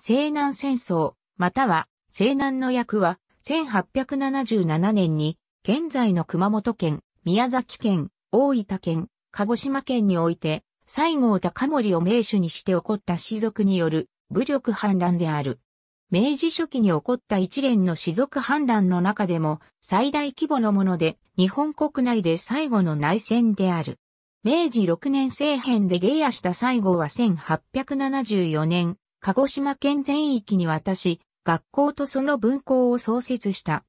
西南戦争、または西南の役は1877年に現在の熊本県、宮崎県、大分県、鹿児島県において西郷隆盛を名手にして起こった士族による武力反乱である。明治初期に起こった一連の士族反乱の中でも最大規模のもので日本国内で最後の内戦である。明治6年政変で下野した西郷は1874年鹿児島県全域に渡し、学校とその分校を創設した。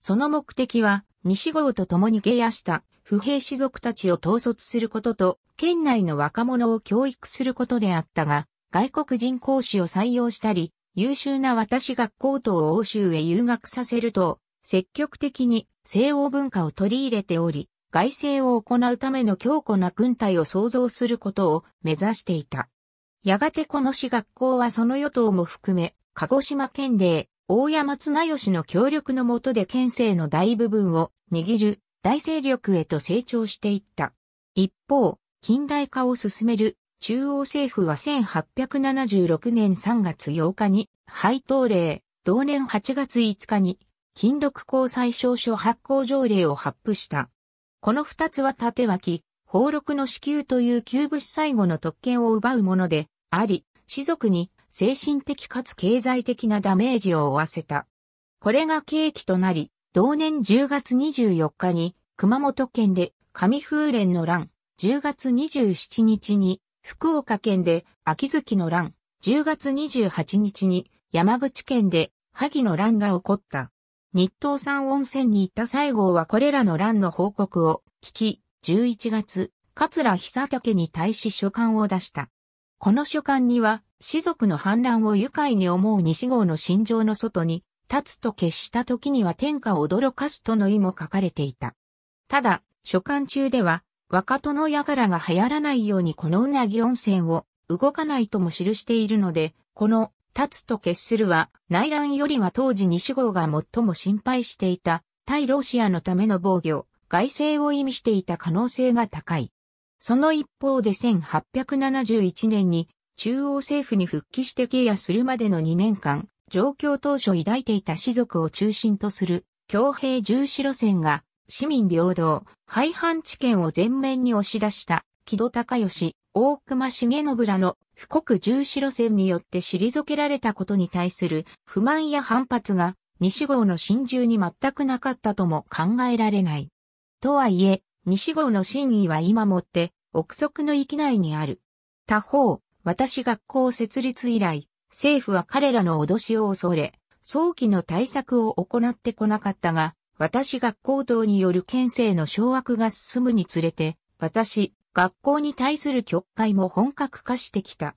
その目的は、西郷と共に下野した不平士族たちを統率することと、県内の若者を教育することであったが、外国人講師を採用したり、優秀な私学校等を欧州へ留学させると、積極的に西欧文化を取り入れており、外政を行うための強固な軍隊を創造することを目指していた。やがてこの市学校はその与党も含め、鹿児島県令、大山綱吉の協力のもとで県政の大部分を握る大勢力へと成長していった。一方、近代化を進める中央政府は1876年3月8日に配当令、同年8月5日に金属公裁証書発行条例を発布した。この二つは縦脇、法録の支給という旧物最後の特権を奪うもので、あり、士族に精神的かつ経済的なダメージを負わせた。これが契機となり、同年10月24日に熊本県で上風連の乱、10月27日に福岡県で秋月の乱、10月28日に山口県で萩の乱が起こった。日東山温泉に行った西郷はこれらの乱の報告を聞き、11月、桂久武に対し書簡を出した。この書簡には、士族の反乱を愉快に思う西郷の心情の外に、立つと決した時には天下を驚かすとの意も書かれていた。ただ、書簡中では、若殿やからが流行らないようにこのうなぎ温泉を動かないとも記しているので、この、立つと決するは、内乱よりは当時西郷が最も心配していた、対ロシアのための防御、外政を意味していた可能性が高い。その一方で1871年に中央政府に復帰してケアするまでの2年間、状況当初抱いていた士族を中心とする強兵重視路線が市民平等、廃藩置県を全面に押し出した木戸高義、大隈重信らの富国重視路線によって退けられたことに対する不満や反発が西郷の心中に全くなかったとも考えられない。とはいえ、西郷の真意は今もって、憶測の域内にある。他方、私学校設立以来、政府は彼らの脅しを恐れ、早期の対策を行ってこなかったが、私学校等による県政の掌握が進むにつれて、私、学校に対する曲解も本格化してきた。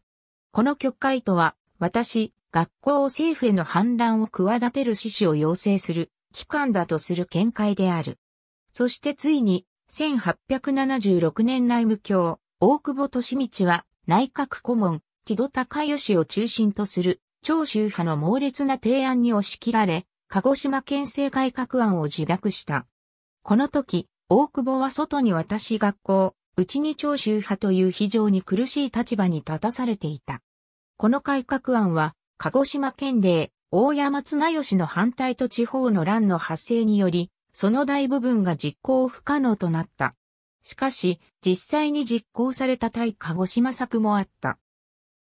この曲解とは、私、学校を政府への反乱を企てる指示を要請する機関だとする見解である。そしてついに1876年内務卿、大久保利道は内閣顧問、木戸孝義を中心とする長州派の猛烈な提案に押し切られ、鹿児島県政改革案を受諾した。この時、大久保は外に私学校、うちに長州派という非常に苦しい立場に立たされていた。この改革案は、鹿児島県令、大山綱吉の反対と地方の乱の発生により、その大部分が実行不可能となった。しかし、実際に実行された対鹿児島策もあった。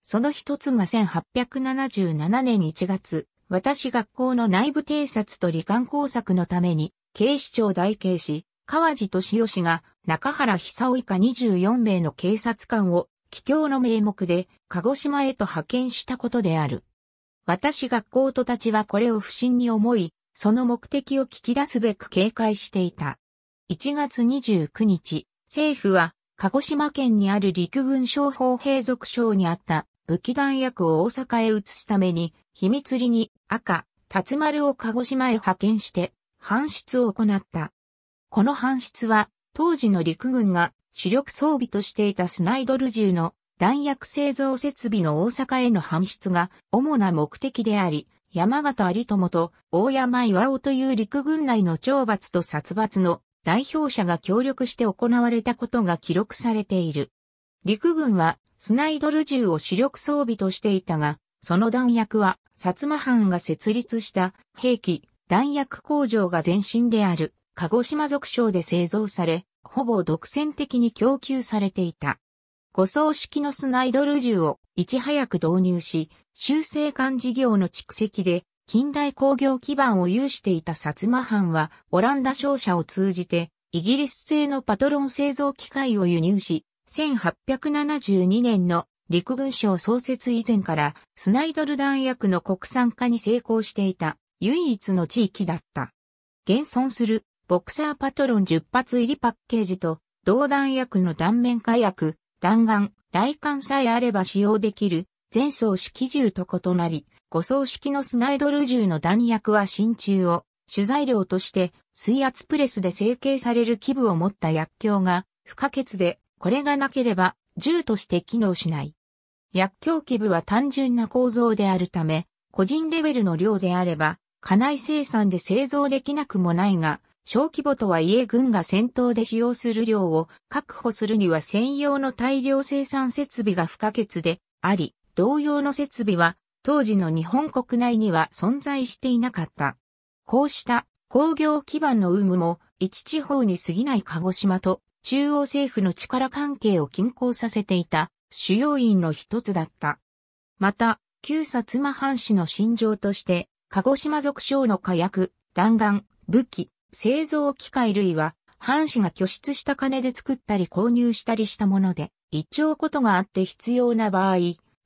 その一つが1877年1月、私学校の内部偵察と罹患工作のために、警視庁大警視、川地敏義が中原久夫以下24名の警察官を、帰郷の名目で鹿児島へと派遣したことである。私学校とたちはこれを不審に思い、その目的を聞き出すべく警戒していた。1月29日、政府は、鹿児島県にある陸軍商法兵属省にあった武器弾薬を大阪へ移すために、秘密裏に赤、辰丸を鹿児島へ派遣して、搬出を行った。この搬出は、当時の陸軍が主力装備としていたスナイドル銃の弾薬製造設備の大阪への搬出が主な目的であり、山形有友と大山岩尾という陸軍内の懲罰と殺罰の代表者が協力して行われたことが記録されている。陸軍はスナイドル銃を主力装備としていたが、その弾薬は薩摩藩が設立した兵器弾薬工場が前身である鹿児島属省で製造され、ほぼ独占的に供給されていた。護送式のスナイドル銃をいち早く導入し、修正管事業の蓄積で近代工業基盤を有していた薩摩藩はオランダ商社を通じてイギリス製のパトロン製造機械を輸入し、1872年の陸軍省創設以前からスナイドル弾薬の国産化に成功していた唯一の地域だった。現存するボクサーパトロン10発入りパッケージと同弾薬の断面火薬、弾丸、雷管さえあれば使用できる前装式銃と異なり、5層式のスナイドル銃の弾薬は真鍮を主材料として水圧プレスで成形される器部を持った薬莢が不可欠で、これがなければ銃として機能しない。薬莢器部は単純な構造であるため、個人レベルの量であれば、家内生産で製造できなくもないが、小規模とはいえ軍が戦闘で使用する量を確保するには専用の大量生産設備が不可欠であり、同様の設備は当時の日本国内には存在していなかった。こうした工業基盤の有無も一地方に過ぎない鹿児島と中央政府の力関係を均衡させていた主要因の一つだった。また、旧薩摩藩士の心情として、鹿児島属省の火薬、弾丸、武器、製造機械類は、藩士が拠出した金で作ったり購入したりしたもので、一応ことがあって必要な場合、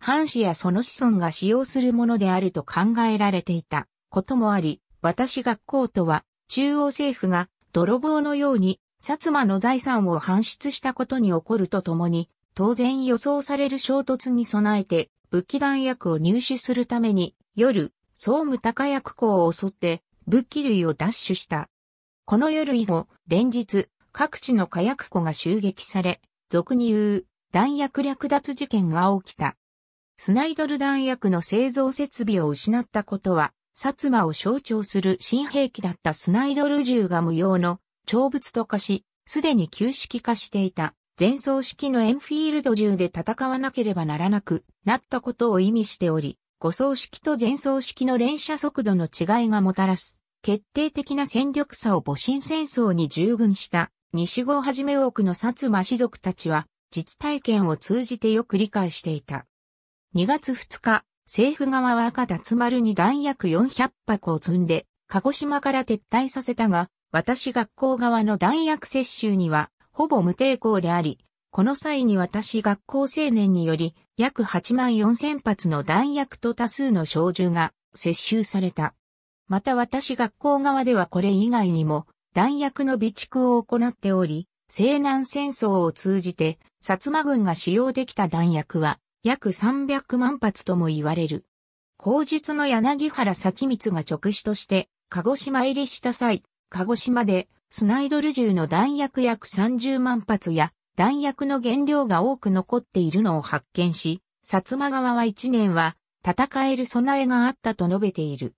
藩士やその子孫が使用するものであると考えられていたこともあり、私学校とは中央政府が泥棒のように薩摩の財産を搬出したことに起こるとともに、当然予想される衝突に備えて武器弾薬を入手するために夜、総務高薬校を襲って武器類を奪取した。この夜以後、連日、各地の火薬庫が襲撃され、俗に言う、弾薬略奪事件が起きた。スナイドル弾薬の製造設備を失ったことは、薩摩を象徴する新兵器だったスナイドル銃が無用の長物と化し、すでに旧式化していた前奏式のエンフィールド銃で戦わなければならなくなったことを意味しており、護送式と前奏式の連射速度の違いがもたらす決定的な戦力差を戊辰戦争に従軍した西郷はじめ多くの薩摩士族たちは実体験を通じてよく理解していた。2月2日、政府側は赤田つまるに弾薬400箱を積んで、鹿児島から撤退させたが、私学校側の弾薬接収には、ほぼ無抵抗であり、この際に私学校青年により、約8万4千発の弾薬と多数の小銃が接収された。また私学校側ではこれ以外にも、弾薬の備蓄を行っており、西南戦争を通じて、薩摩軍が使用できた弾薬は、約300万発とも言われる。口述の柳原咲光が直視として、鹿児島入りした際、鹿児島でスナイドル銃の弾薬約30万発や弾薬の原料が多く残っているのを発見し、薩摩川は一年は戦える備えがあったと述べている。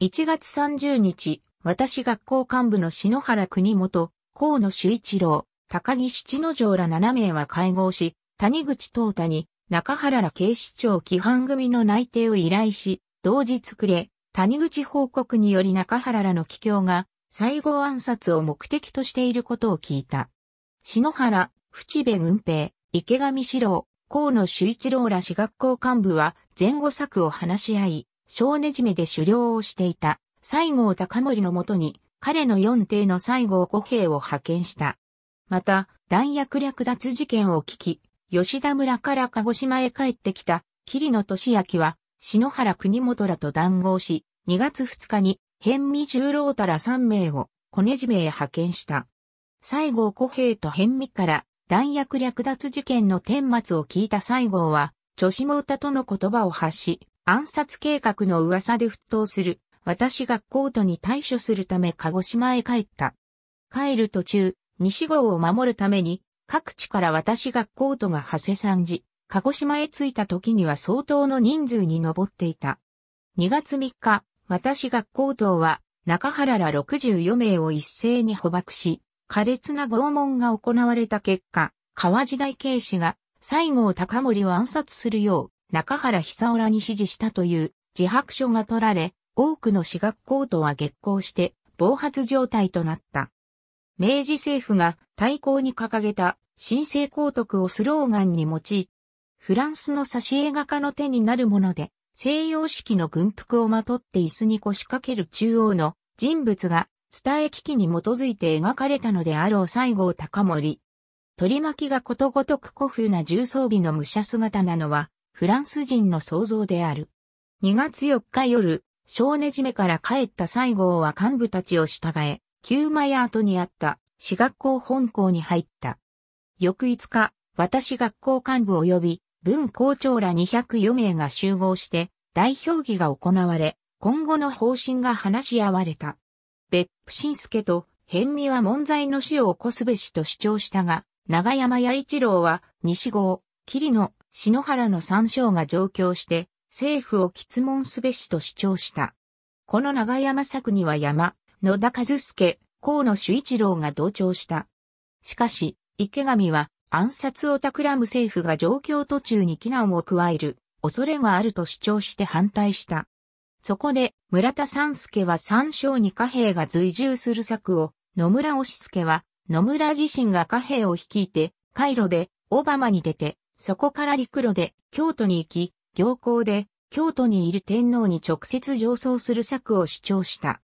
1月30日、私学校幹部の篠原国元、河野修一郎、高木七之丞ら7名は会合し、谷口東太に中原ら警視庁規範組の内定を依頼し、同日暮れ、谷口報告により中原らの帰郷が、西郷暗殺を目的としていることを聞いた。篠原、淵部軍平、池上志郎、河野修一郎ら私学校幹部は前後策を話し合い、小ねじめで狩猟をしていた西郷隆盛のもとに彼の四艇の西郷五兵を派遣した。また、弾薬略奪事件を聞き、吉田村から鹿児島へ帰ってきた、桐野俊明は、篠原国元らと談合し、2月2日に、辺見十郎太ら3名を、小ネジめへ派遣した。西郷小平と辺見から、弾薬略奪事件の顛末を聞いた西郷は、著子も歌との言葉を発し、暗殺計画の噂で沸騰する、私がコートに対処するため鹿児島へ帰った。帰る途中、西郷を守るために、各地から私学校とが長谷三寺、鹿児島へ着いた時には相当の人数に上っていた。2月3日、私学校等は中原ら64名を一斉に捕獲し、苛烈な拷問が行われた結果、川時代警視が西郷隆盛を暗殺するよう中原久夫らに指示したという自白書が取られ、多くの私学校とは激高して暴発状態となった。明治政府が対抗に掲げた新生公徳をスローガンに用い、フランスの挿絵画家の手になるもので、西洋式の軍服をまとって椅子に腰掛ける中央の人物が伝え機に基づいて描かれたのであろう西郷隆盛。取り巻きがことごとく古風な重装備の武者姿なのは、フランス人の想像である。2月4日夜、小根締めから帰った西郷は幹部たちを従え、旧マヤ跡にあった私学校本校に入った。翌5日、私学校幹部及び文校長ら204名が集合して代表議が行われ、今後の方針が話し合われた。別府新介と辺見は問題の死を起こすべしと主張したが、長山弥一郎は西郷、霧野、篠原の三将が上京して、政府を質問すべしと主張した。この長山作には山、野田和助、河野主一郎が同調した。しかし、池上は暗殺を企む政府が状況途中に避難を加える恐れがあると主張して反対した。そこで村田三助は三将に貨幣が随従する策を、野村押助は野村自身が貨幣を率いて、カイロでオバマに出て、そこから陸路で京都に行き、行幸で京都にいる天皇に直接上奏する策を主張した。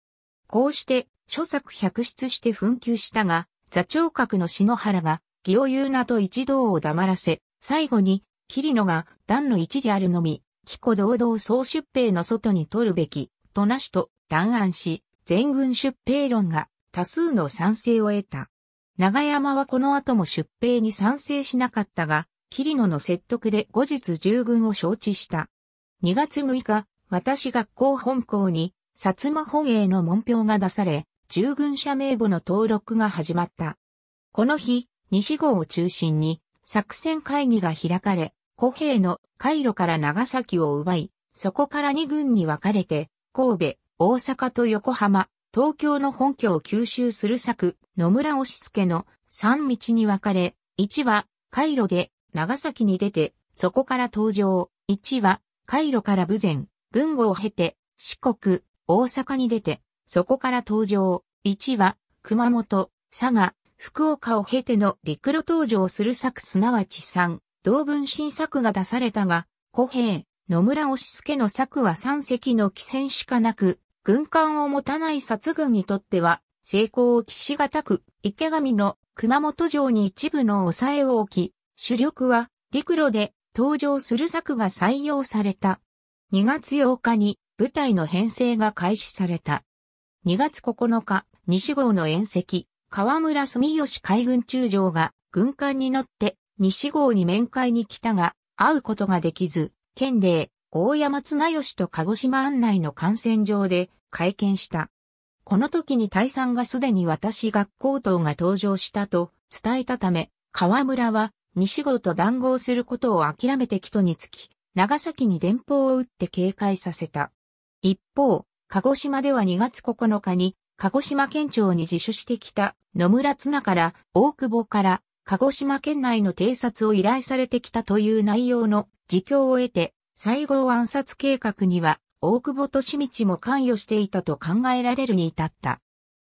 こうして諸作百出して紛糾したが、座長閣の篠原が、義を言うなと一同を黙らせ、最後に、桐野が、段の一時あるのみ、貴子堂々総出兵の外に取るべき、となしと、断案し、全軍出兵論が、多数の賛成を得た。長山はこの後も出兵に賛成しなかったが、桐野の説得で後日従軍を承知した。2月6日、私学校本校に、薩摩本営の門票が出され、従軍者名簿の登録が始まった。この日、西郷を中心に作戦会議が開かれ、古兵の回路から長崎を奪い、そこから二軍に分かれて、神戸、大阪と横浜、東京の本拠を吸収する策、野村押付の三道に分かれ、一は、回路で長崎に出て、そこから登場、一は、回路から武前、文後を経て、四国、大阪に出て、そこから登場、1は、熊本、佐賀、福岡を経ての陸路登場する作すなわち3、同文新作が出されたが、古平、野村押助の作は3隻の汽船しかなく、軍艦を持たない殺軍にとっては、成功を期しがたく、池上の熊本城に一部の抑えを置き、主力は陸路で登場する作が採用された。2月8日に部隊の編成が開始された。2月9日、西郷の遠赤、河村住吉海軍中将が軍艦に乗って西郷に面会に来たが、会うことができず、県令、大山綱吉と鹿児島案内の感染場で会見した。この時に大さがすでに私学校等が登場したと伝えたため、河村は西郷と談合することを諦めて帰途につき、長崎に電報を打って警戒させた。一方、鹿児島では2月9日に、鹿児島県庁に自首してきた野村綱から大久保から鹿児島県内の偵察を依頼されてきたという内容の自供を得て、西郷暗殺計画には大久保利道も関与していたと考えられるに至った。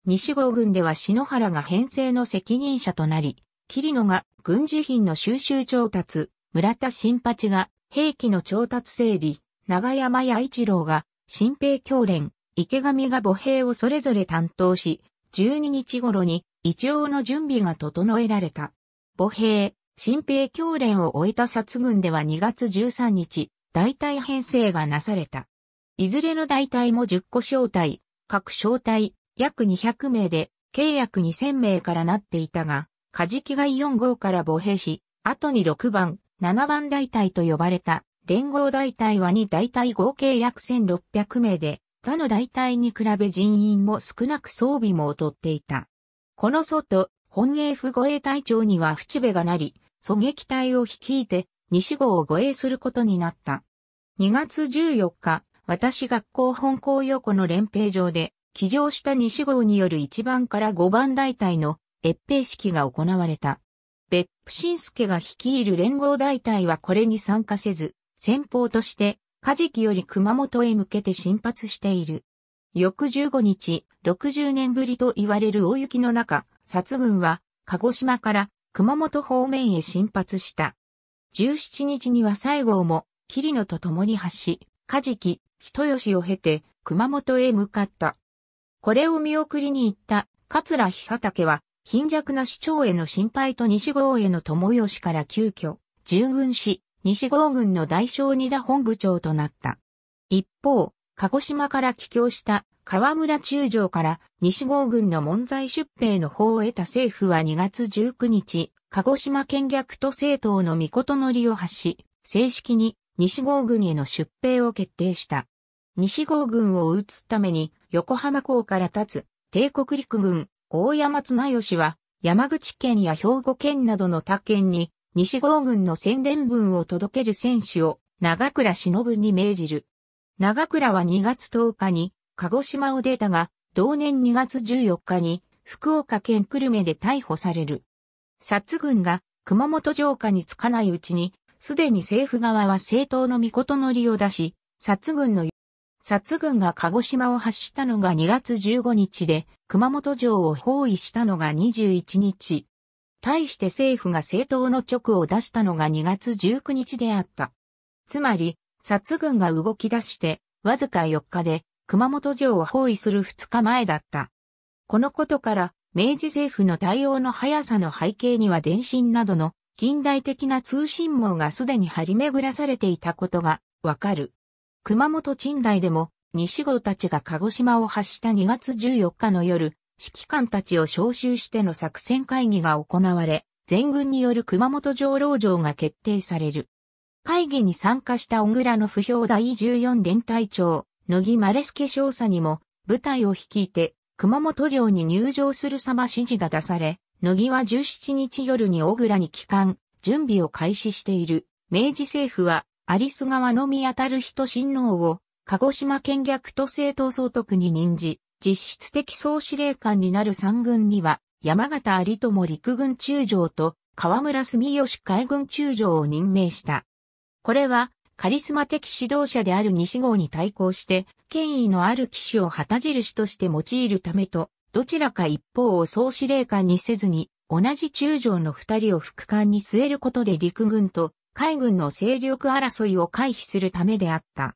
西郷軍では篠原が編成の責任者となり、桐野が軍需品の収集調達、村田新八が兵器の調達整理、長山弥一郎が新兵教連、池上が母兵をそれぞれ担当し、12日頃に一応の準備が整えられた。母兵、新兵教連を終えた殺軍では2月13日、大隊編成がなされた。いずれの大隊も10個小隊、各小隊、約200名で、計約2000名からなっていたが、カジキガイ4号から母兵し、後に6番、7番大隊と呼ばれた連合大隊は2大隊合計約1600名で、他の大隊に比べ人員も少なく装備も劣っていた。この外、本営府護衛隊長には淵部がなり、狙撃隊を率いて、西郷を護衛することになった。2月14日、私学校本校横の連兵場で、騎乗した西郷による1番から5番大隊の越兵式が行われた。別府新助が率いる連合大隊はこれに参加せず、先方として、カジキより熊本へ向けて進発している。翌15日、60年ぶりと言われる大雪の中、殺軍は、鹿児島から熊本方面へ進発した。17日には西郷も、桐野と共に発し、カジキ、人吉を経て、熊本へ向かった。これを見送りに行った、桂久武は、貧弱な市長への心配と西郷への友吉から急遽、従軍し、西郷軍の大償二田本部長となった。一方、鹿児島から帰郷した河村中将から西郷軍の門在出兵の方を得た政府は2月19日、鹿児島県逆と政党の御事のりを発し、正式に西郷軍への出兵を決定した。西郷軍を撃つために横浜港から立つ帝国陸軍大山綱吉は山口県や兵庫県などの他県に西郷軍の宣伝文を届ける選手を長倉忍に命じる。長倉は2月10日に鹿児島を出たが、同年2月14日に福岡県久留米で逮捕される。薩軍が熊本城下に着かないうちに、すでに政府側は政党の御事のりを出し、薩軍の薩軍が鹿児島を発したのが2月15日で、熊本城を包囲したのが21日。対して政府が政党の直を出したのが2月19日であった。つまり、殺軍が動き出して、わずか4日で熊本城を包囲する2日前だった。このことから、明治政府の対応の速さの背景には電信などの近代的な通信網がすでに張り巡らされていたことがわかる。熊本鎮代でも西郷たちが鹿児島を発した2月14日の夜、指揮官たちを招集しての作戦会議が行われ、全軍による熊本城牢城が決定される。会議に参加した小倉の不評第14連隊長、野木丸助少佐にも、部隊を率いて、熊本城に入城する様指示が出され、野木は17日夜に小倉に帰還、準備を開始している。明治政府は、有栖川のみ当たる人親王を、鹿児島県逆都政党総督に任じ、実質的総司令官になる三軍には、山形有友陸軍中将と河村住吉海軍中将を任命した。これは、カリスマ的指導者である西郷に対抗して、権威のある騎士を旗印として用いるためと、どちらか一方を総司令官にせずに、同じ中将の二人を副官に据えることで陸軍と海軍の勢力争いを回避するためであった。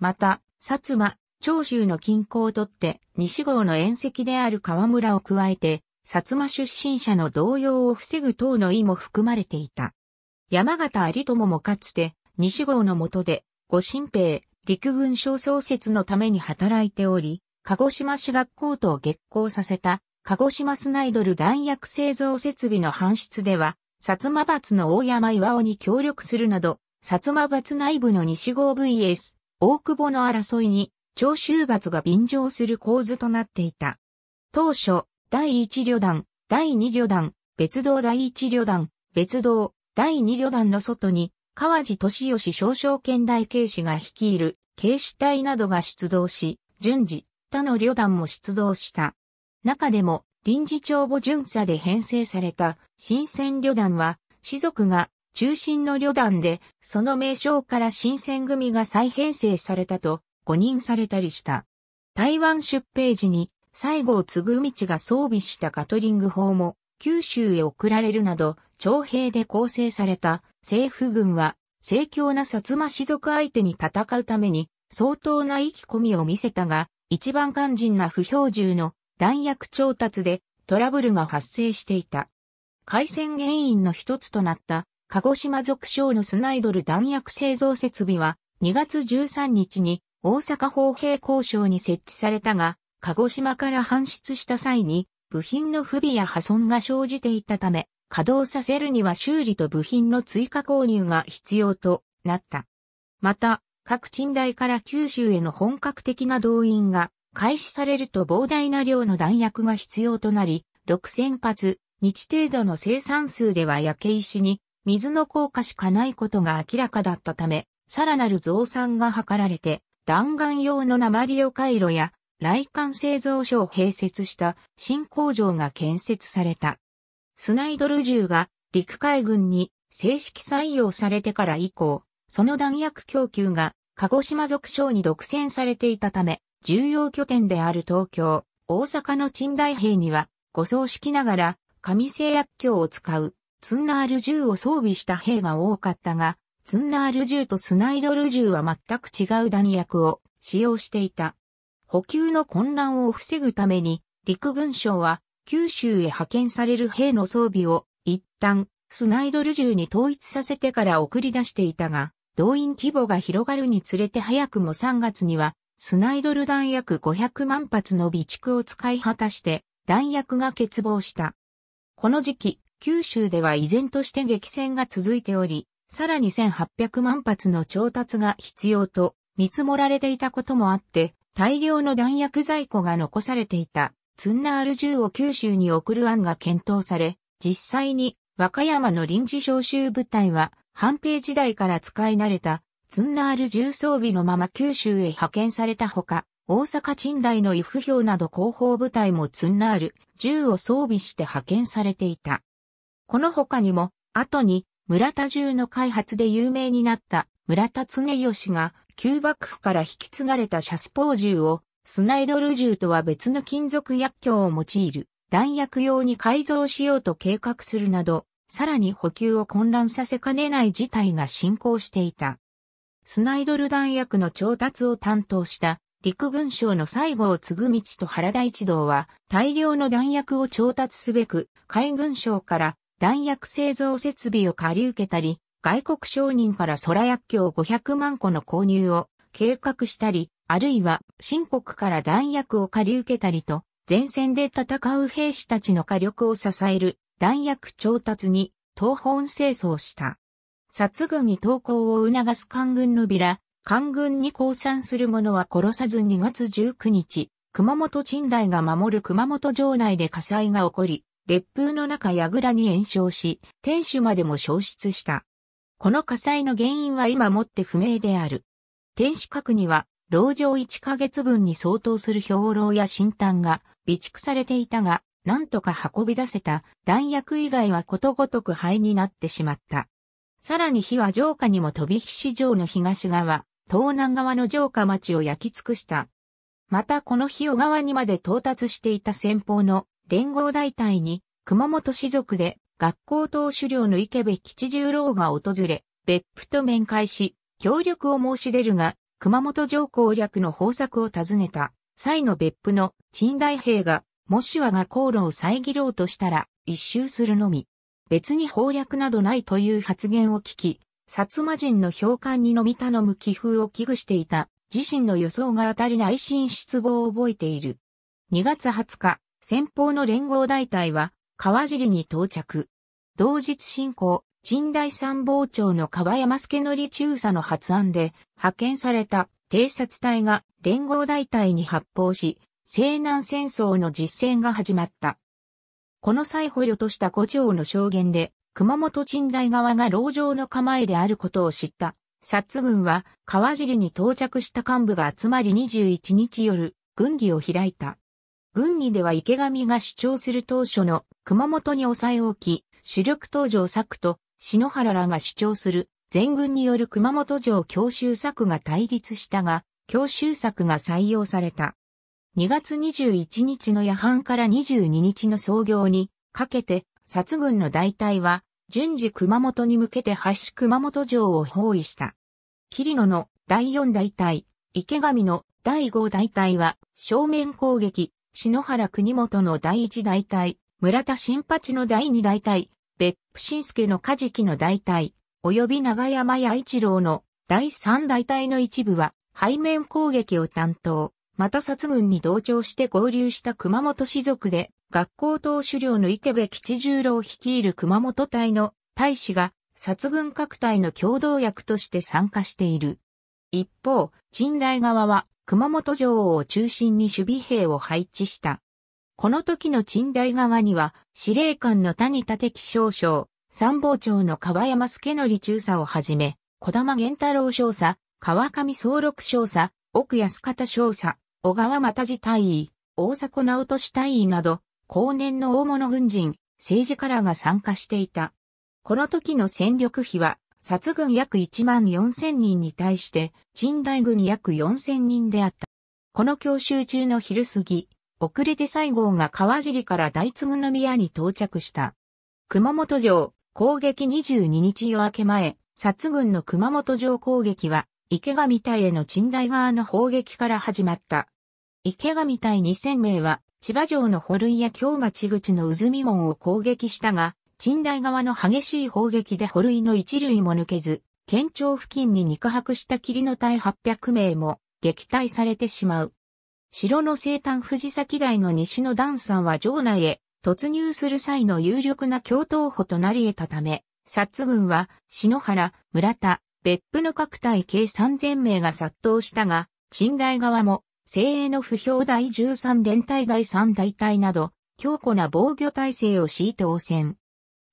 また、薩摩、長州の均衡をとって西郷の縁石である河村を加えて、薩摩出身者の動揺を防ぐ等の意も含まれていた。山形有朋もかつて西郷の下で、御神兵、陸軍小創設のために働いており、鹿児島市学校と激行させた、鹿児島スナイドル弾薬製造設備の搬出では、薩摩閥の大山岩尾に協力するなど、薩摩閥内部の西郷 VS、大久保の争いに長州罰が便乗する構図となっていた。当初、第一旅団、第二旅団、別動第一旅団、別動、第二旅団の外に、川地敏義少将県大警視が率いる警視隊などが出動し、順次、他の旅団も出動した。中でも、臨時帳簿巡査で編成された新鮮旅団は、士族が中心の旅団で、その名称から新鮮組が再編成されたと誤認されたりした。台湾出兵時に西郷継ぐ道が装備したガトリング砲も九州へ送られるなど、徴兵で構成された政府軍は、盛況な薩摩士族相手に戦うために相当な意気込みを見せたが、一番肝心な不標銃の弾薬調達でトラブルが発生していた。海戦原因の一つとなった鹿児島族省のスナイドル弾薬製造設備は2月13日に大阪砲兵工廠に設置されたが、鹿児島から搬出した際に、部品の不備や破損が生じていたため、稼働させるには修理と部品の追加購入が必要となった。また、各賃代から九州への本格的な動員が開始されると膨大な量の弾薬が必要となり、6000発、日程度の生産数では焼け石に水の効果しかないことが明らかだったため、さらなる増産が図られて、弾丸用の鉛を回路や、雷管製造所を併設した新工場が建設された。スナイドル銃が陸海軍に正式採用されてから以降、その弾薬供給が鹿児島属省に独占されていたため、重要拠点である東京、大阪の陳大兵には、護送式ながら、紙製薬莢を使う、ツンナール銃を装備した兵が多かったが、ツンナール銃とスナイドル銃は全く違う弾薬を使用していた。補給の混乱を防ぐために、陸軍省は九州へ派遣される兵の装備を一旦スナイドル銃に統一させてから送り出していたが、動員規模が広がるにつれて早くも3月には、スナイドル弾薬500万発の備蓄を使い果たして、弾薬が欠乏した。この時期、九州では依然として激戦が続いており、さらに1800万発の調達が必要と見積もられていたこともあって、大量の弾薬在庫が残されていたツンナール銃を九州に送る案が検討され、実際に和歌山の臨時召集部隊は、半平時代から使い慣れたツンナール銃装備のまま九州へ派遣されたほか、大阪近代の伊布兵など広報部隊もツンナール、銃を装備して派遣されていた。この他にも、後に村田銃の開発で有名になった村田常義が旧幕府から引き継がれたシャスポー銃をスナイドル銃とは別の金属薬莢を用いる弾薬用に改造しようと計画するなど、さらに補給を混乱させかねない事態が進行していた。スナイドル弾薬の調達を担当した陸軍省の西郷継道と原田一同は大量の弾薬を調達すべく海軍省から弾薬製造設備を借り受けたり、外国商人から空薬莢500万個の購入を計画したり、あるいは新国から弾薬を借り受けたりと、前線で戦う兵士たちの火力を支える弾薬調達に東本清掃した。殺軍に投降を促す官軍のビラ、官軍に降参する者は殺さず2月19日、熊本鎮大が守る熊本城内で火災が起こり、烈風の中櫓に炎症し、天守までも消失した。この火災の原因は今もって不明である。天守閣には、牢城1ヶ月分に相当する兵糧や新炭が備蓄されていたが、なんとか運び出せた弾薬以外はことごとく灰になってしまった。さらに火は城下にも飛び火市場の東側、東南側の城下町を焼き尽くした。またこの火を側にまで到達していた先方の連合大隊に熊本士族で学校党首領の池部吉十郎が訪れ、別府と面会し、協力を申し出るが、熊本城攻略の方策を尋ねた、際の別府の陳大兵が、もし我が航路を遮ろうとしたら、一周するのみ。別に法略などないという発言を聞き、薩摩人の評判にのみ頼む気風を危惧していた、自身の予想が当たり内心失望を覚えている。2月20日、先方の連合大隊は川尻に到着。同日進行、陳大参謀長の川山助則中佐の発案で派遣された偵察隊が連合大隊に発砲し、西南戦争の実践が始まった。この際捕虜とした五条の証言で、熊本陳大側が牢城の構えであることを知った。薩軍は川尻に到着した幹部が集まり21日夜、軍議を開いた。軍議では池上が主張する当初の熊本に抑え置き、主力登場策と篠原らが主張する全軍による熊本城強襲策が対立したが、強襲策が採用された。2月21日の夜半から22日の創業にかけて、殺軍の大隊は、順次熊本に向けて橋熊本城を包囲した。桐野の第4大隊、池上の第5大隊は正面攻撃、篠原国元の第一大隊、村田新八の第二大隊、別府新助のカジキの大隊、及び長山八一郎の第三大隊の一部は、背面攻撃を担当、また殺軍に同調して合流した熊本士族で、学校党首領の池部吉十郎率いる熊本隊の大使が殺軍各隊の共同役として参加している。一方、陳大側は熊本城を中心に守備兵を配置した。この時の鎮台側には、司令官の谷立木少将、参謀長の川山助則中佐をはじめ、小玉源太郎少佐、川上総六少佐、奥安方少佐、小川又次大尉、大迫直俊大尉など、後年の大物軍人、政治家らが参加していた。この時の戦力比は殺軍約1万4000人に対して、鎮大軍約4000人であった。この教習中の昼過ぎ、遅れて西郷が川尻から大津の宮に到着した。熊本城、攻撃22日夜明け前、殺軍の熊本城攻撃は、池上隊への鎮大側の砲撃から始まった。池上隊2000名は、千葉城の堀や京町口の渦見門を攻撃したが、近代側の激しい砲撃で捕類の一類も抜けず、県庁付近に肉薄した霧の隊800名も撃退されてしまう。城の西端藤崎台の西の段山は城内へ突入する際の有力な共闘補となり得たため、薩軍は篠原、村田、別府の各隊計3000名が殺到したが、近代側も精鋭の不評第13連隊第3大隊など、強固な防御体制を敷いて応戦。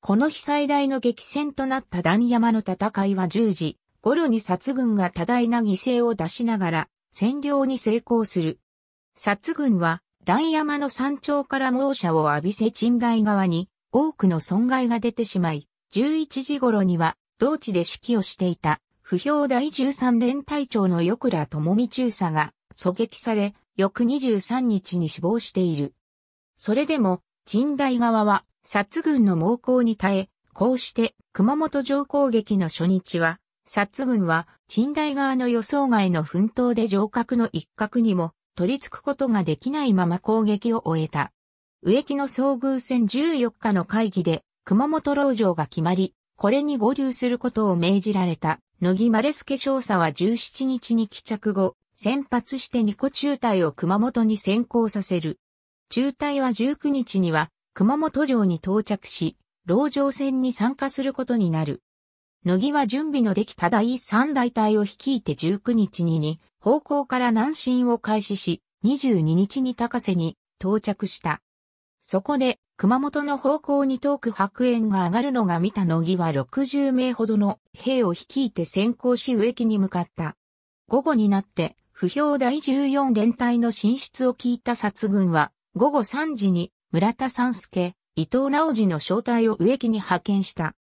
この日最大の激戦となった段山の戦いは10時、頃に殺軍が多大な犠牲を出しながら、占領に成功する。殺軍は、段山の山頂から猛射を浴びせ鎮台側に、多くの損害が出てしまい、11時頃には、同地で指揮をしていた、不評第13連隊長の横倉智美中佐が、狙撃され、翌23日に死亡している。それでも、陣大側は、薩軍の猛攻に耐え、こうして熊本城攻撃の初日は、薩軍は陣大側の予想外の奮闘で城郭の一角にも取り付くことができないまま攻撃を終えた。植木の遭遇戦14日の会議で熊本牢城が決まり、これに合流することを命じられた、野木丸助少佐は17日に帰着後、先発して二個中隊を熊本に先行させる。中隊は19日には熊本城に到着し、籠城戦に参加することになる。乃木は準備のできた第3大隊を率いて19日にに、方向から南進を開始し、22日に高瀬に到着した。そこで、熊本の方向に遠く白煙が上がるのが見た乃木は60名ほどの兵を率いて先行し植木に向かった。午後になって、不評第14連隊の進出を聞いた殺軍は、午後3時に村田三助、伊藤直次の招待を植木に派遣した。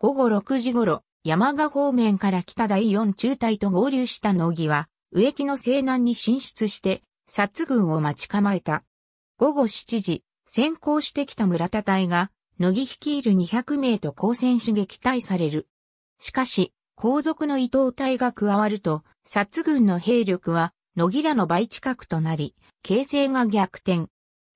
午後6時頃、山賀方面から北第四中隊と合流した野木は、植木の西南に進出して、殺軍を待ち構えた。午後7時、先行してきた村田隊が、野木率いる200名と交戦し撃退される。しかし、後続の伊藤隊が加わると、殺軍の兵力は、野木らの倍近くとなり、形勢が逆転。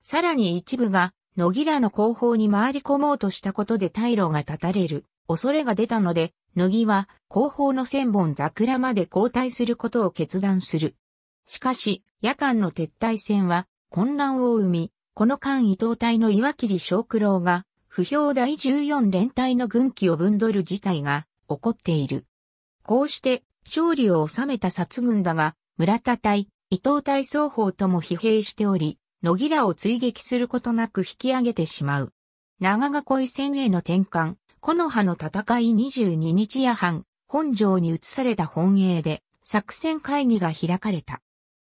さらに一部が、野木らの後方に回り込もうとしたことで退路が断たれる、恐れが出たので、野木は後方の千本桜まで交代することを決断する。しかし、夜間の撤退戦は混乱を生み、この間伊東隊の岩切小九郎が、不評第14連隊の軍機を分取る事態が起こっている。こうして、勝利を収めた殺軍だが、村田隊、伊藤隊双方とも疲弊しており、野木らを追撃することなく引き上げてしまう。長恋戦への転換、木の葉の戦い22日夜半、本城に移された本営で、作戦会議が開かれた。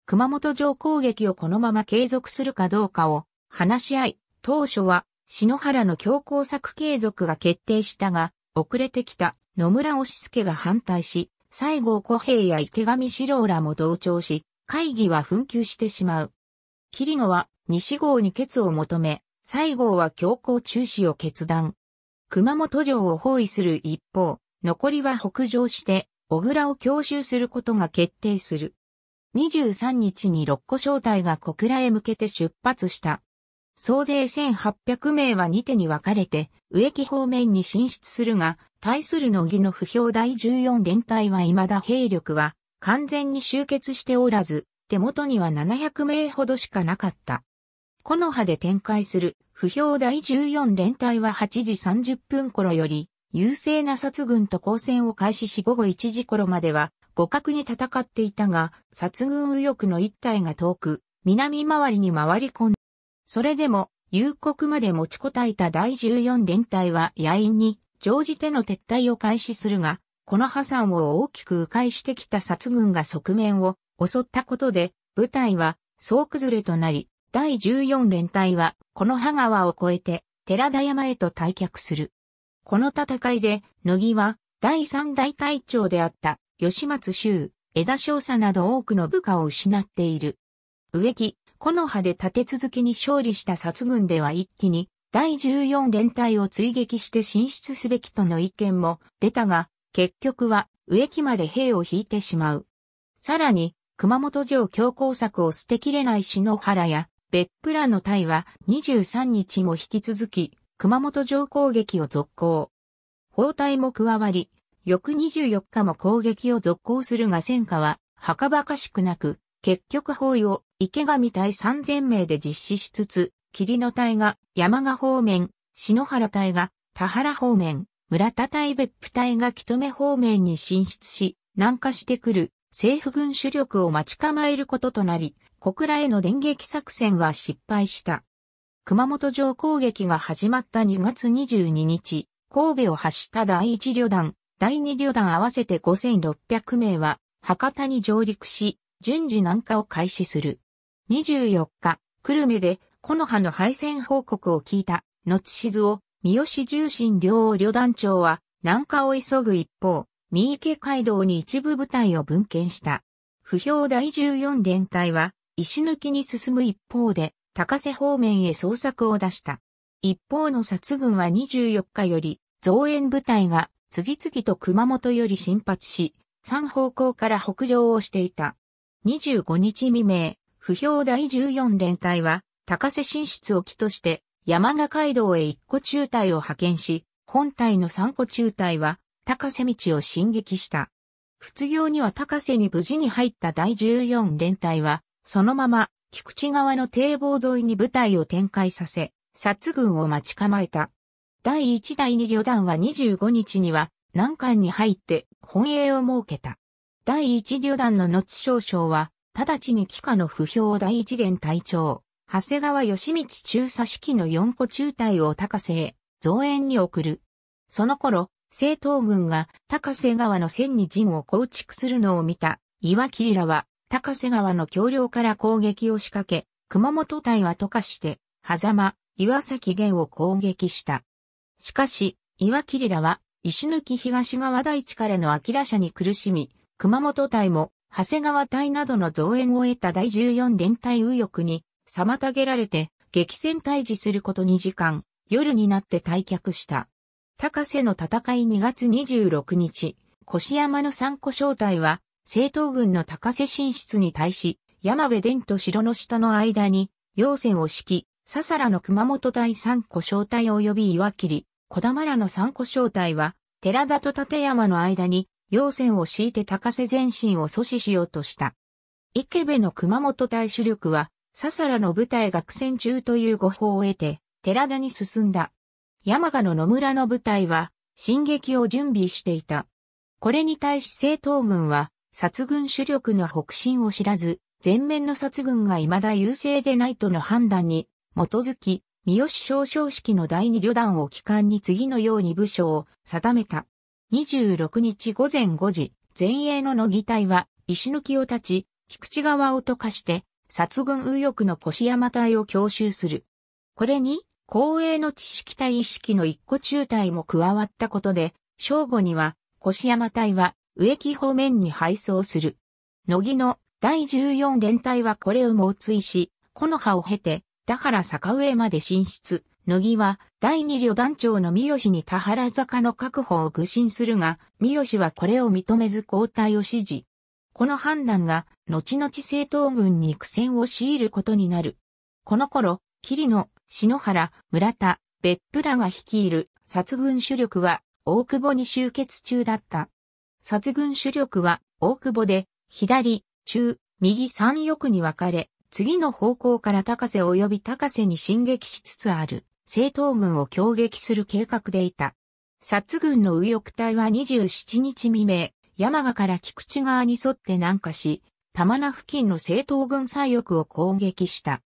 熊本城攻撃をこのまま継続するかどうかを話し合い、当初は篠原の強行策継続が決定したが、遅れてきた野村押助が反対し、西郷小平や池上四郎らも同調し、会議は紛糾してしまう。桐野は西郷に決を求め、西郷は強行中止を決断。熊本城を包囲する一方、残りは北上して、小倉を強襲することが決定する。23日に六個小隊が小倉へ向けて出発した。総勢1800名は2手に分かれて、植木方面に進出するが、対する乃木の不評第14連隊は未だ兵力は完全に集結しておらず、手元には700名ほどしかなかった。木の葉で展開する不評第14連隊は8時30分頃より優勢な殺軍と交戦を開始し午後1時頃までは互角に戦っていたが、殺軍右翼の一体が遠く、南回りに回り込んだ。それでも、夕刻まで持ちこたえた第14連隊は野因に乗じての撤退を開始するが、この破産を大きく迂回してきた殺軍が側面を襲ったことで、部隊は総崩れとなり、第14連隊はこの葉川を越えて寺田山へと退却する。この戦いで、乃木は第3大隊長であった吉松秀、枝少佐など多くの部下を失っている。植木、木の葉で立て続けに勝利した殺軍では一気に第14連隊を追撃して進出すべきとの意見も出たが、結局は植木まで兵を引いてしまう。さらに、熊本城強行策を捨てきれない篠原や、別府らの隊は23日も引き続き、熊本城攻撃を続行。包帯も加わり、翌24日も攻撃を続行するが戦果は、はかばかしくなく、結局包囲を池上隊3000名で実施しつつ、霧の隊が山賀方面、篠原隊が田原方面、村田隊別府隊が木留方面に進出し、南下してくる政府軍主力を待ち構えることとなり、小倉への電撃作戦は失敗した。熊本城攻撃が始まった2月22日、神戸を発した第1旅団、第2旅団合わせて5600名は、博多に上陸し、順次南下を開始する。24日、久留米で、木の葉の敗戦報告を聞いた、後静を、三好重心両旅団長は、南下を急ぐ一方、三池街道に一部部隊を分遣した。不評第14連隊は、石抜きに進む一方で、高瀬方面へ捜索を出した。一方の殺軍は24日より、増援部隊が次々と熊本より進発し、三方向から北上をしていた。25日未明、不評第14連隊は、高瀬進出を機として、山賀街道へ一個中隊を派遣し、本隊の三個中隊は、高瀬道を進撃した。仏業には高瀬に無事に入った第14連隊は、そのまま菊池川の堤防沿いに部隊を展開させ、殺軍を待ち構えた。第1第2旅団は25日には南関に入って本営を設けた。第1旅団の野津少将は、直ちに帰化の不評を第一連隊長、長谷川義道中佐指揮の4個中隊を高瀬へ、増援に送る。その頃、政党軍が高瀬川の線に陣を構築するのを見た岩切らは高瀬川の橋梁から攻撃を仕掛け、熊本隊は溶かして、狭間、岩崎源を攻撃した。しかし、岩切らは石抜東側大地からの明者に苦しみ、熊本隊も長谷川隊などの増援を得た第14連隊右翼に妨げられて激戦退治すること2時間、夜になって退却した。高瀬の戦い2月26日、腰山の三個正体は、政党軍の高瀬進出に対し、山部伝と城の下の間に、陽線を敷き、笹らの熊本隊三個正体及び岩切、り、小玉らの三個正体は、寺田と立山の間に、陽線を敷いて高瀬前進を阻止しようとした。池部の熊本隊主力は、笹らの部隊が苦戦中という誤報を得て、寺田に進んだ。山賀の野村の部隊は、進撃を準備していた。これに対し政党軍は、殺軍主力の北進を知らず、前面の殺軍が未だ優勢でないとの判断に、基づき、三好少将式の第二旅団を機関に次のように部署を定めた。26日午前5時、前衛の野義隊は、石抜きを立ち、菊池川を溶かして、殺軍右翼の越山隊を強襲する。これに、公営の知識体意識の一個中隊も加わったことで、正午には、越山隊は植木方面に配送する。乃木の第14連隊はこれを猛追し、木の葉を経て、田原坂上まで進出。乃木は第2旅団長の三好に田原坂の確保を愚心するが、三好はこれを認めず交代を指示。この判断が、後々政党軍に苦戦を強いることになる。この頃、桐野、篠原、村田、別府らが率いる殺軍主力は大久保に集結中だった。殺軍主力は大久保で左、中、右三翼に分かれ、次の方向から高瀬及び高瀬に進撃しつつある正東軍を攻撃する計画でいた。殺軍の右翼隊は27日未明、山賀から菊池側に沿って南下し、玉名付近の正東軍左翼を攻撃した。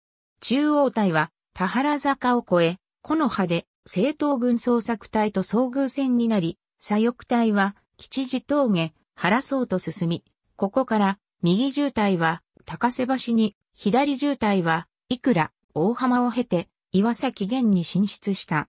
中央隊は田原坂を越え、木の葉で政党軍捜索隊と遭遇戦になり、左翼隊は吉次峠、原そと進み、ここから右渋滞は高瀬橋に、左渋滞はいくら大浜を経て岩崎源に進出した。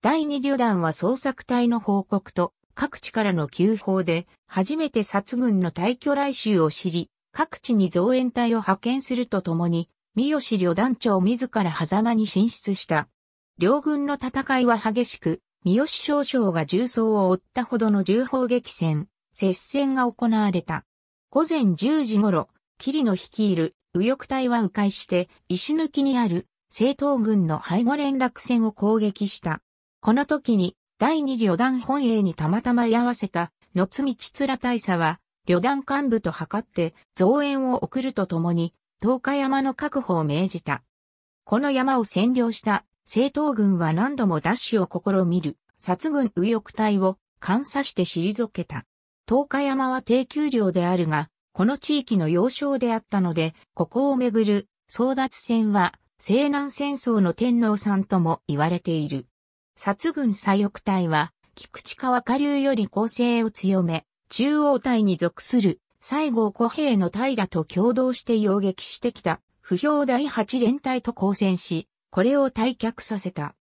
第二旅団は捜索隊の報告と各地からの急報で初めて殺軍の退去来襲を知り、各地に増援隊を派遣するとともに三好旅団長自ら狭間に進出した。両軍の戦いは激しく、三好少将が重装を追ったほどの重砲撃戦、接戦が行われた。午前10時頃、霧の率いる右翼隊は迂回して、石抜きにある正東軍の背後連絡戦を攻撃した。この時に、第二旅団本営にたまたま居合わせた、野津道面大佐は、旅団幹部と図って、増援を送るとともに、東海山の確保を命じた。この山を占領した政党軍は何度も奪取を試みる、殺軍右翼隊を監査して退けた。東海山は低給料であるが、この地域の要衝であったので、ここをめぐる争奪戦は西南戦争の天皇さんとも言われている。殺軍左翼隊は、菊池川下流より攻勢を強め、中央隊に属する西郷小平の平と共同して擁撃してきた、不評第八連隊と交戦し、これを退却させた。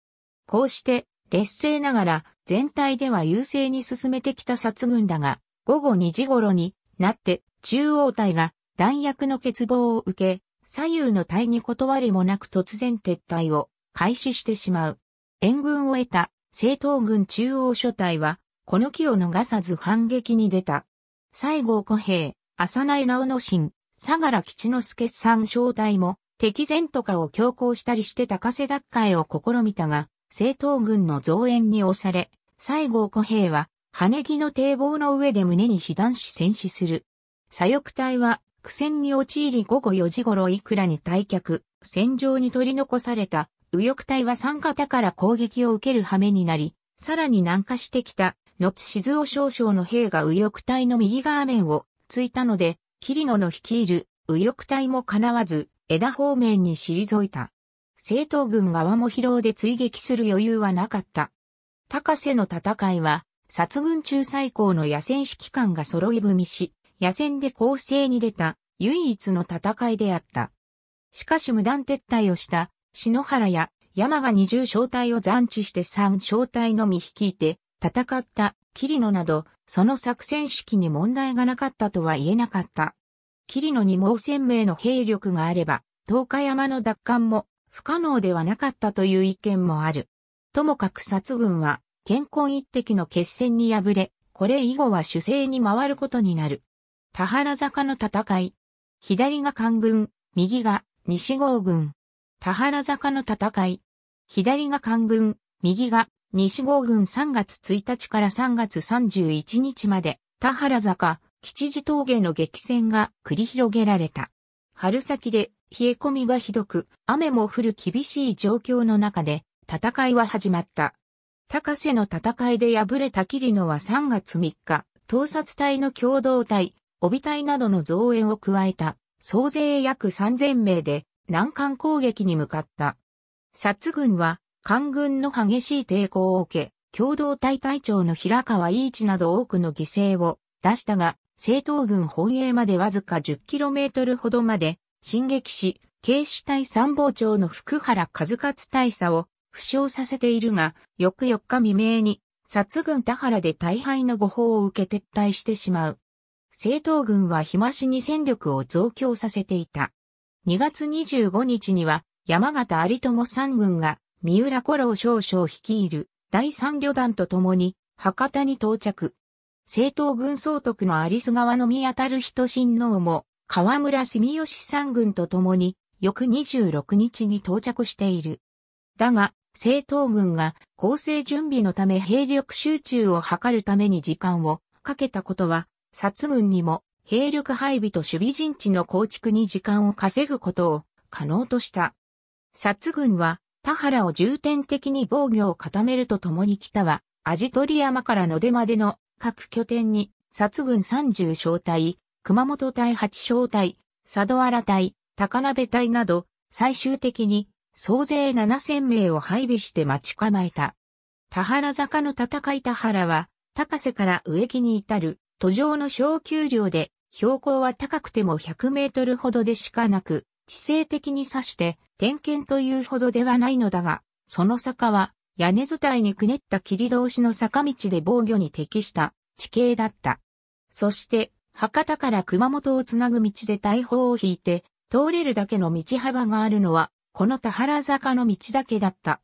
こうして、劣勢ながら、全体では優勢に進めてきた殺軍だが、午後2時頃になって、中央隊が弾薬の欠乏を受け、左右の隊に断りもなく突然撤退を開始してしまう。援軍を得た、西東軍中央所隊は、この機を逃さず反撃に出た。西郷小平、浅内直之進、相良吉之助三正体も、敵前とかを強行したりして高瀬奪回を試みたが、政党軍の増援に押され、西郷小平は、羽木の堤防の上で胸に被弾し戦死する。左翼隊は苦戦に陥り午後4時頃いくらに退却、戦場に取り残された右翼隊は三方から攻撃を受ける羽目になり、さらに南下してきた野津静雄少将の兵が右翼隊の右側面を突いたので、桐野の率いる右翼隊も叶わず、枝方面に退いた。政党軍側も疲労で追撃する余裕はなかった。高瀬の戦いは、殺軍中最高の野戦指揮官が揃い踏みし、野戦で攻勢に出た唯一の戦いであった。しかし無断撤退をした篠原や山が二重小隊を残地して三小隊のみ率いて戦った、キリノなど、その作戦式に問題がなかったとは言えなかった。キリノにも戦1名の兵力があれば、東海山の奪還も不可能ではなかったという意見もある。ともかく殺軍は、健康一滴の決戦に敗れ、これ以後は主勢に回ることになる。田原坂の戦い。左が官軍、右が西郷軍。田原坂の戦い。左が官軍、右が西郷軍3月1日から3月31日まで、田原坂、吉次峠の激戦が繰り広げられた。春先で冷え込みがひどく、雨も降る厳しい状況の中で、戦いは始まった。高瀬の戦いで敗れた桐野は3月3日、盗撮隊の共同体、帯隊などの増援を加えた、総勢約3000名で、南関攻撃に向かった。殺軍は、官軍の激しい抵抗を受け、共同体隊長の平川伊一など多くの犠牲を出したが、政党軍本営までわずか 10km ほどまで進撃し、警視隊参謀長の福原和勝大佐を負傷させているが、翌4日未明に、殺軍田原で大敗の誤報を受け撤退してしまう。政党軍は日増しに戦力を増強させていた。2月25日には、山形有友三軍が三浦五郎少将率いる第三旅団と共に博多に到着。政党軍総督の有栖川の宮たる人親王も河村住吉三軍と共に翌26日に到着している。だが、政党軍が構成準備のため兵力集中を図るために時間をかけたことは、殺軍にも兵力配備と守備陣地の構築に時間を稼ぐことを可能とした。殺軍は田原を重点的に防御を固めるとともに北は、味取山から野出までの各拠点に、殺軍30小隊、熊本隊8小隊、佐渡原隊、高鍋隊など、最終的に総勢7000名を配備して待ち構えた。田原坂の戦い田原は、高瀬から植木に至る、途上の小丘陵で、標高は高くても100メートルほどでしかなく、地勢的に指して点検というほどではないのだが、その坂は屋根伝いにくねった切通しの坂道で防御に適した地形だった。そして、博多から熊本をつなぐ道で大砲を引いて、通れるだけの道幅があるのは、この田原坂の道だけだった。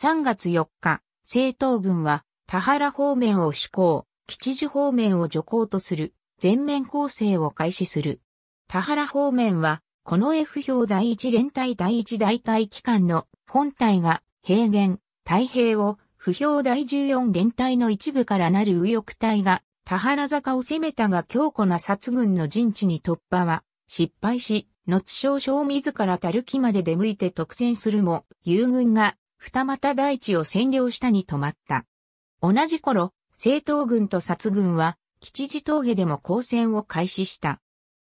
3月4日、政党軍は、田原方面を主攻、吉地方面を助行とする、全面攻勢を開始する。田原方面は、この F 表第一連隊第一大隊機関の本隊が平原、太平を、不評第14連隊の一部からなる右翼隊が、田原坂を攻めたが強固な殺軍の陣地に突破は、失敗し、後少将自らたるきまで出向いて特戦するも、友軍が、二股大地を占領したに止まった。同じ頃、政党軍と殺軍は、吉地峠でも交戦を開始した。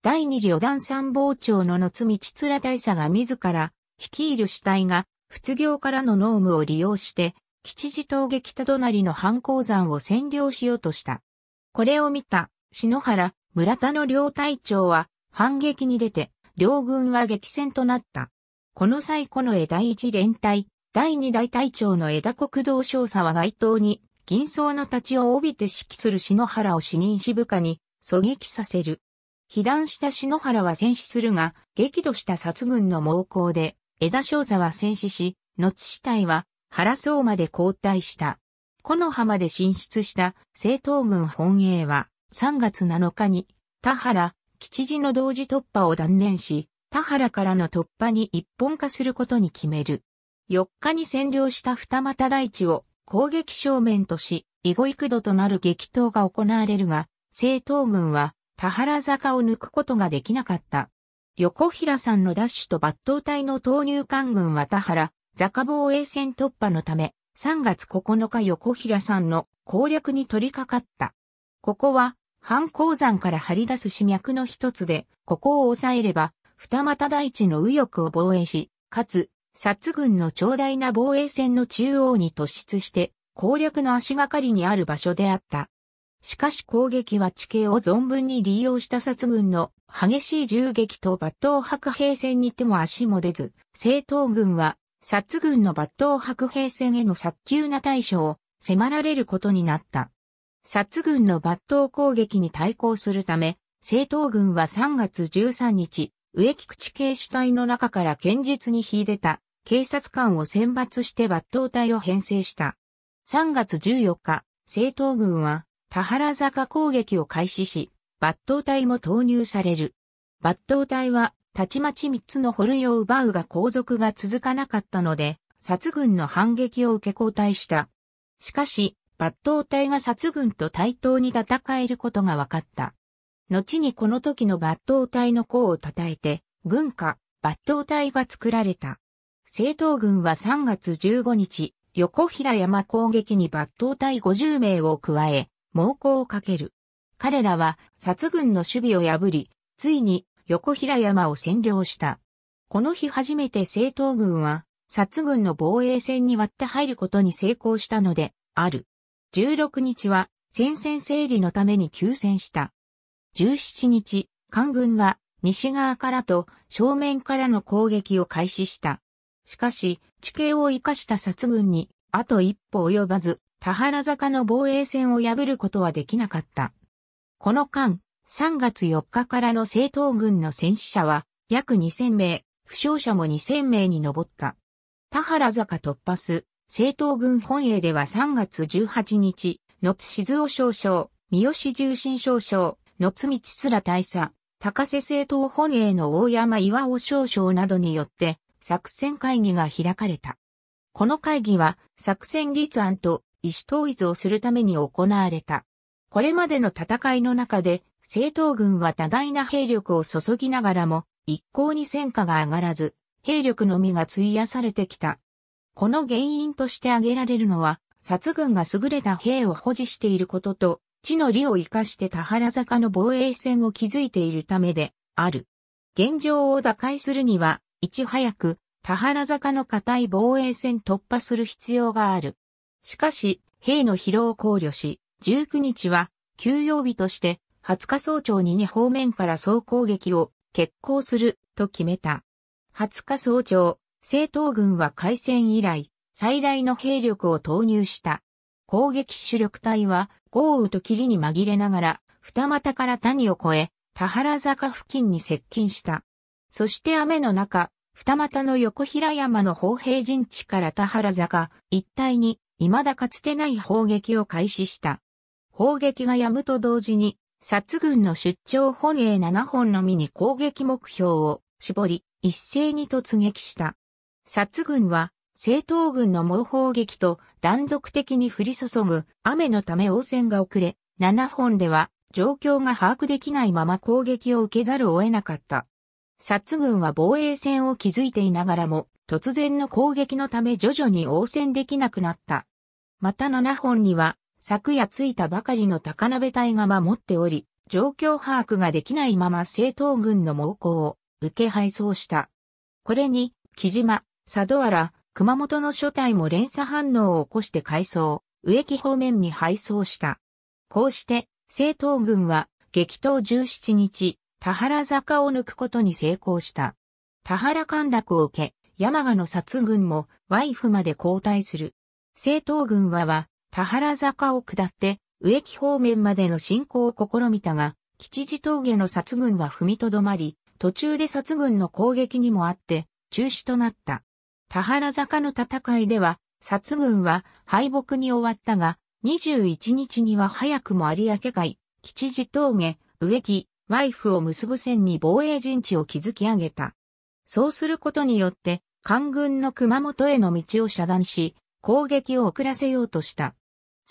第二次四段参謀長の野津道面大佐が自ら率いる主体が仏業からの濃霧を利用して、吉次峠北隣の反抗山を占領しようとした。これを見た、篠原、村田の両隊長は反撃に出て、両軍は激戦となった。この際この枝一連隊、第二大隊長の枝国道少佐は街頭に、銀装の太刀を帯びて指揮する篠原を死任し部下に狙撃させる。被弾した篠原は戦死するが、激怒した殺軍の猛攻で、枝正座は戦死し、野津死体は原相まで交代した。木の浜で進出した政党軍本営は3月7日に田原、吉次の同時突破を断念し、田原からの突破に一本化することに決める。4日に占領した二股大地を攻撃正面とし、囲碁幾度となる激闘が行われるが、政党軍は田原坂を抜くことができなかった。横平さんのダッシュと抜刀隊の投入艦軍は田原、坂防衛戦突破のため、3月9日横平さんの攻略に取り掛かった。ここは、反鉱山から張り出す死脈の一つで、ここを抑えれば、二股大地の右翼を防衛し、かつ、殺軍の長大な防衛線の中央に突出して、攻略の足がかりにある場所であった。しかし攻撃は地形を存分に利用した殺軍の激しい銃撃と抜刀白兵戦に手も足も出ず、正当軍は殺軍の抜刀白兵戦への早急な対処を迫られることになった。殺軍の抜刀攻撃に対抗するため、正当軍は3月13日、植木口警視隊の中から堅実に引い出た警察官を選抜して抜刀隊を編成した。3月14日、正当軍は田原坂攻撃を開始し、抜刀隊も投入される。抜刀隊は、たちまち3つの捕虜を奪うが後続が続かなかったので、殺軍の反撃を受け交代した。しかし、抜刀隊が殺軍と対等に戦えることが分かった。後にこの時の抜刀隊の功を称えて、軍歌、抜刀隊が作られた。政党軍は3月15日、横平山攻撃に抜刀隊50名を加え、猛攻をかける。彼らは、殺軍の守備を破り、ついに、横平山を占領した。この日初めて正党軍は、殺軍の防衛線に割って入ることに成功したので、ある。16日は、戦線整理のために休戦した。17日、官軍は、西側からと正面からの攻撃を開始した。しかし、地形を生かした殺軍に、あと一歩及ばず、田原坂の防衛線を破ることはできなかった。この間、3月4日からの政党軍の戦死者は約2000名、負傷者も2000名に上った。田原坂突破す、政党軍本営では3月18日、野津静尾少将、三好重心少将、野津道面大佐、高瀬政党本営の大山岩尾少将などによって作戦会議が開かれた。この会議は作戦立案と意思統一をするために行われた。これまでの戦いの中で、政党軍は多大な兵力を注ぎながらも、一向に戦果が上がらず、兵力のみが費やされてきた。この原因として挙げられるのは、殺軍が優れた兵を保持していることと、地の利を生かして田原坂の防衛線を築いているためで、ある。現状を打開するには、いち早く、田原坂の固い防衛線突破する必要がある。しかし、兵の疲労を考慮し、19日は休養日として20日早朝に2方面から総攻撃を決行すると決めた。20日早朝、政党軍は開戦以来最大の兵力を投入した。攻撃主力隊は豪雨と霧に紛れながら二股から谷を越え田原坂付近に接近した。そして雨の中、二股の横平山の砲兵陣地から田原坂一帯に未だかつてない砲撃を開始した。砲撃が止むと同時に、殺軍の出張本営7本のみに攻撃目標を絞り、一斉に突撃した。殺軍は、正党軍の猛砲撃と断続的に降り注ぐ雨のため応戦が遅れ、7本では状況が把握できないまま攻撃を受けざるを得なかった。殺軍は防衛線を築いていながらも突然の攻撃のため徐々に応戦できなくなった。また7本には、昨夜着いたばかりの高鍋隊が守っており、状況把握ができないまま正統軍の猛攻を受け配送した。これに、木島、佐渡原、熊本の初隊も連鎖反応を起こして改装、植木方面に配送した。こうして、正統軍は、激闘17日、田原坂を抜くことに成功した。田原陥落を受け、山賀の殺軍もワイフまで後退する。政党軍はは、田原坂を下って、植木方面までの進行を試みたが、吉次峠の殺軍は踏みとどまり、途中で殺軍の攻撃にもあって、中止となった。田原坂の戦いでは、殺軍は敗北に終わったが、21日には早くも有明海、吉次峠、植木、ワイフを結ぶ線に防衛陣地を築き上げた。そうすることによって、官軍の熊本への道を遮断し、攻撃を遅らせようとした。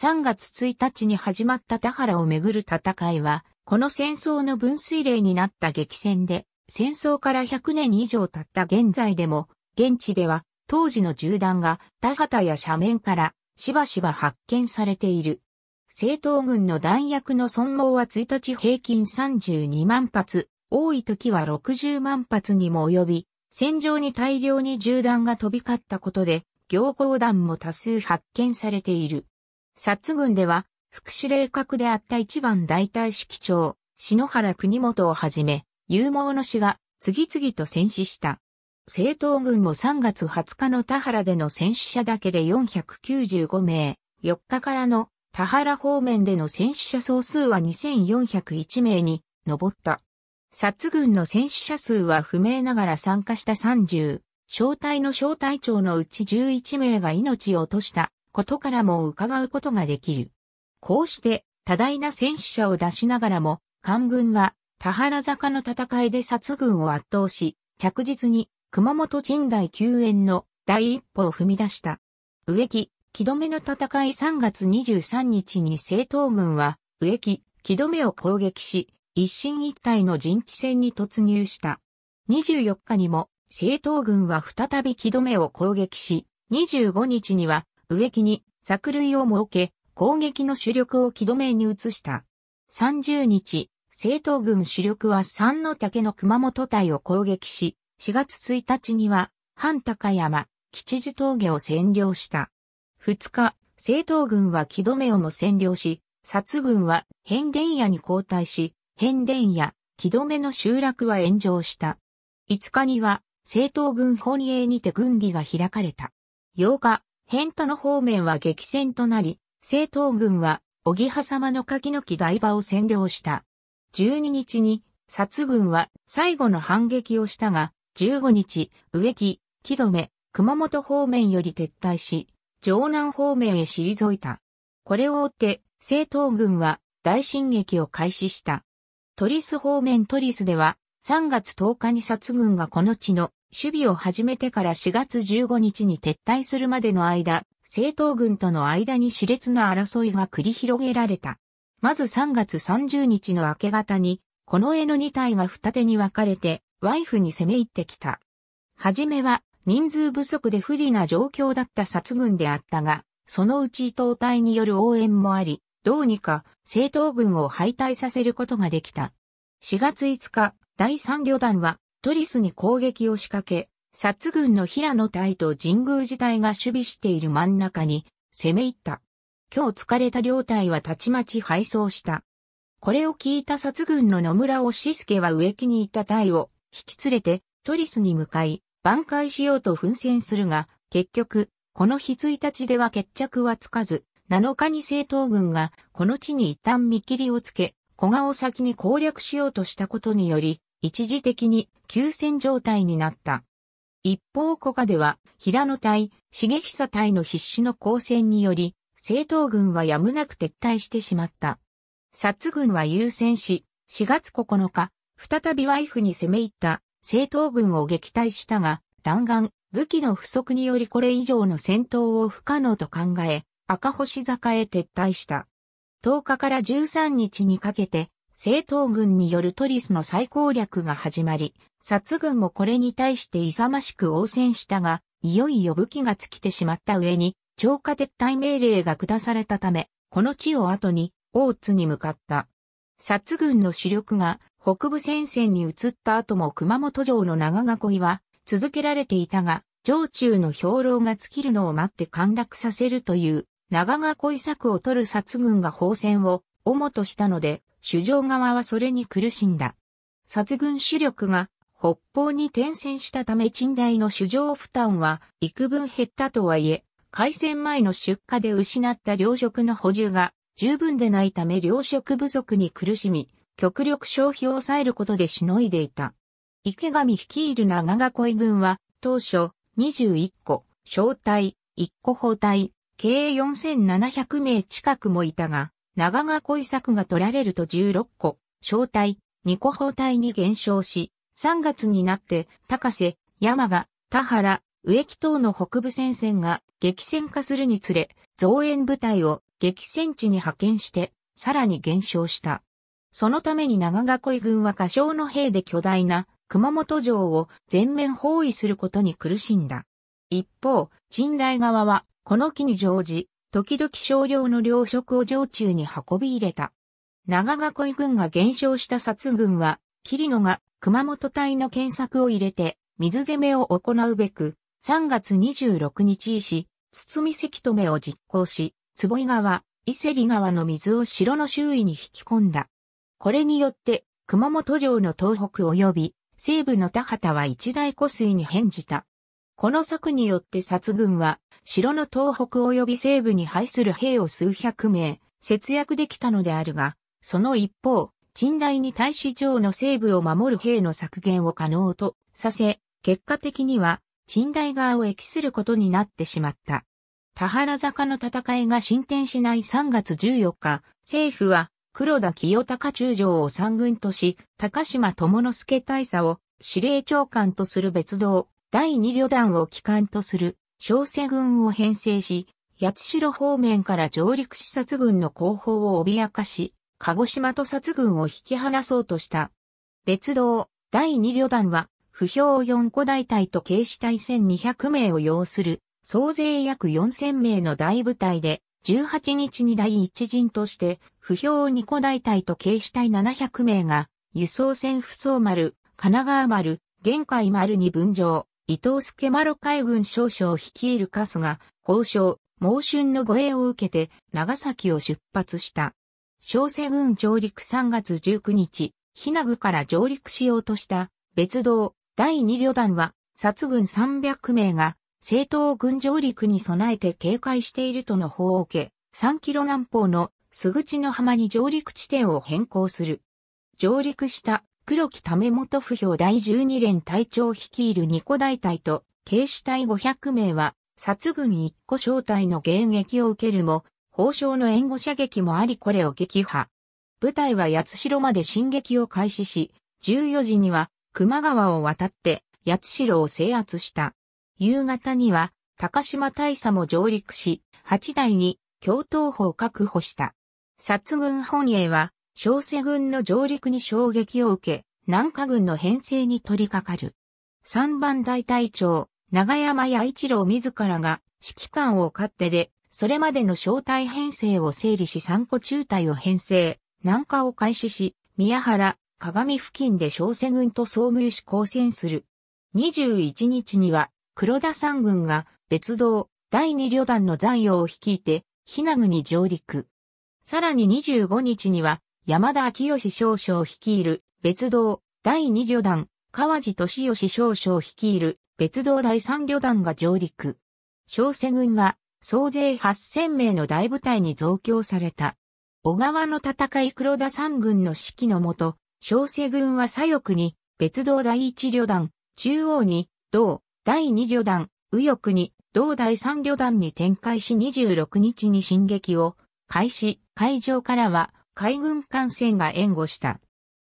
3月1日に始まった田原をめぐる戦いは、この戦争の分水嶺になった激戦で、戦争から100年以上経った現在でも、現地では当時の銃弾が田畑や斜面からしばしば発見されている。政党軍の弾薬の損耗は1日平均32万発、多い時は60万発にも及び、戦場に大量に銃弾が飛び交ったことで、行行弾も多数発見されている。札軍では、副司令閣であった一番大隊指揮長、篠原国元をはじめ、有毛の死が次々と戦死した。政党軍も3月20日の田原での戦死者だけで495名、4日からの田原方面での戦死者総数は2401名に上った。殺軍の戦死者数は不明ながら参加した30、小隊の小隊長のうち11名が命を落としたことからも伺うことができる。こうして多大な戦死者を出しながらも、官軍は田原坂の戦いで殺軍を圧倒し、着実に熊本神大救援の第一歩を踏み出した。植木、木止めの戦い3月23日に政党軍は、植木、木止めを攻撃し、一進一退の陣地戦に突入した。24日にも、政党軍は再び木止めを攻撃し、25日には植木に作類を設け、攻撃の主力を木止めに移した。30日、政党軍主力は三の竹の熊本隊を攻撃し、4月1日には、半高山、吉地峠を占領した。2日、政党軍は木止めをも占領し、殺軍は変電屋に交代し、変電や木止めの集落は炎上した。5日には、政党軍本営にて軍議が開かれた。8日、変田の方面は激戦となり、政党軍は、小木葉様の柿の木台場を占領した。12日に、殺軍は最後の反撃をしたが、15日、植木、木止め、熊本方面より撤退し、城南方面へ退いた。これを追って、政党軍は大進撃を開始した。トリス方面トリスでは、3月10日に殺軍がこの地の守備を始めてから4月15日に撤退するまでの間、政党軍との間に熾烈な争いが繰り広げられた。まず3月30日の明け方に、この絵の2体が二手に分かれて、ワイフに攻め入ってきた。はじめは、人数不足で不利な状況だった殺軍であったが、そのうち党隊による応援もあり、どうにか正党軍を敗退させることができた。4月5日、第3旅団はトリスに攻撃を仕掛け、殺軍の平野隊と神宮自体が守備している真ん中に攻め入った。今日疲れた両隊はたちまち敗走した。これを聞いた殺軍の野村を志助は植木にいた隊を引き連れてトリスに向かい、挽回しようと奮戦するが、結局、この日1日では決着はつかず、7日に政党軍がこの地に一旦見切りをつけ、小賀を先に攻略しようとしたことにより、一時的に休戦状態になった。一方小賀では、平野隊、重久隊の必死の交戦により、政党軍はやむなく撤退してしまった。殺軍は優先し、4月9日、再びワイフに攻め入った政党軍を撃退したが、弾丸、武器の不足によりこれ以上の戦闘を不可能と考え、赤星坂へ撤退した。10日から13日にかけて、政党軍によるトリスの再攻略が始まり、殺軍もこれに対して勇ましく応戦したが、いよいよ武器が尽きてしまった上に、超過撤退命令が下されたため、この地を後に、大津に向かった。殺軍の主力が北部戦線に移った後も熊本城の長囲いは続けられていたが、城中の兵糧が尽きるのを待って陥落させるという長が恋策を取る殺軍が砲戦を主としたので、主上側はそれに苦しんだ。殺軍主力が北方に転戦したため賃代の主上負担は幾分減ったとはいえ、開戦前の出荷で失った糧食の補充が十分でないため糧食不足に苦しみ、極力消費を抑えることでしのいでいた。池上率いる長が恋軍は当初21個、小隊、1個包隊、計4700名近くもいたが、長が恋作が取られると16個、小隊、2個包隊に減少し、3月になって、高瀬、山賀、田原、植木等の北部戦線が激戦化するにつれ、増援部隊を激戦地に派遣して、さらに減少した。そのために長が恋軍は過小の兵で巨大な熊本城を全面包囲することに苦しんだ。一方、陳大側はこの機に乗じ、時々少量の糧食を城中に運び入れた。長恋軍が減少した殺軍は、桐野が熊本隊の検索を入れて、水攻めを行うべく、3月26日医師、堤関止めを実行し、坪井川、伊勢里川の水を城の周囲に引き込んだ。これによって、熊本城の東北及び、西部の田畑は一大湖水に変じた。この策によって殺軍は、城の東北及び西部に配する兵を数百名、節約できたのであるが、その一方、近代に大使城の西部を守る兵の削減を可能とさせ、結果的には、近代側を益することになってしまった。田原坂の戦いが進展しない3月14日、政府は黒田清高中将を三軍とし、高島智之助大佐を司令長官とする別動、第2旅団を機関とする小瀬軍を編成し、八代方面から上陸視察軍の後方を脅かし、鹿児島と殺軍を引き離そうとした。別動、第2旅団は、不評4個大隊と警視隊1200名を要する、総勢約4000名の大部隊で、18日に第一陣として、不評2個大隊と警視隊700名が、輸送船不走丸、神奈川丸、玄海丸に分譲。伊藤助丸海軍少将率いるカスが、交渉、猛春の護衛を受けて長崎を出発した。小瀬軍上陸3月19日、日名具から上陸しようとした別道、第2旅団は、殺軍300名が、正東軍上陸に備えて警戒しているとの報を受け、3キロ南方のすぐちの浜に上陸地点を変更する。上陸した黒木為元不評第12連隊長率いる二個大隊と、警視隊500名は、殺軍一個小隊の迎撃を受けるも、報奨の援護射撃もありこれを撃破。部隊は八代まで進撃を開始し、14時には熊川を渡って八代を制圧した。夕方には高島大佐も上陸し、八代に闘砲を確保した。殺軍本営は小瀬軍の上陸に衝撃を受け、南下軍の編成に取り掛かる。三番大隊長、長山や一郎自らが指揮官を勝手で、それまでの小隊編成を整理し三個中隊を編成、南下を開始し、宮原、鏡付近で小瀬軍と遭遇し交戦する。21日には、黒田三軍が別動第二旅団の残余を率いて、ひなぐに上陸。さらに25日には、山田昭義少将率いる別動第2旅団、川地敏義少将率いる別動第3旅団が上陸。小瀬軍は総勢8000名の大部隊に増強された。小川の戦い黒田三軍の指揮のもと、小瀬軍は左翼に別動第1旅団、中央に同第2旅団、右翼に同第3旅団に展開し26日に進撃を開始、会場からは海軍艦船が援護した。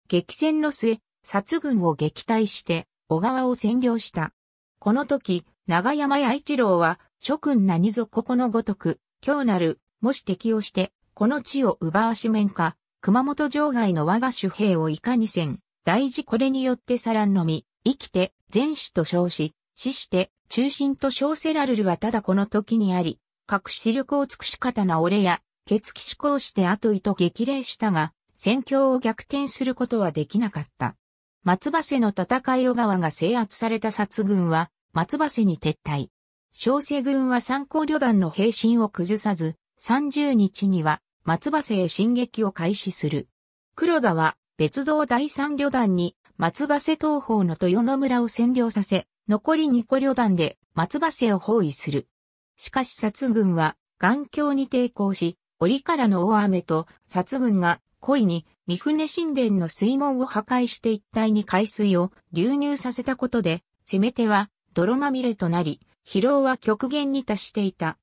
激戦の末、殺軍を撃退して小川を占領した。この時、長山弥一郎は諸君何ぞここのごとく、今日なる、もし敵をして、この地を奪わしめんか、熊本城外の我が主兵をいかにせん、大事これによってさらんのみ、生きて、前死と称し、死して、中心と称せられるはただこの時にあり、各視力を尽くし方な俺や、決起志向して後位と激励したが、戦況を逆転することはできなかった。松橋の戦い小川が制圧された殺軍は、松橋に撤退。小瀬軍は参考旅団の平身を崩さず、30日には松橋へ進撃を開始する。黒田は別動第三旅団に松橋東方の豊野村を占領させ、残り二個旅団で松橋を包囲する。しかし殺軍は、眼鏡に抵抗し、折からの大雨と、殺軍が、故意に、三船神殿の水門を破壊して一帯に海水を流入させたことで、攻め手は泥まみれとなり、疲労は極限に達していた。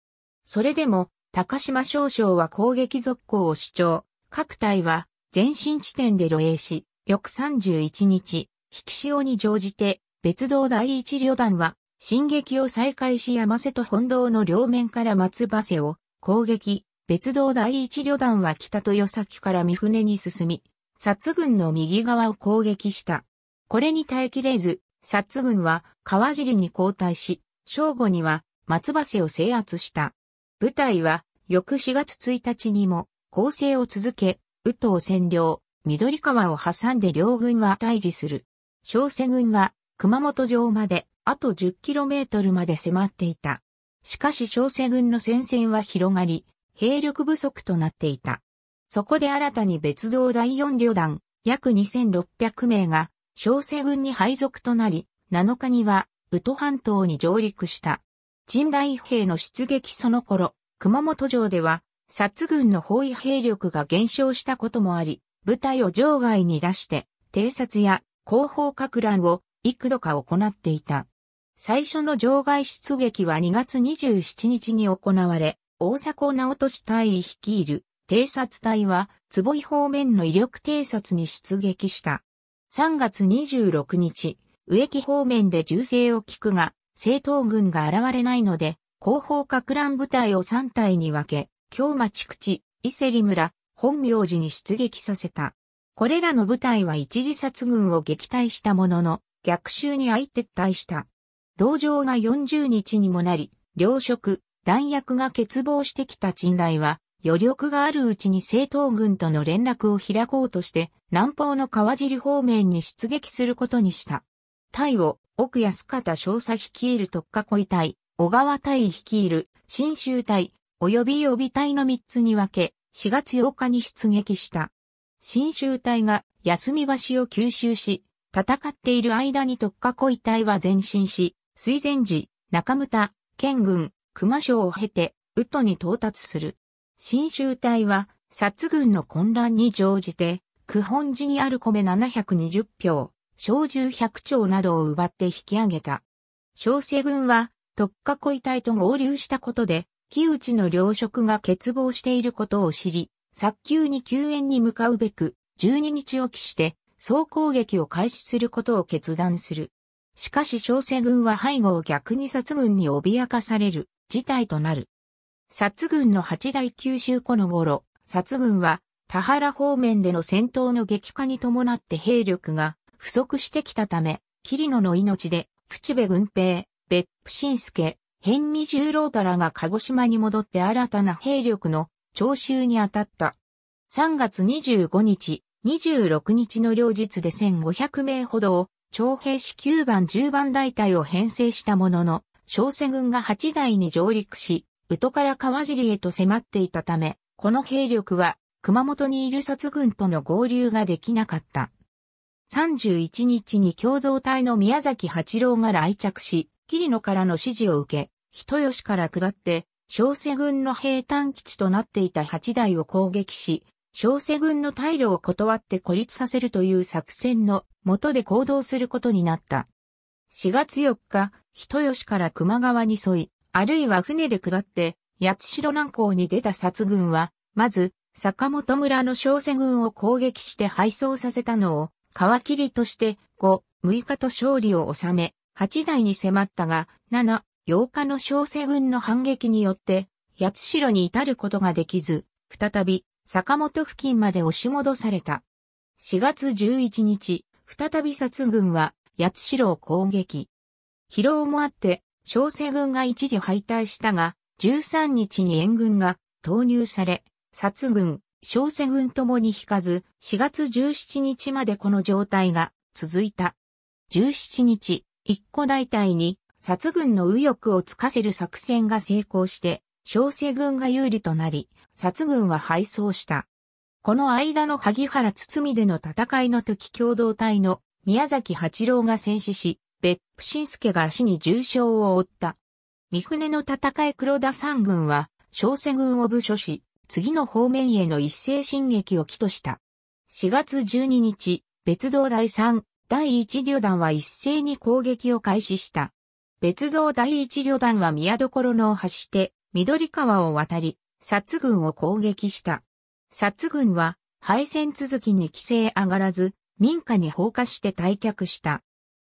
それでも、高島少将は攻撃続行を主張。各隊は前進地点で露営し、翌31日、引き潮に乗じて、別動第一旅団は、進撃を再開し山瀬と本堂の両面から松橋瀬を攻撃、別道第一旅団は北豊崎から三船に進み、薩軍の右側を攻撃した。これに耐えきれず、薩軍は川尻に交代し、正午には松橋を制圧した。部隊は翌4月1日にも攻勢を続け、宇都占領、緑川を挟んで両軍は対峙する。小瀬軍は熊本城まであと 10km まで迫っていた。しかし小瀬軍の戦線は広がり、兵力不足となっていた。そこで新たに別動第4旅団、約2600名が、小西軍に配属となり、7日には、宇都半島に上陸した。陳大兵の出撃その頃、熊本城では、殺軍の包囲兵力が減少したこともあり、部隊を場外に出して、偵察や後方拡乱を幾度か行っていた。最初の場外出撃は2月27日に行われ、大迫直俊隊尉率いる偵察隊は、坪井方面の威力偵察に出撃した。3月26日、植木方面で銃声を聞くが、政党軍が現れないので、後方各乱部隊を3隊に分け、京町口、伊勢里村、本名寺に出撃させた。これらの部隊は一時殺軍を撃退したものの、逆襲に相撤退した。牢城が40日にもなり、糧食、弾薬が欠乏してきた陳来は、余力があるうちに政党軍との連絡を開こうとして、南方の川尻方面に出撃することにした。タイを、奥安方少佐率いる特化小隊、小川隊率いる新州隊、及び予備隊の3つに分け、4月8日に出撃した。新州隊が休み橋を吸収し、戦っている間に特化小隊は前進し、水前寺、中牟田、県軍、熊章を経て、ウッに到達する。新州隊は、殺軍の混乱に乗じて、九本寺にある米720票、小銃100丁などを奪って引き上げた。小生軍は、特化恋隊と合流したことで、木内の領職が欠乏していることを知り、早急に救援に向かうべく、12日を期して、総攻撃を開始することを決断する。しかし小生軍は背後を逆に殺軍に脅かされる。事態となる。薩軍の八大九州この頃、薩軍は田原方面での戦闘の激化に伴って兵力が不足してきたため、桐野の命で、口部軍兵、別府新介、辺見十郎太らが鹿児島に戻って新たな兵力の徴収に当たった。3月25日、26日の両日で1500名ほどを、徴兵士9番10番大隊を編成したものの、小瀬軍が8代に上陸し、宇都から川尻へと迫っていたため、この兵力は熊本にいる殺軍との合流ができなかった。31日に共同体の宮崎八郎が来着し、桐野からの指示を受け、人吉から下って、小瀬軍の兵団基地となっていた8台を攻撃し、小瀬軍の退路を断って孤立させるという作戦のもとで行動することになった。4月4日、人吉から熊川に沿い、あるいは船で下って、八代南港に出た殺軍は、まず、坂本村の小瀬軍を攻撃して敗走させたのを、皮切りとして、5、6日と勝利を収め、8台に迫ったが、7、8日の小瀬軍の反撃によって、八代に至ることができず、再び、坂本付近まで押し戻された。4月11日、再び殺軍は、八代を攻撃。疲労もあって、小西軍が一時敗退したが、13日に援軍が投入され、殺軍、小西軍ともに引かず、4月17日までこの状態が続いた。17日、一個大隊に、殺軍の右翼をつかせる作戦が成功して、小西軍が有利となり、殺軍は敗走した。この間の萩原堤での戦いの時共同体の宮崎八郎が戦死し、別府信介が足に重傷を負った。三船の戦い黒田三軍は、小瀬軍を部署し、次の方面への一斉進撃を起とした。4月12日、別動第3、第1旅団は一斉に攻撃を開始した。別動第1旅団は宮所のを発して、緑川を渡り、殺軍を攻撃した。殺軍は、敗戦続きに規制上がらず、民家に放火して退却した。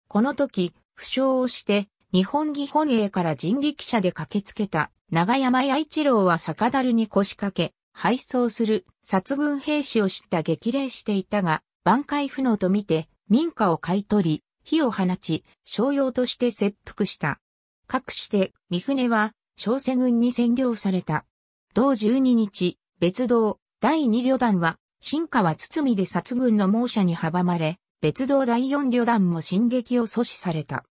この時、負傷をして、日本義本営から人力車で駆けつけた長山弥一郎は酒樽に腰掛け、敗走する殺軍兵士を知った激励していたが、挽回不能とみて民家を買い取り、火を放ち、商用として切腹した。かくして、三船は、小瀬軍に占領された。同12日、別動、第2旅団は、新川堤で殺軍の猛者に阻まれ、別動第四旅団も進撃を阻止された。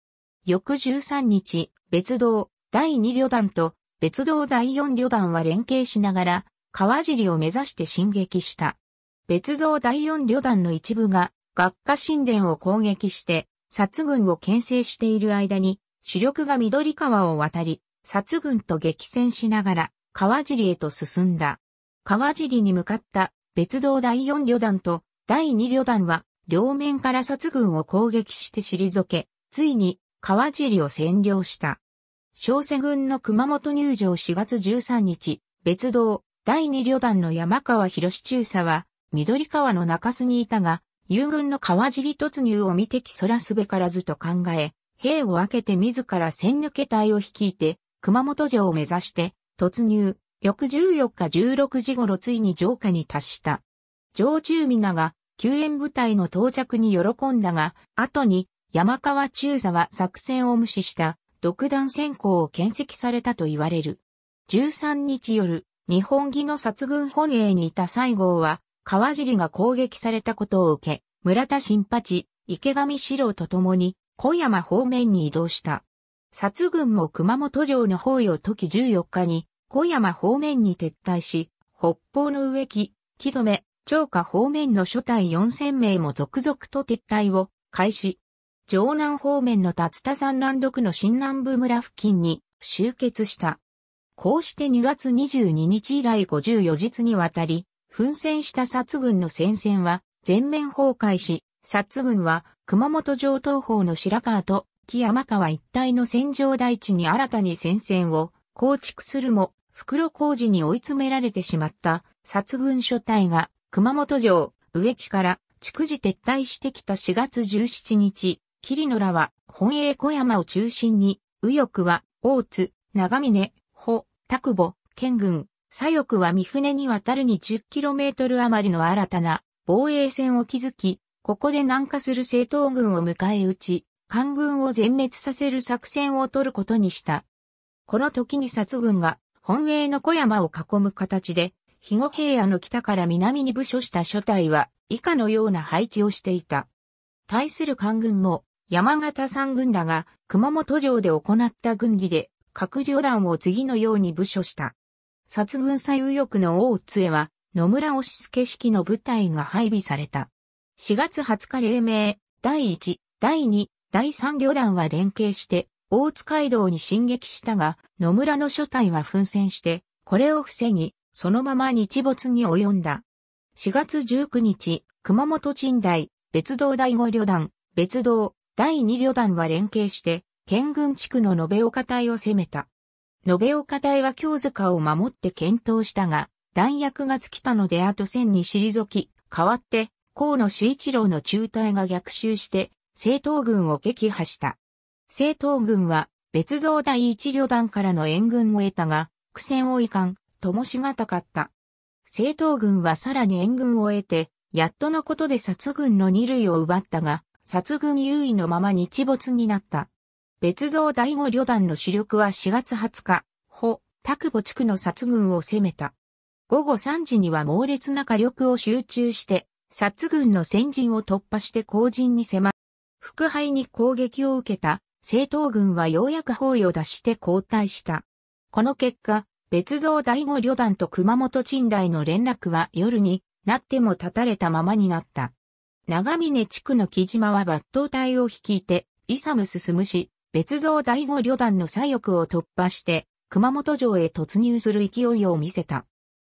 翌13日、別動第二旅団と別動第四旅団は連携しながら、川尻を目指して進撃した。別動第四旅団の一部が、学科神殿を攻撃して、殺軍を牽制している間に、主力が緑川を渡り、殺軍と激戦しながら、川尻へと進んだ。川尻に向かった別動第四旅団と第二旅団は両面から殺軍を攻撃して退け、ついに川尻を占領した。小瀬軍の熊本入城4月13日、別道、第二旅団の山川博中佐は、緑川の中洲にいたが、友軍の川尻突入を見てきそらすべからずと考え、兵を分けて自ら千抜け隊を率いて、熊本城を目指して、突入、翌14日16時頃ついに城下に達した。城中皆が救援部隊の到着に喜んだが、後に山川中佐は作戦を無視した独断先行を検責されたと言われる。13日夜、日本儀の殺軍本営にいた西郷は、川尻が攻撃されたことを受け、村田新八、池上四郎と共に、小山方面に移動した。殺軍も熊本城の包囲を解き14日に、小山方面に撤退し、北方の植木、木止め、長下方面の初隊4000名も続々と撤退を開始。城南方面の達田山南独の新南部村付近に集結した。こうして2月22日以来54日にわたり、奮戦した薩軍の戦線は全面崩壊し、薩軍は熊本城東方の白川と木山川一帯の戦場台地に新たに戦線を構築するも、袋工事に追い詰められてしまった薩軍諸隊が熊本城、植木から、逐次撤退してきた4月17日、桐野らは、本営小山を中心に、右翼は、大津、長峰、保、拓保、県軍、左翼は三船に渡るに 10km 余りの新たな防衛線を築き、ここで南下する政党軍を迎え撃ち、官軍を全滅させる作戦を取ることにした。この時に殺軍が本営の小山を囲む形で肥後平野の北から南に部署した諸隊は以下のような配置をしていた。対する官軍も山形三軍らが熊本城で行った軍議で各旅団を次のように部署した。殺軍左右翼の大津へは野村押け式の部隊が配備された。4月20日黎明、第1、第2、第3旅団は連携して大津街道に進撃したが野村の所隊は奮戦してこれを防ぎそのまま日没に及んだ。4月19日、熊本鎮大、別動第5旅団、別動、第2旅団は連携して、県軍地区の延岡隊を攻めた。延岡隊は京塚を守って検討したが、弾薬が尽きたのであと戦に退き、代わって、河野主一郎の中隊が逆襲して、政党軍を撃破した。政党軍は、別道第一旅団からの援軍を得たが、苦戦を遺憾、ともしがたかった。政党軍はさらに援軍を得て、やっとのことで殺軍の二類を奪ったが、殺軍優位のまま日没になった。別蔵第五旅団の主力は4月20日、保、拓保地区の殺軍を攻めた。午後3時には猛烈な火力を集中して、殺軍の先陣を突破して後陣に迫る。腹敗に攻撃を受けた、政党軍はようやく包囲を出して後退した。この結果、別蔵第五旅団と熊本鎮台の連絡は夜になっても断たれたままになった。長峰地区の木島は抜刀隊を率いて、イサム進むし、別蔵第五旅団の左翼を突破して、熊本城へ突入する勢いを見せた。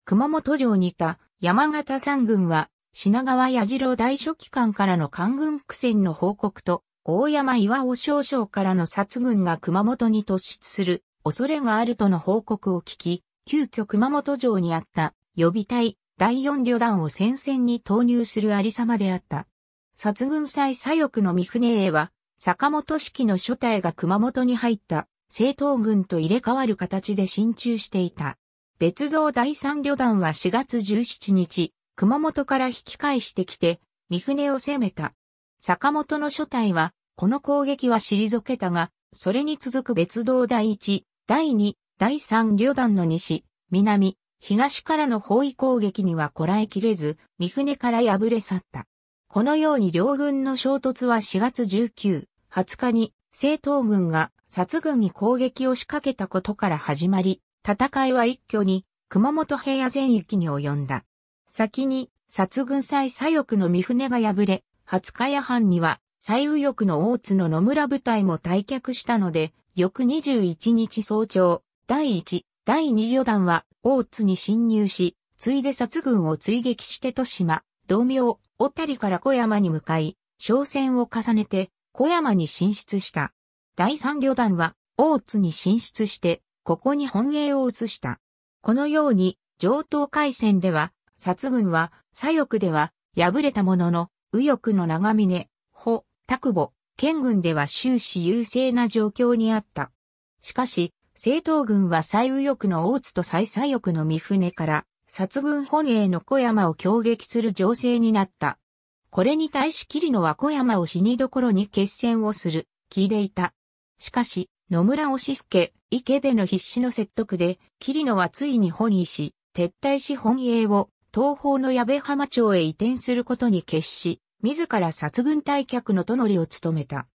熊本城にいた山形三軍は、品川矢次郎大書記官からの官軍苦戦の報告と、大山岩尾少将からの殺軍が熊本に突出する恐れがあるとの報告を聞き、急遽熊本城にあった予備隊第4旅団を戦線に投入するありさまであった。殺軍祭左翼の三船英は、坂本式の初隊が熊本に入った政党軍と入れ替わる形で進駐していた。別造第3旅団は4月17日、熊本から引き返してきて、三船を攻めた。坂本の初隊は、この攻撃は退けたが、それに続く別動第一、第2、第3旅団の西、南、東からの包囲攻撃にはこらえきれず、三船から破れ去った。このように両軍の衝突は4月19、20日に、西東軍が殺軍に攻撃を仕掛けたことから始まり、戦いは一挙に熊本平野全域に及んだ。先に、殺軍最左翼の三船が敗れ、20日夜半には、最右翼の大津の野村部隊も退却したので、翌21日早朝、第1、第2旅団は、大津に侵入し、ついで殺軍を追撃して豊島、同名、小谷から小山に向かい、商戦を重ねて、小山に進出した。第3旅団は、大津に進出して、ここに本営を移した。このように、上東海戦では、殺軍は、左翼では、敗れたものの、右翼の長峰、保、田久保、県軍では終始優勢な状況にあった。しかし、政党軍は最右翼の大津と最左翼の三船から、殺軍本営の小山を攻撃する情勢になった。これに対し桐野は小山を死にどころに決戦をする、聞いていた。しかし、野村押助、池部の必死の説得で、桐野はついに本意し、撤退し本営を東方の矢部浜町へ移転することに決し、自ら殺軍退却の殿りを務めた。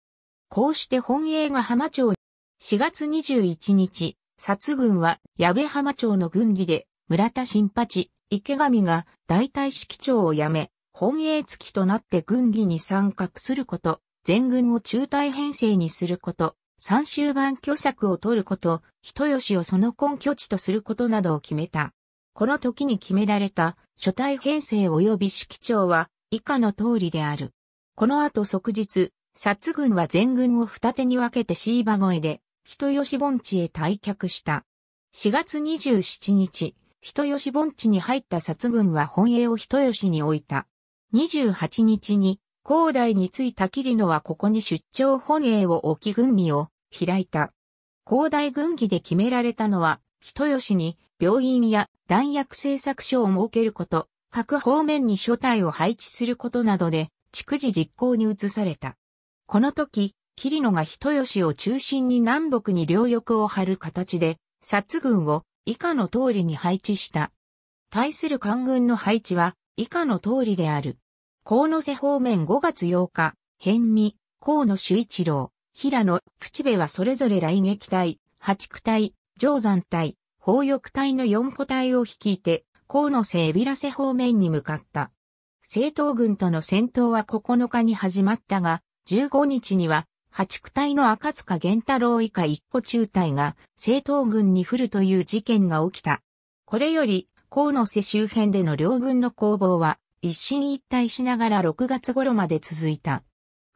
こうして本営が浜町に、4月21日、殺軍は矢部浜町の軍議で、村田新八、池上が大隊指揮長を辞め、本営付きとなって軍議に参画すること、全軍を中隊編成にすること、三周版巨作を取ること、人吉をその根拠地とすることなどを決めた。この時に決められた初隊編成及び指揮長は、以下の通りである。この後即日、薩軍は全軍を二手に分けて椎葉越えで、人吉盆地へ退却した。4月27日、人吉盆地に入った薩軍は本営を人吉に置いた。28日に、高台に着いた桐野はここに出張本営を置き軍議を開いた。高台軍議で決められたのは、人吉に病院や弾薬製作所を設けること、各方面に所帯を配置することなどで、逐次実行に移された。この時、桐野が人吉を中心に南北に両翼を張る形で、殺軍を以下の通りに配置した。対する官軍の配置は以下の通りである。河野瀬方面5月8日、辺見、河野朱一郎、平野、口部はそれぞれ来撃隊、八区隊、定山隊、宝翼隊の4個隊を率いて、河野瀬海老ラせ方面に向かった。政党軍との戦闘は9日に始まったが、15日には、八区隊の赤塚玄太郎以下一個中隊が政党軍に降るという事件が起きた。これより、河野瀬周辺での両軍の攻防は、一進一退しながら6月頃まで続いた。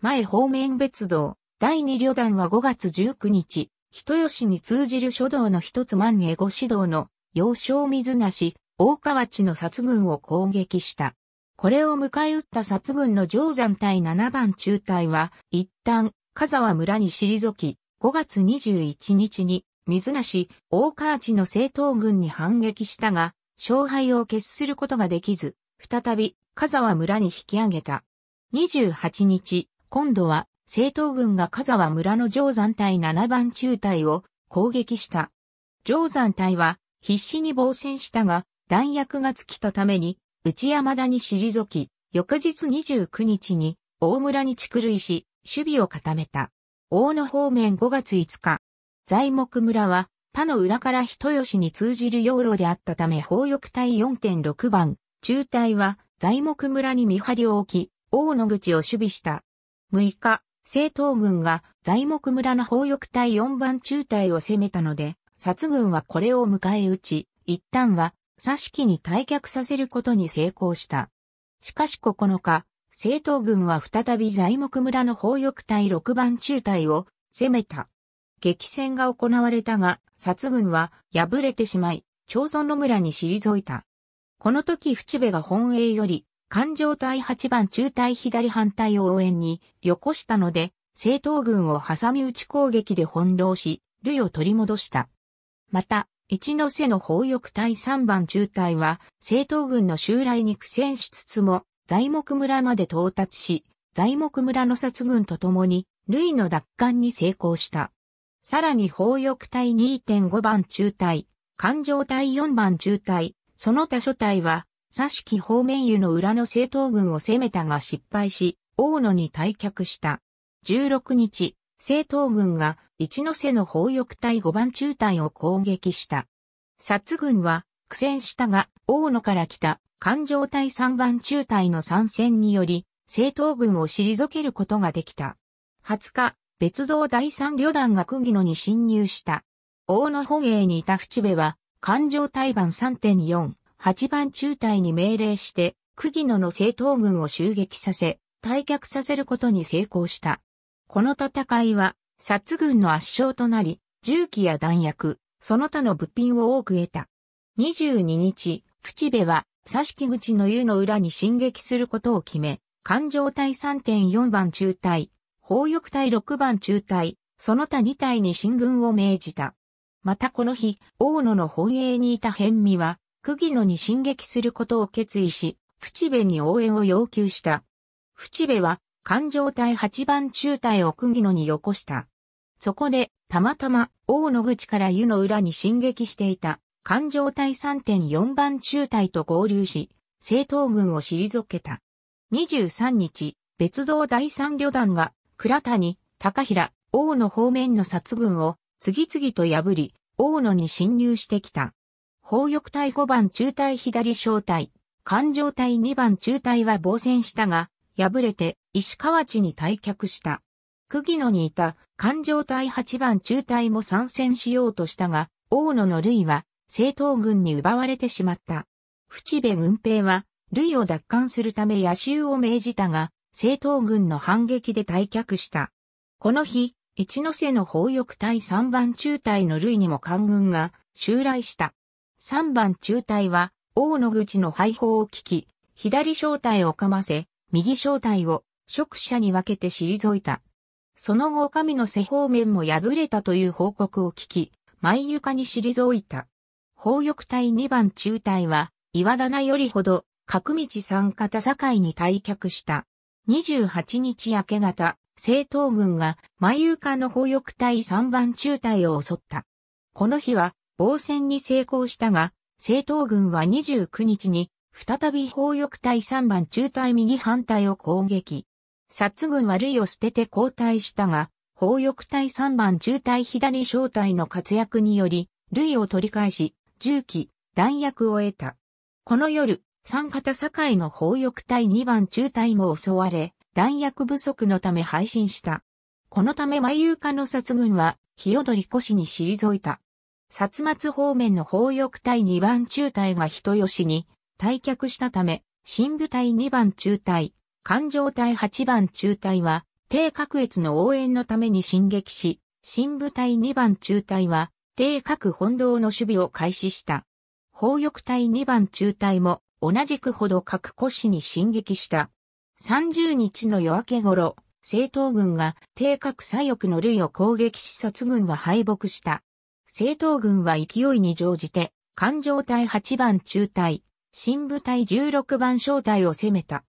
前方面別動、第2旅団は5月19日、人吉に通じる書道の一つ万英語指導の、幼少水無し、大河内の殺軍を攻撃した。これを迎え撃った殺軍の定山隊7番中隊は、一旦、香沢村に退き、5月21日に、水無し、大河内の政党軍に反撃したが、勝敗を決することができず、再び、香沢村に引き上げた。28日、今度は、政党軍が香沢村の定山隊7番中隊を攻撃した。定山隊は必死に防戦したが、弾薬が尽きたために、内山田に退き、翌日29日に大村に築類し、守備を固めた。大野方面5月5日。材木村は、他の裏から人吉に通じる養路であったため、砲翼隊4.6番、中隊は材木村に見張りを置き、大野口を守備した。6日、政党軍が材木村の砲翼隊4番中隊を攻めたので、殺軍はこれを迎え撃ち、一旦は佐敷に退却させることに成功した。しかし9日、政党軍は再び材木村の砲翼隊6番中隊を攻めた。激戦が行われたが、殺軍は敗れてしまい、長村の村に退いた。この時淵部が本営より、環状隊8番中隊左反対を応援によこしたので、政党軍を挟み撃ち攻撃で翻弄し、類を取り戻した。また、一ノ瀬の砲翼隊3番中隊は、政党軍の襲来に苦戦しつつも、材木村まで到達し、材木村の殺軍と共に、類の奪還に成功した。さらに砲翼隊2.5番中隊、環状隊4番中隊、その他諸隊は、佐敷方面湯の裏の政党軍を攻めたが失敗し、大野に退却した。16日、正東軍が一ノ瀬の砲翼隊五番中隊を攻撃した。薩軍は苦戦したが、大野から来た環状隊三番中隊の参戦により、正統軍を退けることができた。20日、別動第三旅団が釘野に侵入した。大野捕鯨にいた淵部は、環状隊番3.4、8番中隊に命令して、釘野の正統軍を襲撃させ、退却させることに成功した。この戦いは、殺軍の圧勝となり、銃器や弾薬、その他の物品を多く得た。22日、淵部は、佐敷口の湯の裏に進撃することを決め、環状隊3.4番中隊、砲翼隊6番中隊、その他2隊に進軍を命じた。またこの日、大野の本営にいた辺見は、釘野に進撃することを決意し、淵部に応援を要求した。淵部は、艦上隊8番中隊を釘野によこした。そこで、たまたま、大野口から湯の裏に進撃していた、艦上隊3.4番中隊と合流し、正東軍を退けた。23日、別動第3旅団が、倉谷、高平、大野方面の殺軍を、次々と破り、大野に侵入してきた。砲翼隊5番中隊左小隊、艦上隊2番中隊は防戦したが、破れて、石川地に退却した。釘野にいた環状隊8番中隊も参戦しようとしたが、大野の類は政党軍に奪われてしまった。淵部軍兵は、類を奪還するため野衆を命じたが、政党軍の反撃で退却した。この日、一ノ瀬の砲翼隊3番中隊の類にも官軍が襲来した。3番中隊は、大野口の敗北を聞き、左正体をかませ、右正体を職者に分けて退いた。その後神の背方面も敗れたという報告を聞き、前床に退いた。宝翼隊2番中隊は、岩棚よりほど、角道三方境に退却した。28日明け方、西東軍が、前床の宝翼隊3番中隊を襲った。この日は、防戦に成功したが、西東軍は29日に、再び宝翼隊3番中隊右反対を攻撃。殺軍悪いを捨てて交代したが、砲翼隊3番中隊左正体の活躍により、類を取り返し、重機、弾薬を得た。この夜、三方堺の砲翼隊2番中隊も襲われ、弾薬不足のため配信した。このため眉遊家の殺軍は、日踊り越に退いた。薩末方面の砲翼隊2番中隊が人吉に退却したため、新部隊2番中隊、環状隊8番中隊は、低格越の応援のために進撃し、新部隊2番中隊は、低格本堂の守備を開始した。砲翼隊2番中隊も、同じくほど各古市に進撃した。30日の夜明け頃、正党軍が低格左翼の類を攻撃し殺軍は敗北した。正党軍は勢いに乗じて、環状隊8番中隊、新部隊16番小隊を攻めた。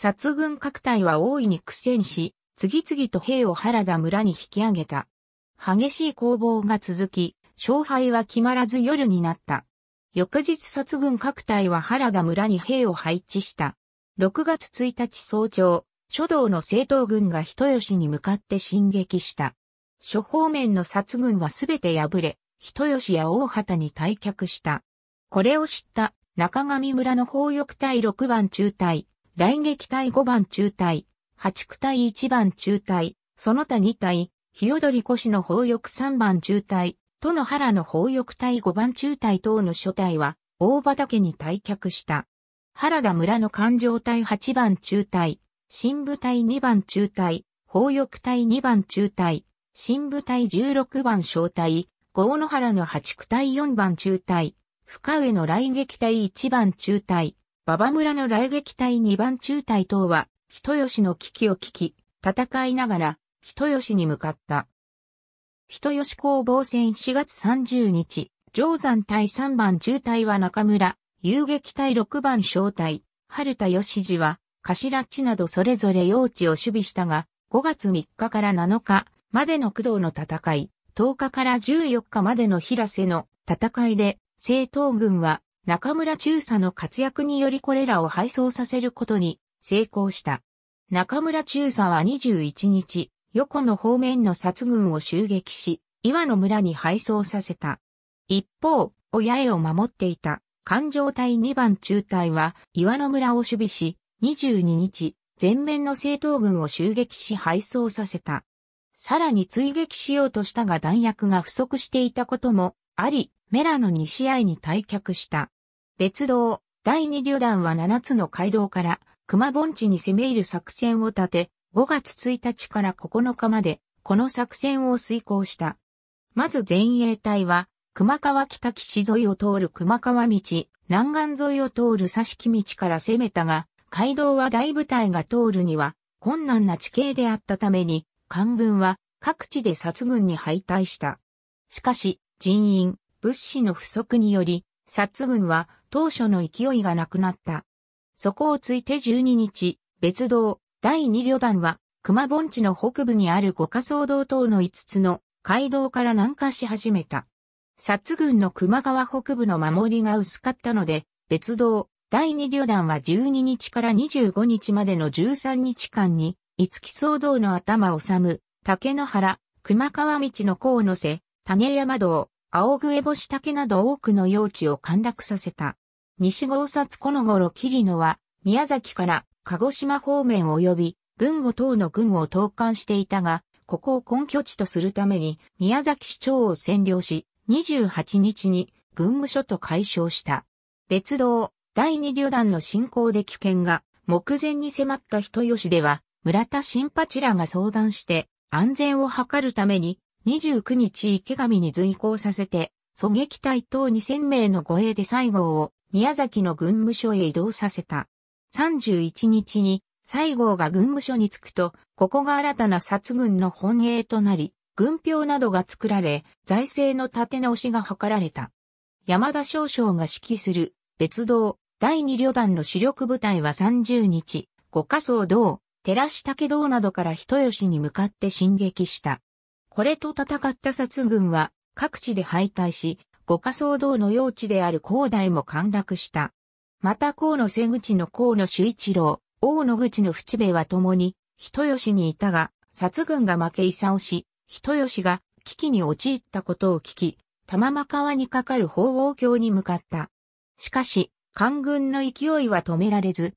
殺軍各隊は大いに苦戦し、次々と兵を原田村に引き上げた。激しい攻防が続き、勝敗は決まらず夜になった。翌日殺軍各隊は原田村に兵を配置した。6月1日早朝、書道の政党軍が人吉に向かって進撃した。諸方面の殺軍はすべて敗れ、人吉や大畑に退却した。これを知った中上村の法翼隊6番中隊、来撃隊5番中隊、八九隊1番中隊、その他2隊、日踊り越の宝翼3番中隊、都の原の宝翼隊5番中隊等の初隊は、大畑に退却した。原田村の環状隊8番中隊、新部隊2番中隊、宝翼隊2番中隊、新部隊16番小隊、郷野原の八九隊4番中隊、深上の来撃隊1番中隊、馬場村の雷撃隊2番中隊等は、人吉の危機を聞き、戦いながら、人吉に向かった。人吉攻防戦4月30日、定山隊3番中隊は中村、遊撃隊6番小隊、春田吉次は、頭地などそれぞれ用地を守備したが、5月3日から7日までの工藤の戦い、10日から14日までの平瀬の戦いで、政党軍は中村中佐の活躍によりこれらを配送させることに成功した。中村中佐は21日、横の方面の殺軍を襲撃し、岩の村に配送させた。一方、親へを守っていた環状隊2番中隊は岩の村を守備し、22日、全面の政党軍を襲撃し配送させた。さらに追撃しようとしたが弾薬が不足していたこともあり、メラの2試合に退却した。別道、第二旅団は7つの街道から熊盆地に攻め入る作戦を立て、5月1日から9日まで、この作戦を遂行した。まず前衛隊は、熊川北岸沿いを通る熊川道、南岸沿いを通る佐敷道から攻めたが、街道は大部隊が通るには困難な地形であったために、官軍は各地で殺軍に敗退した。しかし、人員、物資の不足により、殺軍は当初の勢いがなくなった。そこをついて12日、別動、第2旅団は、熊盆地の北部にある五箇騒動等の5つの街道から南下し始めた。薩軍の熊川北部の守りが薄かったので、別動、第2旅団は12日から25日までの13日間に、五木騒動の頭をさむ、竹の原、熊川道の甲の瀬、種山道、青笛星竹など多くの用地を陥落させた。西郷札この頃桐野は、宮崎から鹿児島方面及び、文後等の軍を投函していたが、ここを根拠地とするために、宮崎市長を占領し、28日に、軍務所と解消した。別道、第二旅団の進行で危険が、目前に迫った人吉では、村田新八らが相談して、安全を図るために、29日池上に随行させて、狙撃隊等2000名の護衛で西郷を宮崎の軍務所へ移動させた。31日に西郷が軍務所に着くと、ここが新たな殺軍の本営となり、軍票などが作られ、財政の立て直しが図られた。山田少将が指揮する別道、第二旅団の主力部隊は30日、五仮相道、寺師武道などから人吉に向かって進撃した。これと戦った殺軍は各地で敗退し、五家騒動の用地である広大も陥落した。また河野瀬口の河野朱一郎、大野口の淵辺は共に、人吉にいたが、殺軍が負け勲をし、人吉が危機に陥ったことを聞き、玉間川にかかる法王橋に向かった。しかし、官軍の勢いは止められず、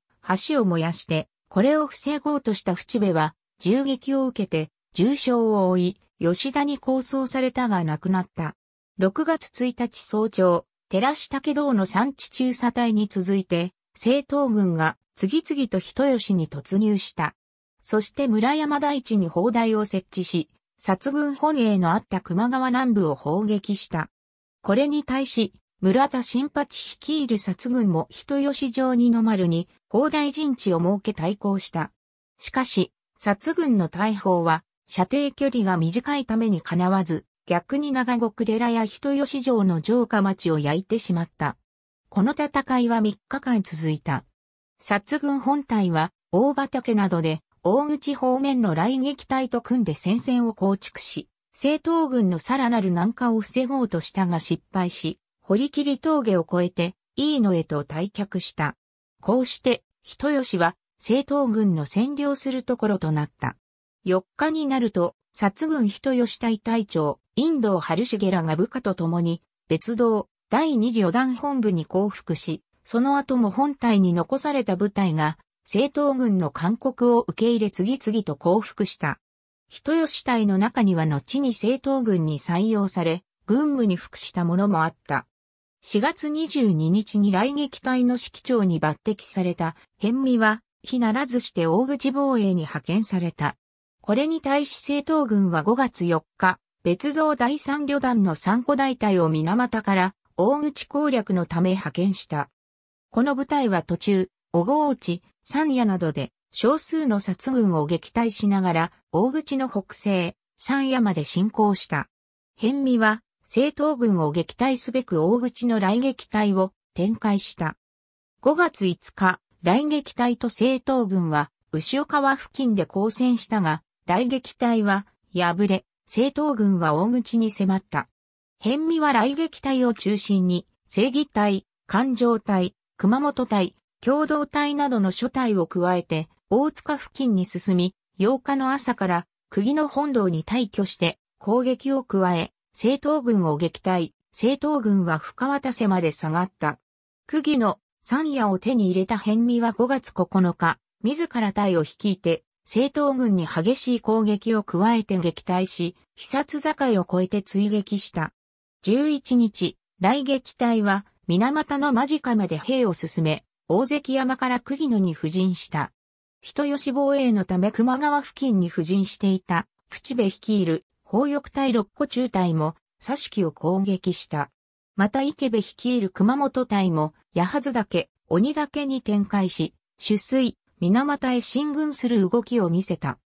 橋を燃やして、これを防ごうとした淵部は、銃撃を受けて、重傷を負い、吉田に構想されたが亡くなった。6月1日早朝、寺下家道の山地中佐隊に続いて、政党軍が次々と人吉に突入した。そして村山大地に砲台を設置し、殺軍本営のあった熊川南部を砲撃した。これに対し、村田新八率いる殺軍も人吉城二の丸に砲台陣地を設け対抗した。しかし、殺軍の大砲は射程距離が短いためにかなわず、逆に長国寺や人吉城の城下町を焼いてしまった。この戦いは3日間続いた。殺軍本体は大畑などで大口方面の来撃隊と組んで戦線を構築し、西東軍のさらなる南下を防ごうとしたが失敗し、堀切峠を越えて、いいのへと退却した。こうして、人吉は西東軍の占領するところとなった。4日になると、殺軍人吉隊隊長、インドハルシゲラが部下と共に、別道、第二旅団本部に降伏し、その後も本隊に残された部隊が、政党軍の勧告を受け入れ次々と降伏した。人吉隊の中には後に政党軍に採用され、軍務に服したものもあった。4月22日に来撃隊の指揮長に抜擢された、変味は、非ならずして大口防衛に派遣された。これに対し政党軍は5月4日、別蔵第三旅団の三個大隊を水俣から大口攻略のため派遣した。この部隊は途中、小郷内、三野などで少数の殺軍を撃退しながら大口の北西、三野まで進行した。辺見は正東軍を撃退すべく大口の来撃隊を展開した。5月5日、来撃隊と正東軍は牛岡川付近で交戦したが、来撃隊は敗れ、政党軍は大口に迫った。辺見は雷撃隊を中心に、正義隊、環状隊、熊本隊、共同隊などの諸隊を加えて、大塚付近に進み、8日の朝から、釘の本堂に退去して、攻撃を加え、政党軍を撃退、政党軍は深渡瀬まで下がった。釘の三夜を手に入れた変見は5月9日、自ら隊を率いて、政党軍に激しい攻撃を加えて撃退し、肥殺境を越えて追撃した。11日、来撃隊は水俣の間近まで兵を進め、大関山から釘野に布陣した。人吉防衛のため熊川付近に布陣していた、淵部率いる、砲翼隊六個中隊も、佐敷を攻撃した。また池部率いる熊本隊も、八幡岳、鬼岳に展開し、取水、水俣へ進軍する動きを見せた。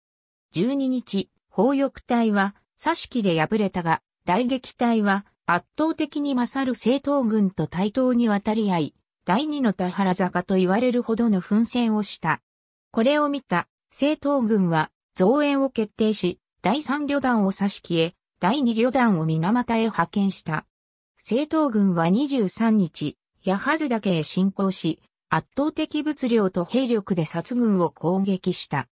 12日、砲翼隊は刺し木で敗れたが、大撃隊は圧倒的に勝る政党軍と対等に渡り合い、第二の田原坂と言われるほどの奮戦をした。これを見た政党軍は増援を決定し、第三旅団を刺し木へ、第二旅団を水俣へ派遣した。正統軍は23日、八幡岳へ進行し、圧倒的物量と兵力で殺軍を攻撃した。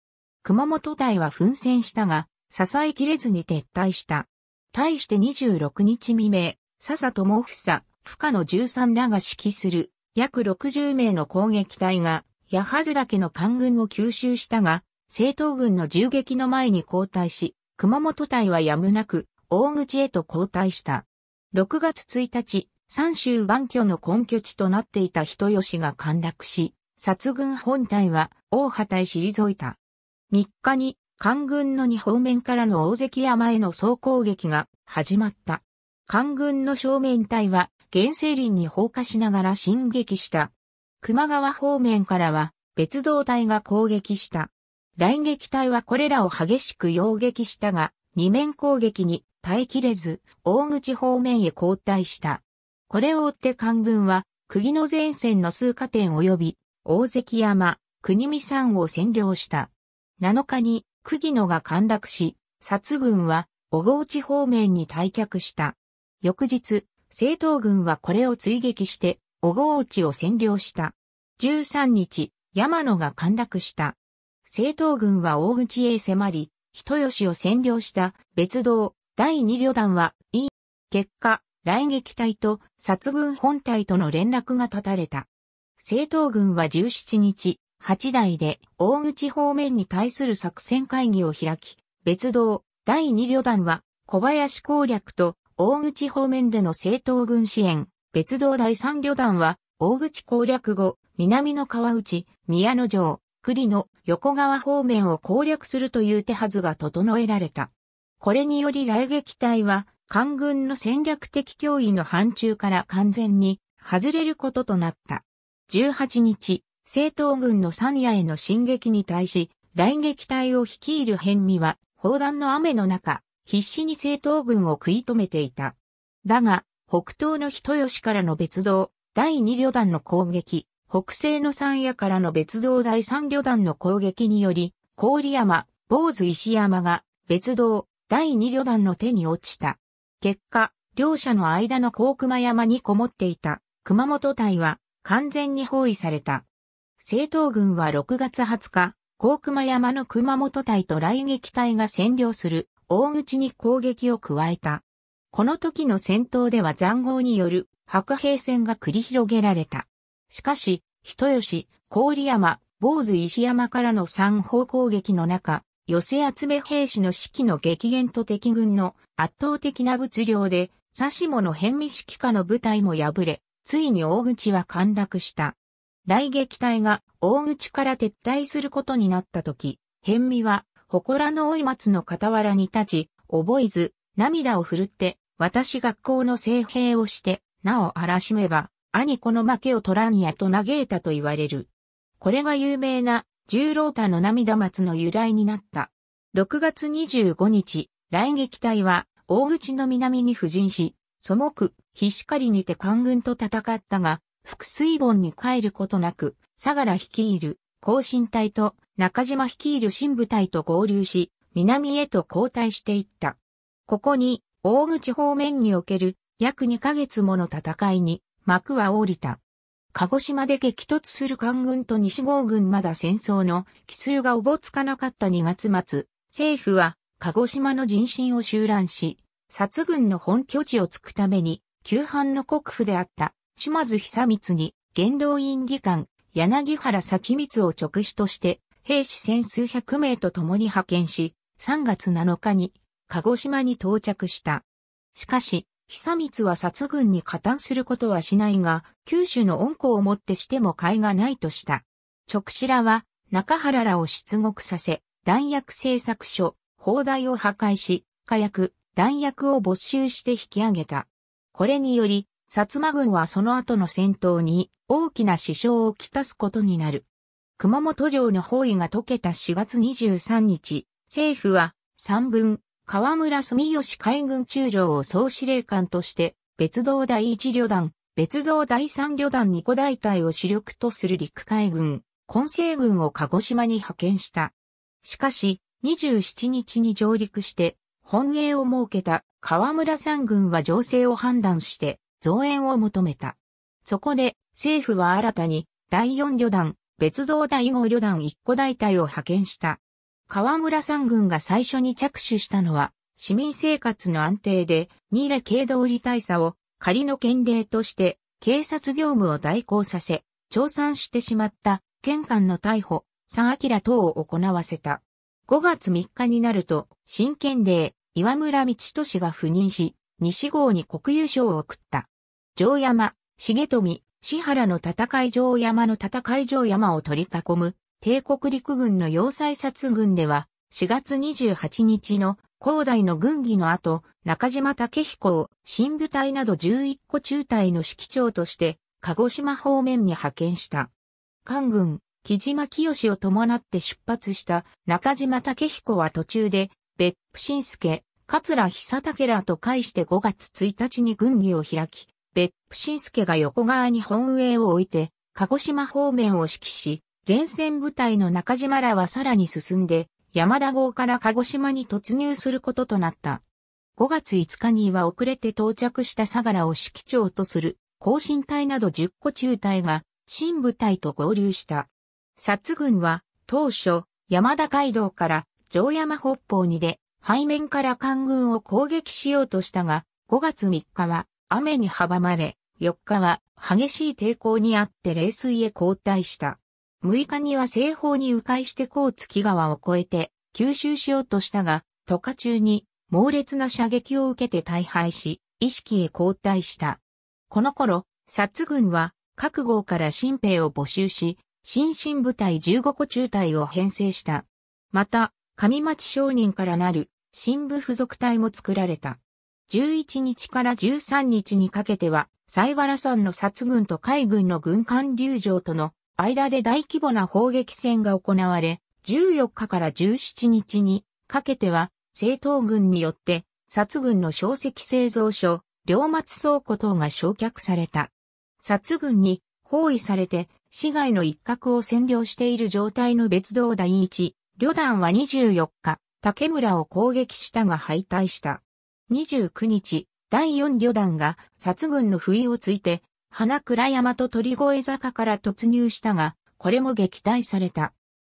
熊本隊は奮戦したが、支えきれずに撤退した。対して26日未明、笹友房、深野13らが指揮する約60名の攻撃隊が、ずだ岳の官軍を吸収したが、正東軍の銃撃の前に後退し、熊本隊はやむなく、大口へと交代した。6月1日、三州万居の根拠地となっていた人吉が陥落し、殺軍本体は大畑へ退いた。3日に官軍の二方面からの大関山への総攻撃が始まった。官軍の正面隊は原生林に放火しながら進撃した。熊川方面からは別動隊が攻撃した。雷撃隊はこれらを激しく擁撃したが、二面攻撃に耐えきれず、大口方面へ後退した。これを追って官軍は、釘の前線の数過点及び、大関山、国見山を占領した。7日に、釘野が陥落し、薩軍は、小河内方面に退却した。翌日、政党軍はこれを追撃して、小河内を占領した。13日、山野が陥落した。政党軍は大口へ迫り、人吉を占領した別道、第二旅団は、いい結果、来撃隊と殺軍本隊との連絡が断たれた。政党軍は17日、8台で大口方面に対する作戦会議を開き、別動第2旅団は小林攻略と大口方面での政党軍支援、別動第3旅団は大口攻略後、南の川内、宮野城、栗の横川方面を攻略するという手はずが整えられた。これにより来撃隊は官軍の戦略的脅威の範疇から完全に外れることとなった。18日、政党軍の山野への進撃に対し、来撃隊を率いる辺見は、砲弾の雨の中、必死に政党軍を食い止めていた。だが、北東の人吉からの別動、第二旅団の攻撃、北西の山野からの別動第三旅団の攻撃により、郡山、坊主石山が、別動、第二旅団の手に落ちた。結果、両者の間の高熊山にこもっていた熊本隊は完全に包囲された。政党軍は6月20日、高熊山の熊本隊と雷撃隊が占領する大口に攻撃を加えた。この時の戦闘では残壕による白兵戦が繰り広げられた。しかし、人吉、郡山、坊主石山からの三方攻撃の中、寄せ集め兵士の士気の激減と敵軍の圧倒的な物量で、指もの変味指揮下の部隊も敗れ、ついに大口は陥落した。雷撃隊が大口から撤退することになった時、変味は、祠の追松の傍らに立ち、覚えず、涙をふるって、私学校の征兵をして、なお荒らしめば、兄この負けを取らんやと嘆いたと言われる。これが有名な十郎太の涙松の由来になった。6月25日、来撃隊は大口の南に布陣し、祖木、菱りにて官軍と戦ったが、福水本に帰ることなく、相良率いる後進隊と中島率いる新部隊と合流し、南へと交代していった。ここに、大口方面における約2ヶ月もの戦いに幕は降りた。鹿児島で激突する官軍と西郷軍まだ戦争の奇数がおぼつかなかった2月末、政府は鹿児島の人心を集乱し、殺軍の本拠地をつくために、旧藩の国府であった島津久光に元老院議官柳原咲光を直使として兵士千数百名と共に派遣し、3月7日に鹿児島に到着した。しかし、久光は殺軍に加担することはしないが、九州の恩子をもってしても甲斐がないとした。直白らは、中原らを出獄させ、弾薬製作所、砲台を破壊し、火薬、弾薬を没収して引き上げた。これにより、薩摩軍はその後の戦闘に大きな支障をきたすことになる。熊本城の包囲が解けた4月23日、政府は三軍、河村住吉海軍中将を総司令官として、別動第一旅団、別動第三旅団2個大隊を主力とする陸海軍、混成軍を鹿児島に派遣した。しかし、27日に上陸して、本営を設けた河村三軍は情勢を判断して、増援を求めた。そこで、政府は新たに、第4旅団、別動第5旅団1個大隊を派遣した。河村三軍が最初に着手したのは、市民生活の安定で、新経慶売り大佐を仮の県令として、警察業務を代行させ、調査してしまった、県官の逮捕、三明等を行わせた。5月3日になると、新県令、岩村道俊が赴任し、西郷に国有賞を送った。城山、重富、志原の戦い城山の戦い城山を取り囲む帝国陸軍の要塞殺軍では、4月28日の広大の軍議の後、中島武彦を新部隊など11個中隊の指揮長として、鹿児島方面に派遣した。官軍、木島清を伴って出発した中島武彦は途中で、別府新助、桂久武らと会して5月1日に軍議を開き、別府新助が横側に本営を置いて、鹿児島方面を指揮し、前線部隊の中島らはさらに進んで、山田号から鹿児島に突入することとなった。5月5日には遅れて到着した相良を指揮長とする、後進隊など10個中隊が、新部隊と合流した。薩軍は、当初、山田街道から城山北方にで、背面から官軍を攻撃しようとしたが、5月3日は雨に阻まれ、4日は激しい抵抗にあって冷水へ後退した。6日には西方に迂回して甲月川を越えて吸収しようとしたが、渡河中に猛烈な射撃を受けて大敗し、意識へ後退した。この頃、薩軍は各号から新兵を募集し、新進部隊15個中隊を編成した。また、上町商人からなる新部付属隊も作られた。11日から13日にかけては、西原山の薩軍と海軍の軍艦流城との間で大規模な砲撃戦が行われ、14日から17日にかけては、政党軍によって、殺軍の小石製造所、両松倉庫等が焼却された。殺軍に包囲されて、市街の一角を占領している状態の別動第一、旅団は24日、竹村を攻撃したが敗退した。29日、第4旅団が殺軍の不意をついて花倉山と鳥越坂から突入したが、これも撃退された。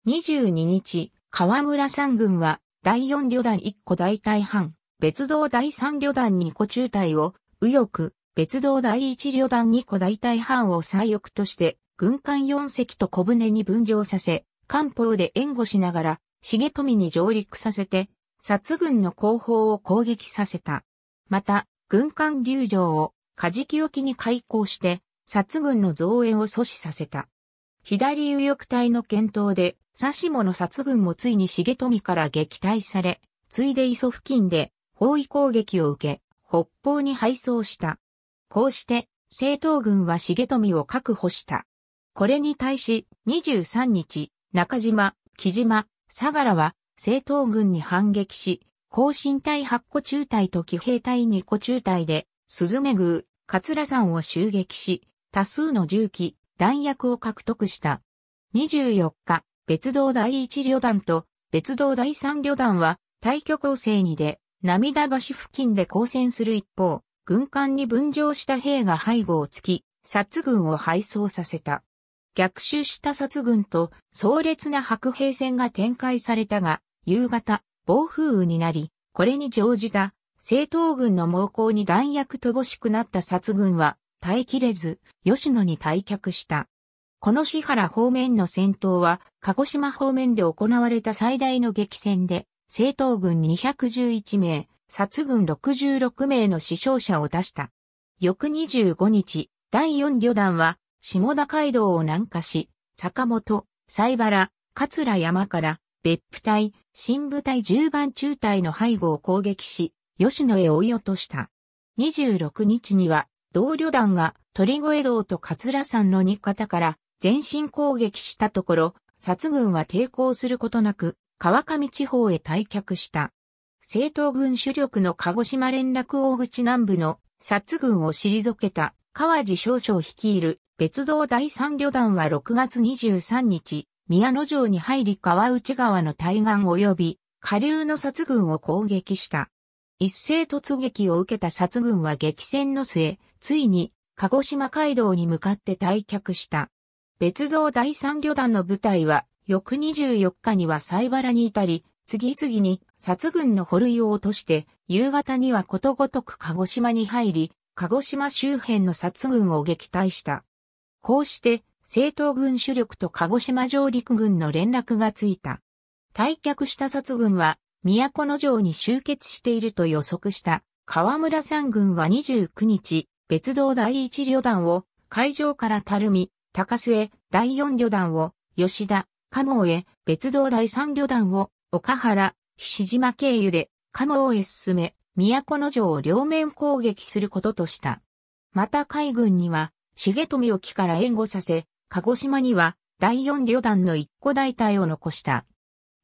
22日、河村三軍は、第四旅団一個大隊半、別動第三旅団二個中隊を、右翼、別動第一旅団二個大隊半を左翼として、軍艦四隻と小舟に分譲させ、艦砲で援護しながら、重富に上陸させて、殺軍の後方を攻撃させた。また、軍艦流上をカジキ沖に開港して、殺軍の増援を阻止させた。左右翼隊の検討で、佐下の殺軍もついに重富から撃退され、ついで磯付近で包囲攻撃を受け、北方に敗走した。こうして、政党軍は重富を確保した。これに対し、23日、中島、木島、相良は、政党軍に反撃し、後進隊8個中隊と騎兵隊2個中隊で、スズメ宮、桂山を襲撃し、多数の銃器、弾薬を獲得した。24日、別動第1旅団と別動第3旅団は対局を制にで、涙橋付近で交戦する一方、軍艦に分譲した兵が背後をつき、殺軍を敗走させた。逆襲した殺軍と壮烈な白兵戦が展開されたが、夕方、暴風雨になり、これに乗じた政党軍の猛攻に弾薬乏しくなった殺軍は耐えきれず、吉野に退却した。この市原方面の戦闘は、鹿児島方面で行われた最大の激戦で、政党軍211名、殺軍66名の死傷者を出した。翌25日、第4旅団は、下田街道を南下し、坂本、西原、桂山から、別府隊、新部隊10番中隊の背後を攻撃し、吉野へ追い落とした。26日には、同旅団が鳥越道と桂山の二方から前進攻撃したところ、殺軍は抵抗することなく、川上地方へ退却した。政党軍主力の鹿児島連絡大口南部の殺軍を退けた川地少将率いる別道第三旅団は6月23日、宮野城に入り川内川の対岸及び下流の殺軍を攻撃した。一斉突撃を受けた薩軍は激戦の末、ついに鹿児島街道に向かって退却した。別道第三旅団の部隊は、翌24日には西原に至り、次々に殺軍の捕類を落として、夕方にはことごとく鹿児島に入り、鹿児島周辺の殺軍を撃退した。こうして、政党軍主力と鹿児島上陸軍の連絡がついた。退却した殺軍は、都城に集結していると予測した河村三軍は29日、別動第一旅団を海上から垂水、高須第四旅団を吉田、鴨へ、別動第三旅団を岡原、菱島経由で鴨へ進め、都城を両面攻撃することとした。また海軍には、重富沖から援護させ、鹿児島には第四旅団の一個大隊を残した。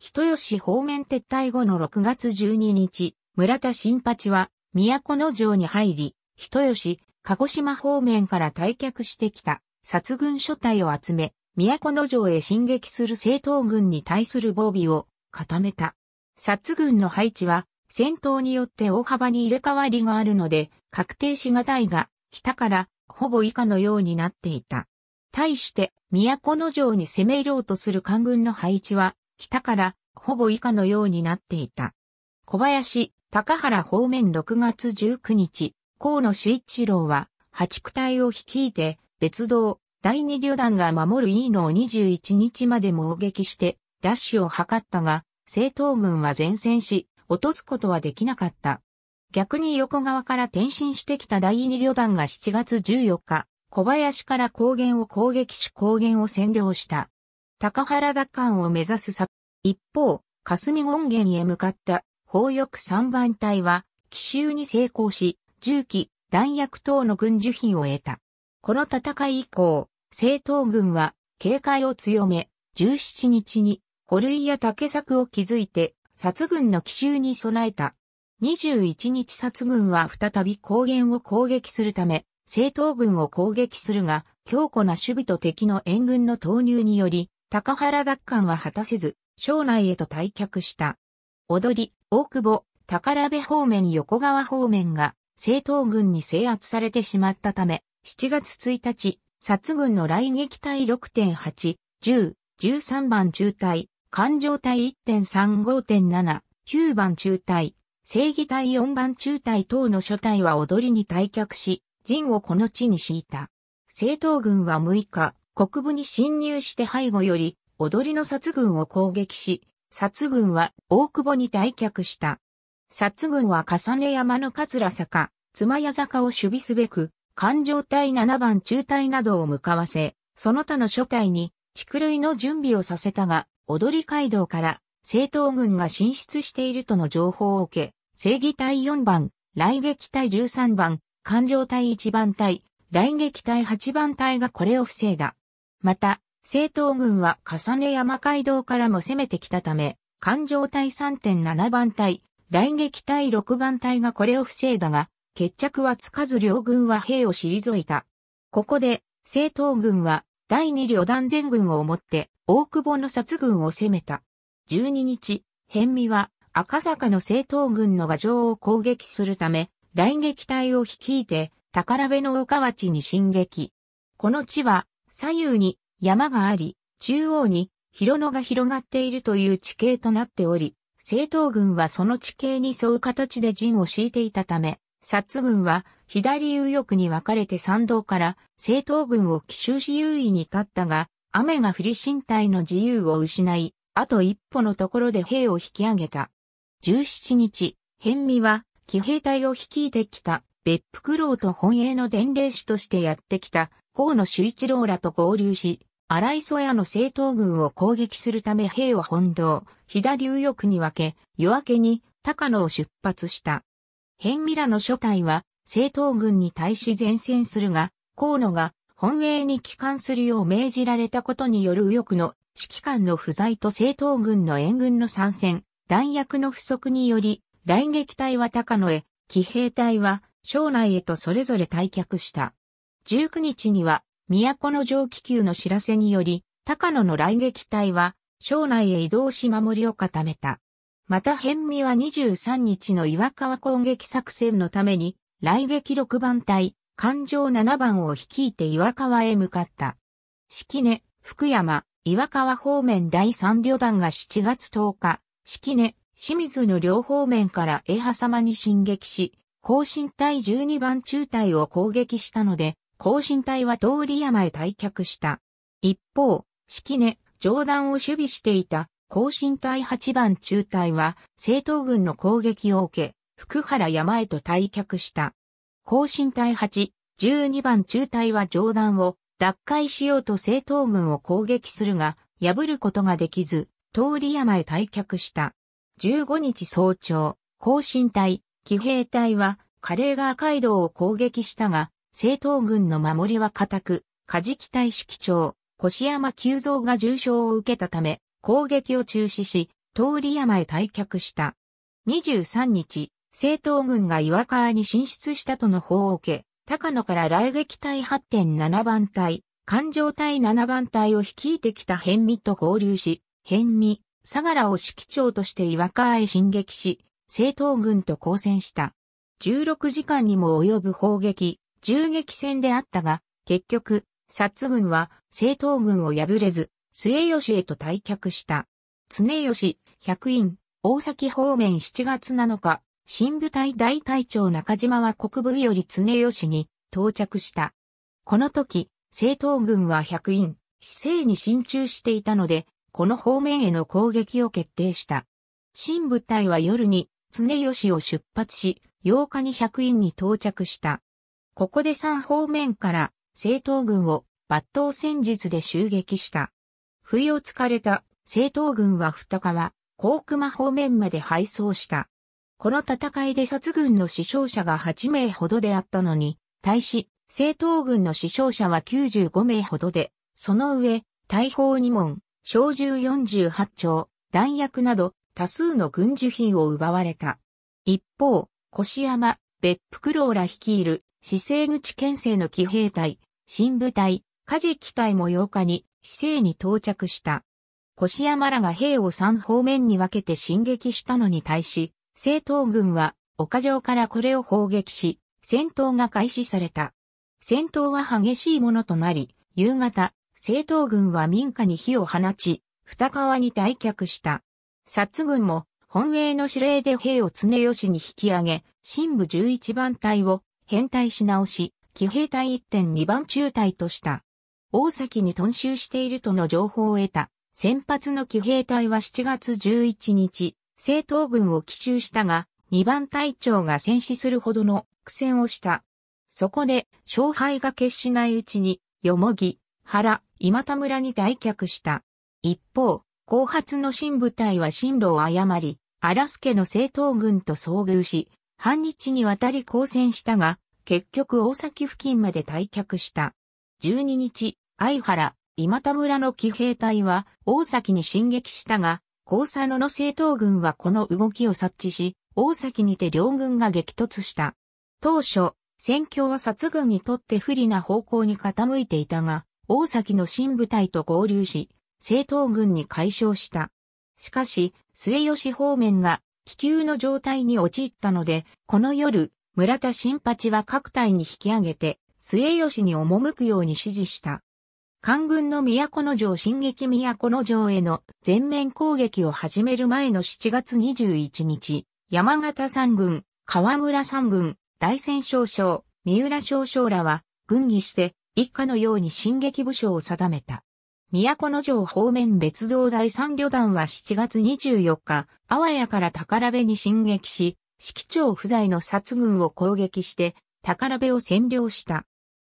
人吉方面撤退後の6月12日、村田新八は、都城に入り、人吉、鹿児島方面から退却してきた、殺軍所隊を集め、都城へ進撃する政党軍に対する防備を固めた。殺軍の配置は、戦闘によって大幅に入れ替わりがあるので、確定しがたいが、北から、ほぼ以下のようになっていた。対して、都城に攻め入ろうとする官軍の配置は、北からほぼ以下のようになっていた。小林、高原方面6月19日、河野主一郎は、八区隊を率いて、別道、第二旅団が守る飯野を21日まで猛撃して、奪取を図ったが、政党軍は前線し、落とすことはできなかった。逆に横側から転進してきた第二旅団が7月14日、小林から高原を攻撃し高原を占領した。高原奪還を目指すさ、一方、霞権現へ向かった砲翼三番隊は奇襲に成功し、銃器、弾薬等の軍需品を得た。この戦い以降、政党軍は警戒を強め、17日に古類や竹作を築いて、殺軍の奇襲に備えた。21日殺軍は再び高原を攻撃するため、政党軍を攻撃するが、強固な守備と敵の援軍の投入により、高原奪還は果たせず、省内へと退却した。踊り、大久保、宝部方面横川方面が、政党軍に制圧されてしまったため、7月1日、殺軍の来撃隊6.8、10、13番中隊、環状隊1.35.7、9番中隊、正義隊4番中隊等の初隊は踊りに退却し、陣をこの地に敷いた。正東軍は6日、国部に侵入して背後より、踊りの殺軍を攻撃し、殺軍は大久保に退却した。殺軍は重ね山の桂坂、妻屋坂を守備すべく、環状隊7番中隊などを向かわせ、その他の諸隊に、竹類の準備をさせたが、踊り街道から、政党軍が進出しているとの情報を受け、正義隊4番、雷撃隊13番、環状隊1番隊、雷撃隊8番隊がこれを防いだ。また、政党軍は重ね山街道からも攻めてきたため、環状隊3.7番隊、来撃隊6番隊がこれを防いだが、決着はつかず両軍は兵を退いた。ここで、政党軍は第2旅団全軍をもって大久保の殺軍を攻めた。12日、辺見は赤坂の政党軍の牙城を攻撃するため、来撃隊を率いて宝部の岡町に進撃。この地は左右に山があり、中央に広野が広がっているという地形となっており、正東軍はその地形に沿う形で陣を敷いていたため、薩軍は左右翼に分かれて参道から正東軍を奇襲し優位に立ったが、雨が降り身体の自由を失い、あと一歩のところで兵を引き上げた。17日、辺見は騎兵隊を率いてきた別府苦労と本営の伝令師としてやってきた河野修一郎らと合流し、荒磯屋の政党軍を攻撃するため兵を本堂、左右翼に分け、夜明けに高野を出発した。ヘンミラの初隊は政党軍に対し前線するが、河野が本営に帰還するよう命じられたことによる右翼の指揮官の不在と政党軍の援軍の参戦、弾薬の不足により、来撃隊は高野へ、騎兵隊は庄内へとそれぞれ退却した。19日には、都の蒸気球の知らせにより、高野の雷撃隊は、省内へ移動し守りを固めた。また、辺見は23日の岩川攻撃作戦のために、雷撃6番隊、環状7番を率いて岩川へ向かった。式根、福山、岩川方面第3旅団が7月10日、式根、清水の両方面から江波様に進撃し、後進隊12番中隊を攻撃したので、後進隊は通り山へ退却した。一方、式根、上段を守備していた後進隊8番中隊は、政党軍の攻撃を受け、福原山へと退却した。後進隊8、12番中隊は上段を奪回しようと政党軍を攻撃するが、破ることができず、通り山へ退却した。15日早朝、後進隊、騎兵隊は、カレーガー街道を攻撃したが、正統軍の守りは固く、カジキ隊指揮長、越山久蔵が重傷を受けたため、攻撃を中止し、通り山へ退却した。23日、正統軍が岩川に進出したとの報を受け、高野から雷撃隊8.7番隊、環状隊7番隊を率いてきた辺見と合流し、辺見、相良を指揮長として岩川へ進撃し、正統軍と交戦した。16時間にも及ぶ砲撃、銃撃戦であったが、結局、薩軍は政党軍を破れず、末吉へと退却した。常吉、百院、大崎方面7月7日、新部隊大隊長中島は国部より常吉に到着した。この時、政党軍は百院、市政に進駐していたので、この方面への攻撃を決定した。新部隊は夜に常吉を出発し、8日に百院に到着した。ここで3方面から正統軍を抜刀戦術で襲撃した。不意をつかれた正統軍は二川、高熊方面まで敗走した。この戦いで殺軍の死傷者が8名ほどであったのに、対し、正統軍の死傷者は95名ほどで、その上、大砲2門、小銃48丁、弾薬など多数の軍需品を奪われた。一方、越山、別府郎ら率いる市政口県政の騎兵隊、新部隊、火事機隊も8日に市政に到着した。腰山らが兵を3方面に分けて進撃したのに対し、政党軍は岡城からこれを砲撃し、戦闘が開始された。戦闘は激しいものとなり、夕方、政党軍は民家に火を放ち、二川に退却した。薩軍も本営の指令で兵を常吉に引き上げ、新部11番隊を編隊し直し、騎兵隊1.2番中隊とした。大崎に屯集しているとの情報を得た。先発の騎兵隊は7月11日、正東軍を奇襲したが、2番隊長が戦死するほどの苦戦をした。そこで、勝敗が決しないうちに、よもぎ、原、今田村に退却した。一方、後発の新部隊は進路を誤り、荒助の正東軍と遭遇し、半日にわたり交戦したが、結局大崎付近まで退却した。12日、相原、今田村の騎兵隊は大崎に進撃したが、交差野の政党軍はこの動きを察知し、大崎にて両軍が激突した。当初、戦況は殺軍にとって不利な方向に傾いていたが、大崎の新部隊と合流し、政党軍に解消した。しかし、末吉方面が気球の状態に陥ったので、この夜、村田新八は各隊に引き上げて、末吉に赴くように指示した。官軍の都の城進撃都の城への全面攻撃を始める前の7月21日、山形三軍、河村三軍、大戦少将、三浦少将らは、軍議して、一家のように進撃武将を定めた。都城方面別動第三旅団は7月24日、阿波屋から宝部に進撃し、指揮長不在の殺軍を攻撃して、宝部を占領した。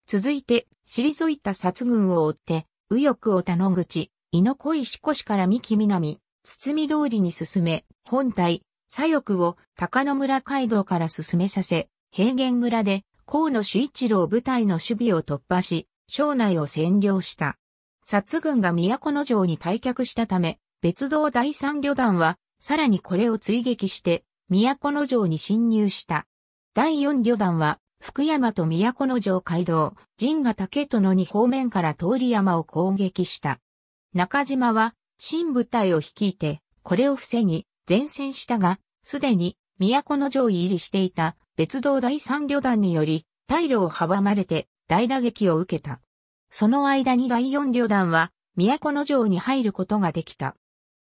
続いて、退いた殺軍を追って、右翼を頼む口、井の小石越から三木南、堤通りに進め、本体、左翼を高野村街道から進めさせ、平原村で河野主一郎部隊の守備を突破し、省内を占領した。薩軍が都城に退却したため、別動第三旅団は、さらにこれを追撃して、都城に侵入した。第四旅団は、福山と都城街道、神ヶ竹との2方面から通り山を攻撃した。中島は、新部隊を率いて、これを防ぎ、前線したが、すでに、都城入りしていた、別動第三旅団により、退路を阻まれて、大打撃を受けた。その間に第四旅団は、都城に入ることができた。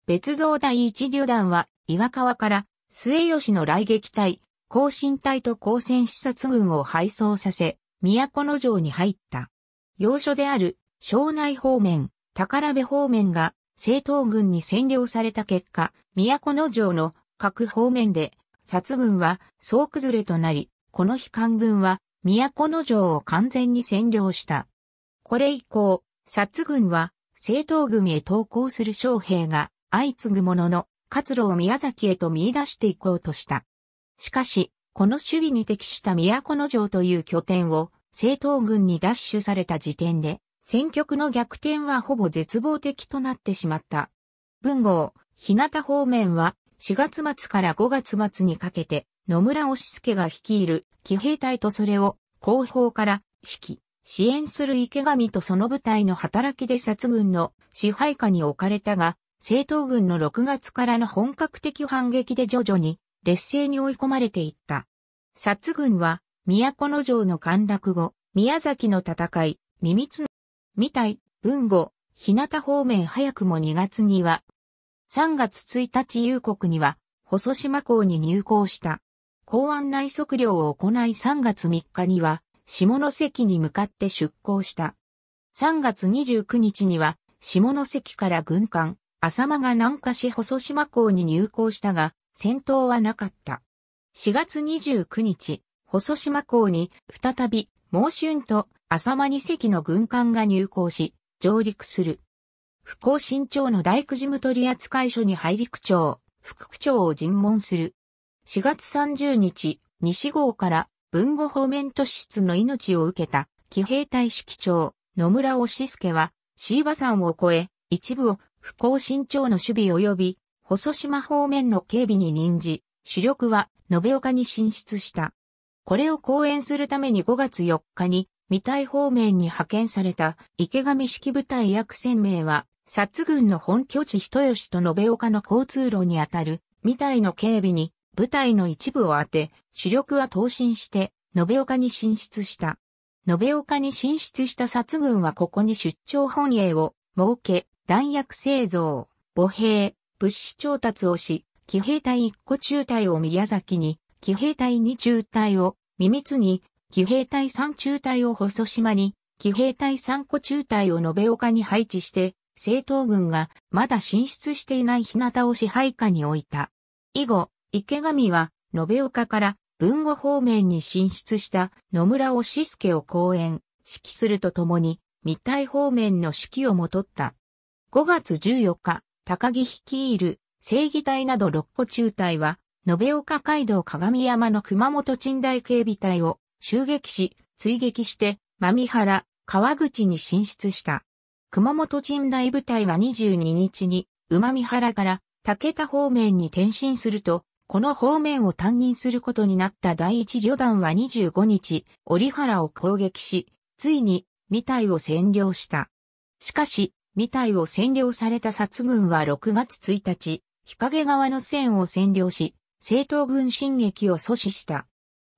別蔵第一旅団は、岩川から、末吉の来撃隊、後進隊と交戦視察軍を配送させ、都城に入った。要所である、庄内方面、宝部方面が、政党軍に占領された結果、都城の各方面で、殺軍は総崩れとなり、この日官軍は、都城を完全に占領した。これ以降、薩軍は、政党軍へ投降する将兵が相次ぐものの、活路を宮崎へと見出していこうとした。しかし、この守備に適した都城という拠点を正党軍に奪取された時点で、戦局の逆転はほぼ絶望的となってしまった。文豪、日向方面は4月末から5月末にかけて野村押助が率いる騎兵隊とそれを後方から指揮、支援する池上とその部隊の働きで殺軍の支配下に置かれたが、政党軍の6月からの本格的反撃で徐々に劣勢に追い込まれていった。殺軍は、都城の陥落後、宮崎の戦い、耳密の、三体、文後、日向方面早くも2月には、3月1日夕刻には、細島港に入港した。港湾内測量を行い3月3日には、下関に向かって出港した。3月29日には、下関から軍艦、浅間が南下し細島港に入港したが、戦闘はなかった。4月29日、細島港に再び、猛春と浅間2隻の軍艦が入港し、上陸する。不幸新庁の大工事務取扱所に入り区長、副区長を尋問する。4月30日、西号から文後方面都市室の命を受けた、騎兵隊指揮長、野村義助は、椎葉山を越え、一部を不幸身長の守備及び、細島方面の警備に任じ、主力は延岡に進出した。これを講演するために5月4日に、未体方面に派遣された池上式部隊約千名は、殺軍の本拠地人吉と延岡の交通路にあたる、未体の警備に部隊の一部を当て、主力は投進して、延岡に進出した。延岡に進出した殺軍はここに出張本営を設け、弾薬製造、母兵、物資調達をし、騎兵隊1個中隊を宮崎に、騎兵隊2中隊を三密に、騎兵隊3中隊を細島に、騎兵隊3個中隊を延岡に配置して、政党軍がまだ進出していない日向を支配下に置いた。以後、池上は、延岡から文後方面に進出した野村をしすけを講演、指揮するとともに、密体方面の指揮をもとった。5月14日、高木率いる正義隊など六個中隊は、延岡街道鏡山の熊本鎮大警備隊を襲撃し、追撃して、真見原、川口に進出した。熊本鎮大部隊が22日に、馬見原から武田方面に転進すると、この方面を担任することになった第一旅団は25日、折原を攻撃し、ついに、未体を占領した。しかし、未体を占領された殺軍は6月1日、日陰側の線を占領し、正党軍進撃を阻止した。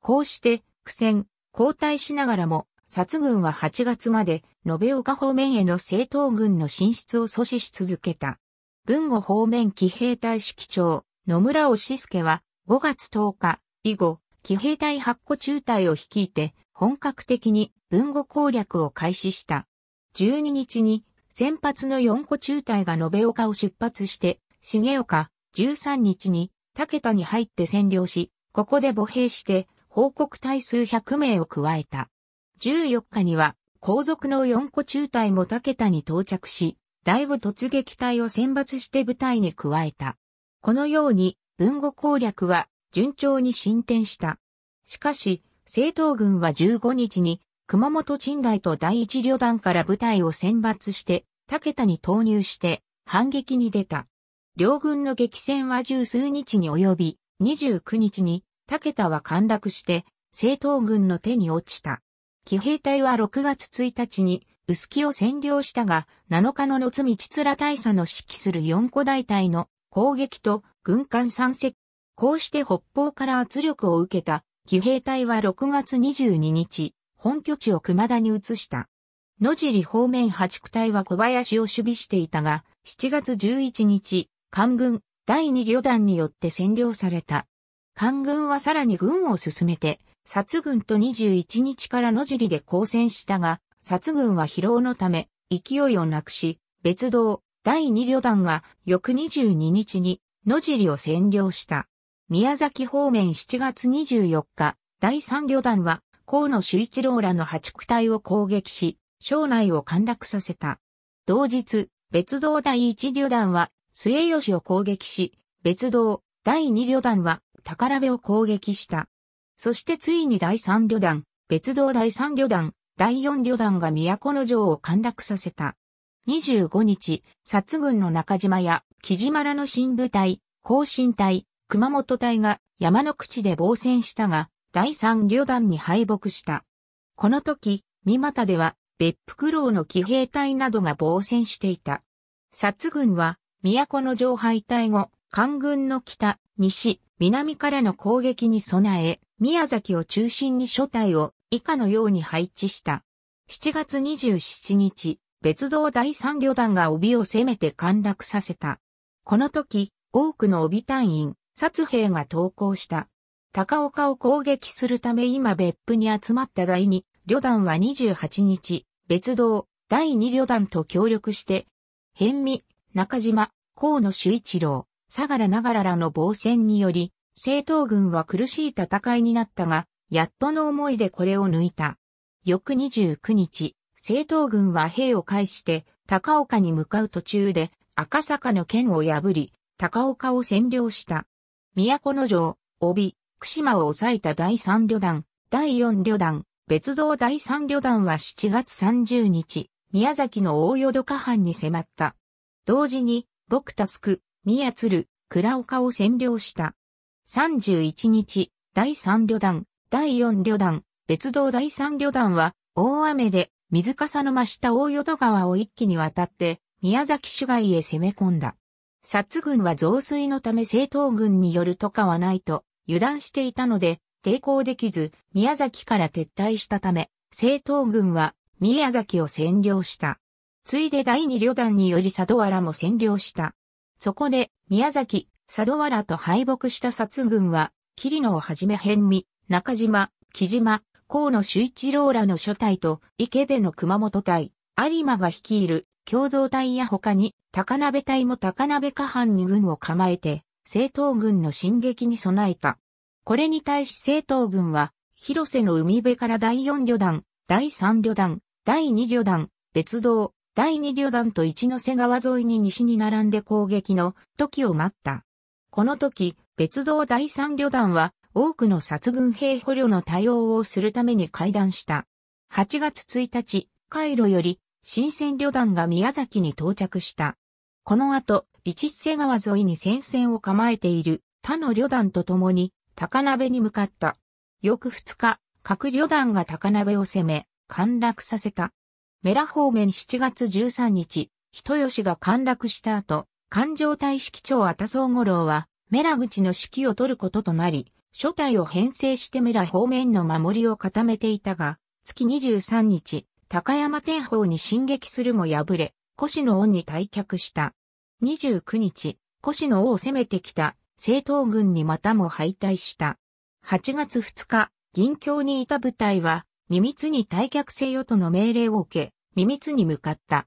こうして、苦戦、交代しながらも、殺軍は8月まで、延岡方面への正党軍の進出を阻止し続けた。文後方面騎兵隊指揮長、野村義助は5月10日以後、騎兵隊八個中隊を率いて本格的に文語攻略を開始した。12日に先発の四個中隊が延岡を出発して、重岡、13日に武田に入って占領し、ここで母兵して報告隊数100名を加えた。14日には皇族の四個中隊も武田に到着し、大部突撃隊を選抜して部隊に加えた。このように文語攻略は順調に進展した。しかし、政党軍は15日に熊本鎮大と第一旅団から部隊を選抜して武田に投入して反撃に出た。両軍の激戦は十数日に及び、29日に武田は陥落して政党軍の手に落ちた。騎兵隊は6月1日に薄木を占領したが、7日の野津道面大佐の指揮する四個大隊の攻撃と軍艦3隻。こうして北方から圧力を受けた騎兵隊は6月22日、本拠地を熊田に移した。野尻方面八区隊は小林を守備していたが、7月11日、官軍第二旅団によって占領された。官軍はさらに軍を進めて、殺軍と21日から野尻で交戦したが、殺軍は疲労のため、勢いをなくし、別動、第2旅団が翌22日に野尻を占領した。宮崎方面7月24日、第3旅団は河野修一郎らの破竹隊を攻撃し、省内を陥落させた。同日、別動第1旅団は末吉を攻撃し、別動第2旅団は宝部を攻撃した。そしてついに第3旅団、別動第3旅団、第4旅団が都の城を陥落させた。25日、殺軍の中島や木島らの新部隊、後進隊、熊本隊が山の口で防戦したが、第三旅団に敗北した。この時、三股では別府苦労の騎兵隊などが防戦していた。殺軍は、都の上敗隊後、官軍の北、西、南からの攻撃に備え、宮崎を中心に初隊を以下のように配置した。7月27日、別動第三旅団が帯を攻めて陥落させた。この時、多くの帯隊員、殺兵が投降した。高岡を攻撃するため今別府に集まった第二旅団は28日、別動第二旅団と協力して、辺見、中島、河野修一郎、相良長良らの防戦により、政党軍は苦しい戦いになったが、やっとの思いでこれを抜いた。翌29日、政党軍は兵を介して高岡に向かう途中で赤坂の剣を破り、高岡を占領した。都の城、帯、串間を抑えた第3旅団、第4旅団、別動第3旅団は7月30日、宮崎の大淀下藩に迫った。同時に、僕タスク、宮鶴、倉岡を占領した。31日、第3旅団、第4旅団、別動第3旅団は、大雨で水かさの増した大淀川を一気に渡って、宮崎市街へ攻め込んだ。薩軍は増水のため政党軍によるとかはないと油断していたので、抵抗できず、宮崎から撤退したため、政党軍は宮崎を占領した。ついで第二旅団により佐土原も占領した。そこで、宮崎、佐土原と敗北した薩軍は、桐野をはじめ辺見、中島、木島、河野修一郎らの初隊と池辺の熊本隊、有馬が率いる共同隊や他に高鍋隊も高鍋下藩に軍を構えて、政党軍の進撃に備えた。これに対し政党軍は、広瀬の海辺から第四旅団、第三旅団、第二旅団、別道、第二旅団と一ノ瀬川沿いに西に並んで攻撃の時を待った。この時、別道第三旅団は多くの殺軍兵捕虜の対応をするために会談した。8月1日、カイロより新戦旅団が宮崎に到着した。この後、一瀬川沿いに戦線を構えている他の旅団と共に高鍋に向かった。翌2日、各旅団が高鍋を攻め、陥落させた。メラ方面7月13日、人吉が陥落した後、環状大指揮長アタソー五郎は、メラ口の指揮を取ることとなり、初隊を編成して村方面の守りを固めていたが、月23日、高山天宝に進撃するも敗れ、腰の恩に退却した。29日、腰の王を攻めてきた、政党軍にまたも敗退した。8月2日、銀京にいた部隊は、耳ミに退却せよとの命令を受け、耳ミに向かった。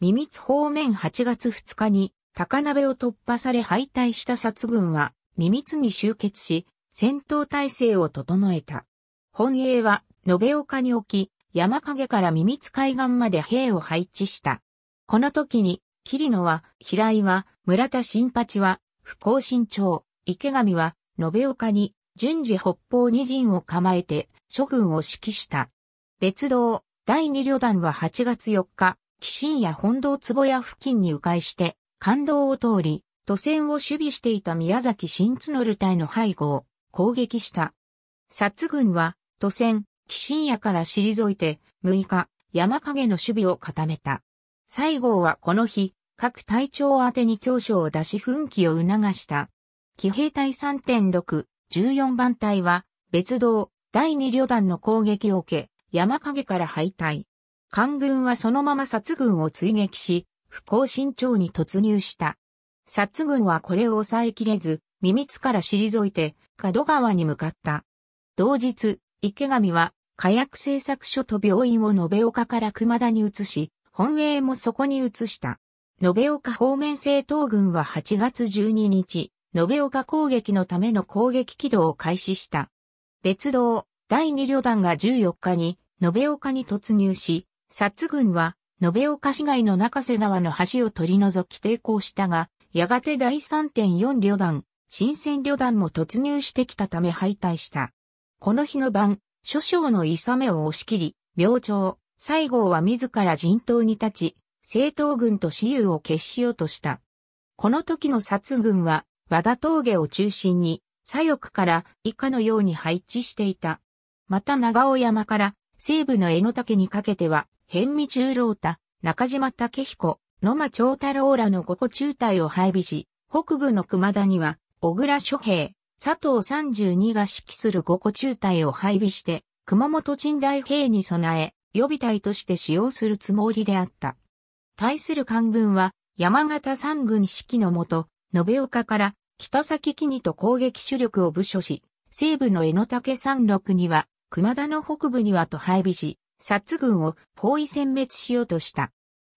耳ミ方面8月2日に、高鍋を突破され敗退した殺軍は、ミに集結し、戦闘体制を整えた。本営は延岡に置き、山陰から耳津海岸まで兵を配置した。この時に、桐野は、平井は、村田新八は、不幸新町、池上は、延岡に、順次北方二陣を構えて、諸軍を指揮した。別動、第二旅団は8月4日、紀進や本堂坪屋付近に迂回して、感道を通り、都線を守備していた宮崎新津の隊の背後を、攻撃した。殺軍は、都戦、紀深夜から退いて、6日、山陰の守備を固めた。西郷はこの日、各隊長宛てに教書を出し奮起を促した。騎兵隊3.6、14番隊は、別動、第2旅団の攻撃を受け、山陰から敗退。官軍はそのまま殺軍を追撃し、不幸慎重に突入した。殺軍はこれを抑えきれず、耳から退いて、門川に向かった。同日、池上は、火薬製作所と病院を延岡から熊田に移し、本営もそこに移した。延岡方面政党軍は8月12日、延岡攻撃のための攻撃軌道を開始した。別動、第2旅団が14日に、延岡に突入し、薩軍は、延岡市街の中瀬川の橋を取り除き抵抗したが、やがて第3.4旅団、新鮮旅団も突入してきたため敗退した。この日の晩、諸将のいさめを押し切り、明朝、西郷は自ら陣頭に立ち、正東軍と私有を決しようとした。この時の殺軍は、和田峠を中心に、左翼から以下のように配置していた。また長尾山から西部の江ノ岳にかけては、辺見中郎太、中島武彦、野間長太郎らの五個中隊を配備し、北部の熊田には小倉諸兵、佐藤32が指揮する五個中隊を配備して、熊本鎮大兵に備え、予備隊として使用するつもりであった。対する官軍は、山形三軍指揮のもと、延岡から北崎木にと攻撃主力を部署し、西部の江ノ岳山麓には、熊田の北部にはと配備し、薩軍を包囲殲滅しようとした。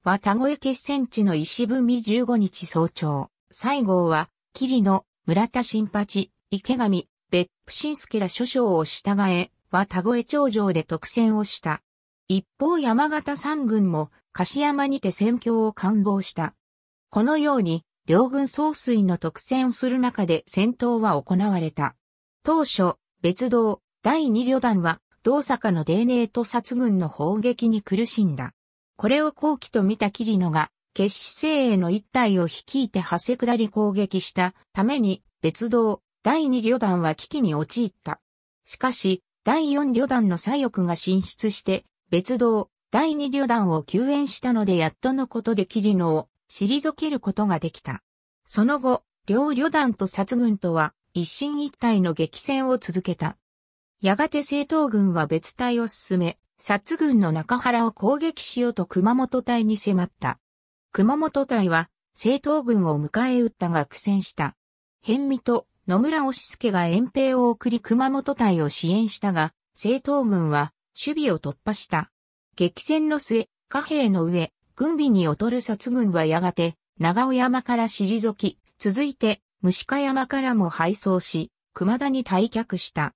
は田越決戦地の石踏み15日早朝、西郷は、霧の村田新八、池上、別府新助ら諸将を従え、は田越頂上で特選をした。一方山形三軍も、樫山にて戦況を官房した。このように、両軍総帥の特選をする中で戦闘は行われた。当初、別道、第二旅団は、道坂の泥寧と殺軍の砲撃に苦しんだ。これを後期と見た桐野が、決死精への一体を率いて長谷下り攻撃したために別動第二旅団は危機に陥った。しかし、第四旅団の左翼が進出して、別動第二旅団を救援したのでやっとのことでる野を退けることができた。その後、両旅団と殺軍とは一進一退の激戦を続けた。やがて政党軍は別隊を進め、殺軍の中原を攻撃しようと熊本隊に迫った。熊本隊は正東軍を迎え撃ったが苦戦した。辺見と野村押助が遠兵を送り熊本隊を支援したが、正東軍は守備を突破した。激戦の末、貨幣の上、軍備に劣る殺軍はやがて、長尾山から退き、続いて、虫鹿山からも敗走し、熊田に退却した。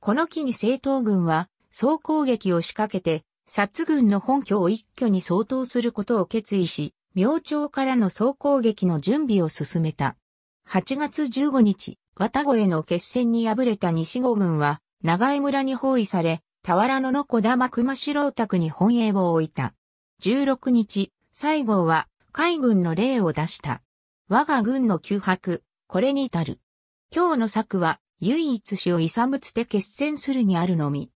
この機に正東軍は、総攻撃を仕掛けて、殺軍の本拠を一挙に相当することを決意し、明朝からの総攻撃の準備を進めた。8月15日、渡越の決戦に敗れた西郷軍は、長江村に包囲され、田原野の小玉熊城宅に本営を置いた。16日、西郷は海軍の霊を出した。我が軍の急迫、これに至る。今日の策は、唯一死を勇産て決戦するにあるのみ。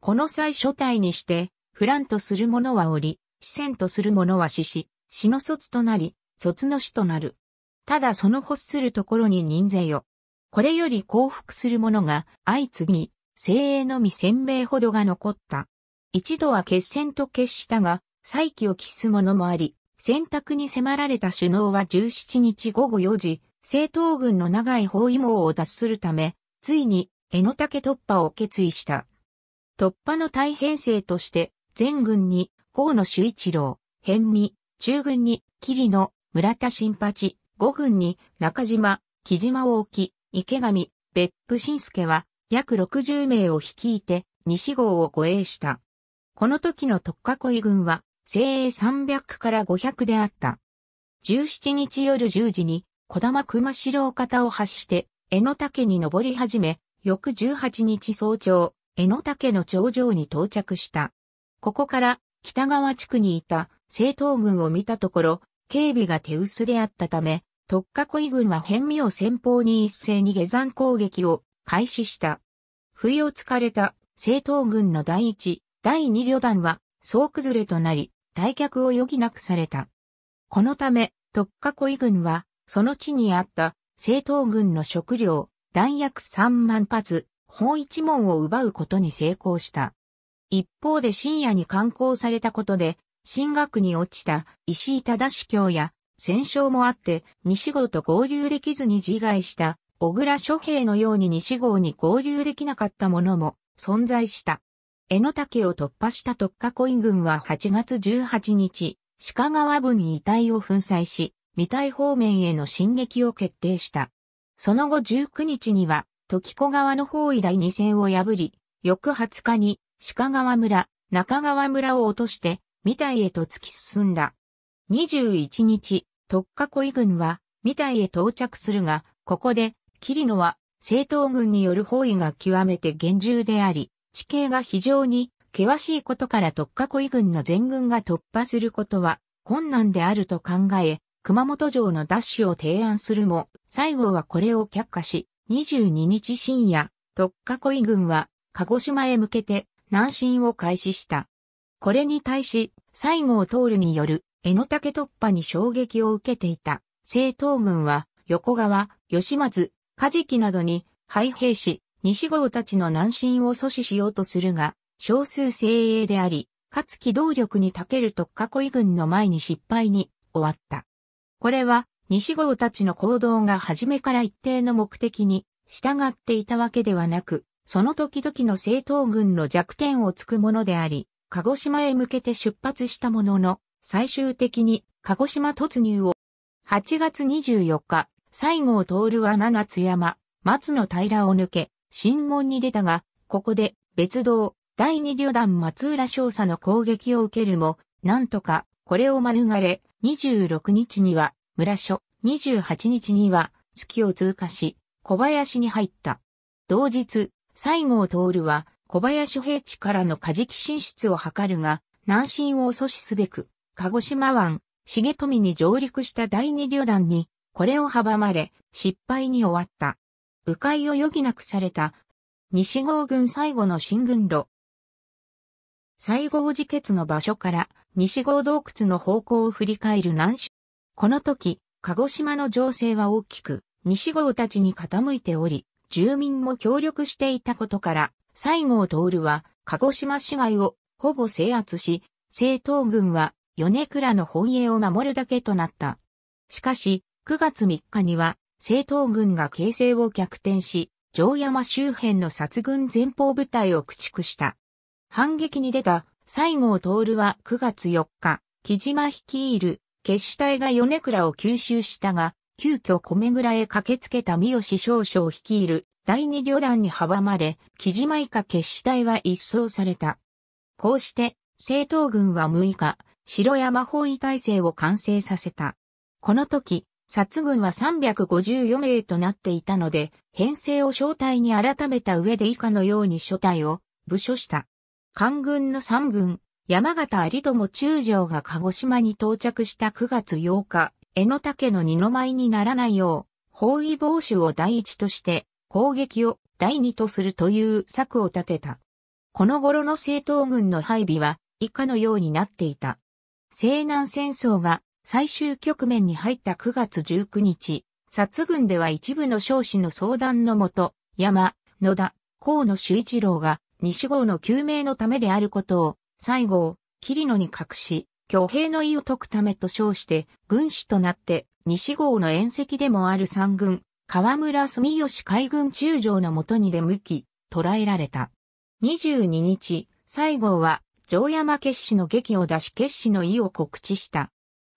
この際初体にして、フランとする者は折り、死戦とする者は死し、死の卒となり、卒の死となる。ただその欲するところに人勢よ。これより降伏する者が相次ぎ、精鋭のみ千名ほどが残った。一度は決戦と決したが、再起を期す者もあり、選択に迫られた首脳は17日午後4時、政党軍の長い包囲網を脱するため、ついに、江ノ竹突破を決意した。突破の大編成として、全軍に、河野守一郎、辺見、中軍に、桐の、村田新八、五軍に、中島、木島大木、池上、別府新助は、約60名を率いて、西郷を護衛した。この時の特化恋軍は、精鋭300から500であった。17日夜10時に、小玉熊城方を発して、江の岳に登り始め、翌18日早朝、江の岳の頂上に到着した。ここから、北川地区にいた政党軍を見たところ、警備が手薄であったため、特化恋軍は変味を先方に一斉に下山攻撃を開始した。不意をつかれた政党軍の第一、第二旅団は総崩れとなり、退却を余儀なくされた。このため、特化恋軍は、その地にあった政党軍の食料、弾薬3万発、本一門を奪うことに成功した。一方で深夜に観光されたことで、進学に落ちた石井忠教や戦勝もあって西郷と合流できずに自害した小倉諸兵のように西郷に合流できなかった者も存在した。江ノ竹を突破した特化恋軍は8月18日、鹿川部に遺体を粉砕し、未体方面への進撃を決定した。その後19日には、時子川の方位第2戦を破り、翌20日に鹿川村、中川村を落として、未体へと突き進んだ。21日、特化恋軍は未体へ到着するが、ここで、リ野は政党軍による包囲が極めて厳重であり、地形が非常に険しいことから特化恋軍の全軍が突破することは困難であると考え、熊本城の奪取を提案するも、西郷はこれを却下し、22日深夜、特化恋軍は鹿児島へ向けて南進を開始した。これに対し、西郷徹による江ノ竹突破に衝撃を受けていた政党軍は横川、吉松、カジキなどに敗兵し、西郷たちの南進を阻止しようとするが、少数精鋭であり、かつ機動力に長ける特化恋軍の前に失敗に終わった。これは西郷たちの行動が初めから一定の目的に従っていたわけではなく、その時々の政党軍の弱点をつくものであり、鹿児島へ向けて出発したものの、最終的に鹿児島突入を。8月24日、西郷徹は七津山、松の平を抜け、新門に出たが、ここで別道、第二旅団松浦少佐の攻撃を受けるも、なんとか、これを免れ、26日には、村所、28日には、月を通過し、小林に入った。同日、西郷徹は、小林平地からのカジキ進出を図るが、南進を阻止すべく、鹿児島湾、重富に上陸した第二旅団に、これを阻まれ、失敗に終わった。迂回を余儀なくされた、西郷軍最後の進軍路。西郷自決の場所から西郷洞窟の方向を振り返る南州。この時、鹿児島の情勢は大きく、西郷たちに傾いており、住民も協力していたことから、西郷徹は鹿児島市街をほぼ制圧し、政党軍は米倉の本営を守るだけとなった。しかし、9月3日には、政党軍が形勢を逆転し、城山周辺の殺軍前方部隊を駆逐した。反撃に出た西郷徹は9月4日、木島率いる決死隊が米倉を吸収したが、急遽米倉へ駆けつけた三好少将率いる第二旅団に阻まれ、木島以下決死隊は一掃された。こうして、政党軍は6日、城山包囲体制を完成させた。この時、殺軍は354名となっていたので、編成を正体に改めた上で以下のように初体を部署した。官軍の3軍、山形有友中将が鹿児島に到着した9月8日、江の竹の二の舞にならないよう、包囲防守を第一として、攻撃を第二とするという策を立てた。この頃の政党軍の配備は以下のようになっていた。西南戦争が最終局面に入った9月19日、殺軍では一部の少子の相談のもと、山、野田、河野修一郎が西郷の救命のためであることを、西郷、桐野に隠し、挙兵の意を解くためと称して、軍師となって、西郷の遠赤でもある三軍、河村住吉海軍中将のもとに出向き、捕らえられた。22日、西郷は、城山決死の劇を出し決死の意を告知した。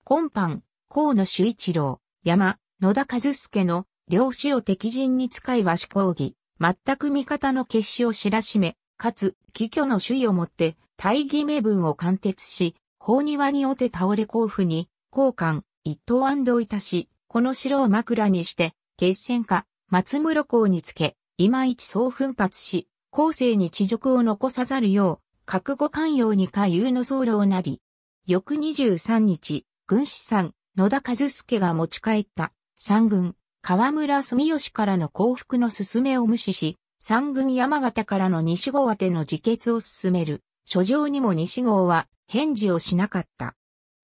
今般、河野修一郎、山、野田和助の、両死を敵陣に使い和紙抗議、全く味方の決死を知らしめ、かつ、貴居の主意をもって、大義名分を貫徹し、法庭におて倒れ甲府に、交換、一刀安堵いたし、この城を枕にして、決戦下、松室港につけ、いまいちそう奮発し、後世に地辱を残さざるよう、覚悟寛容に下遊の僧侶なり、翌23日、軍師さん、野田和助が持ち帰った、三軍、河村住吉からの降伏の勧めを無視し、三軍山形からの西郷宛ての自決を進める。書状にも西郷は返事をしなかった。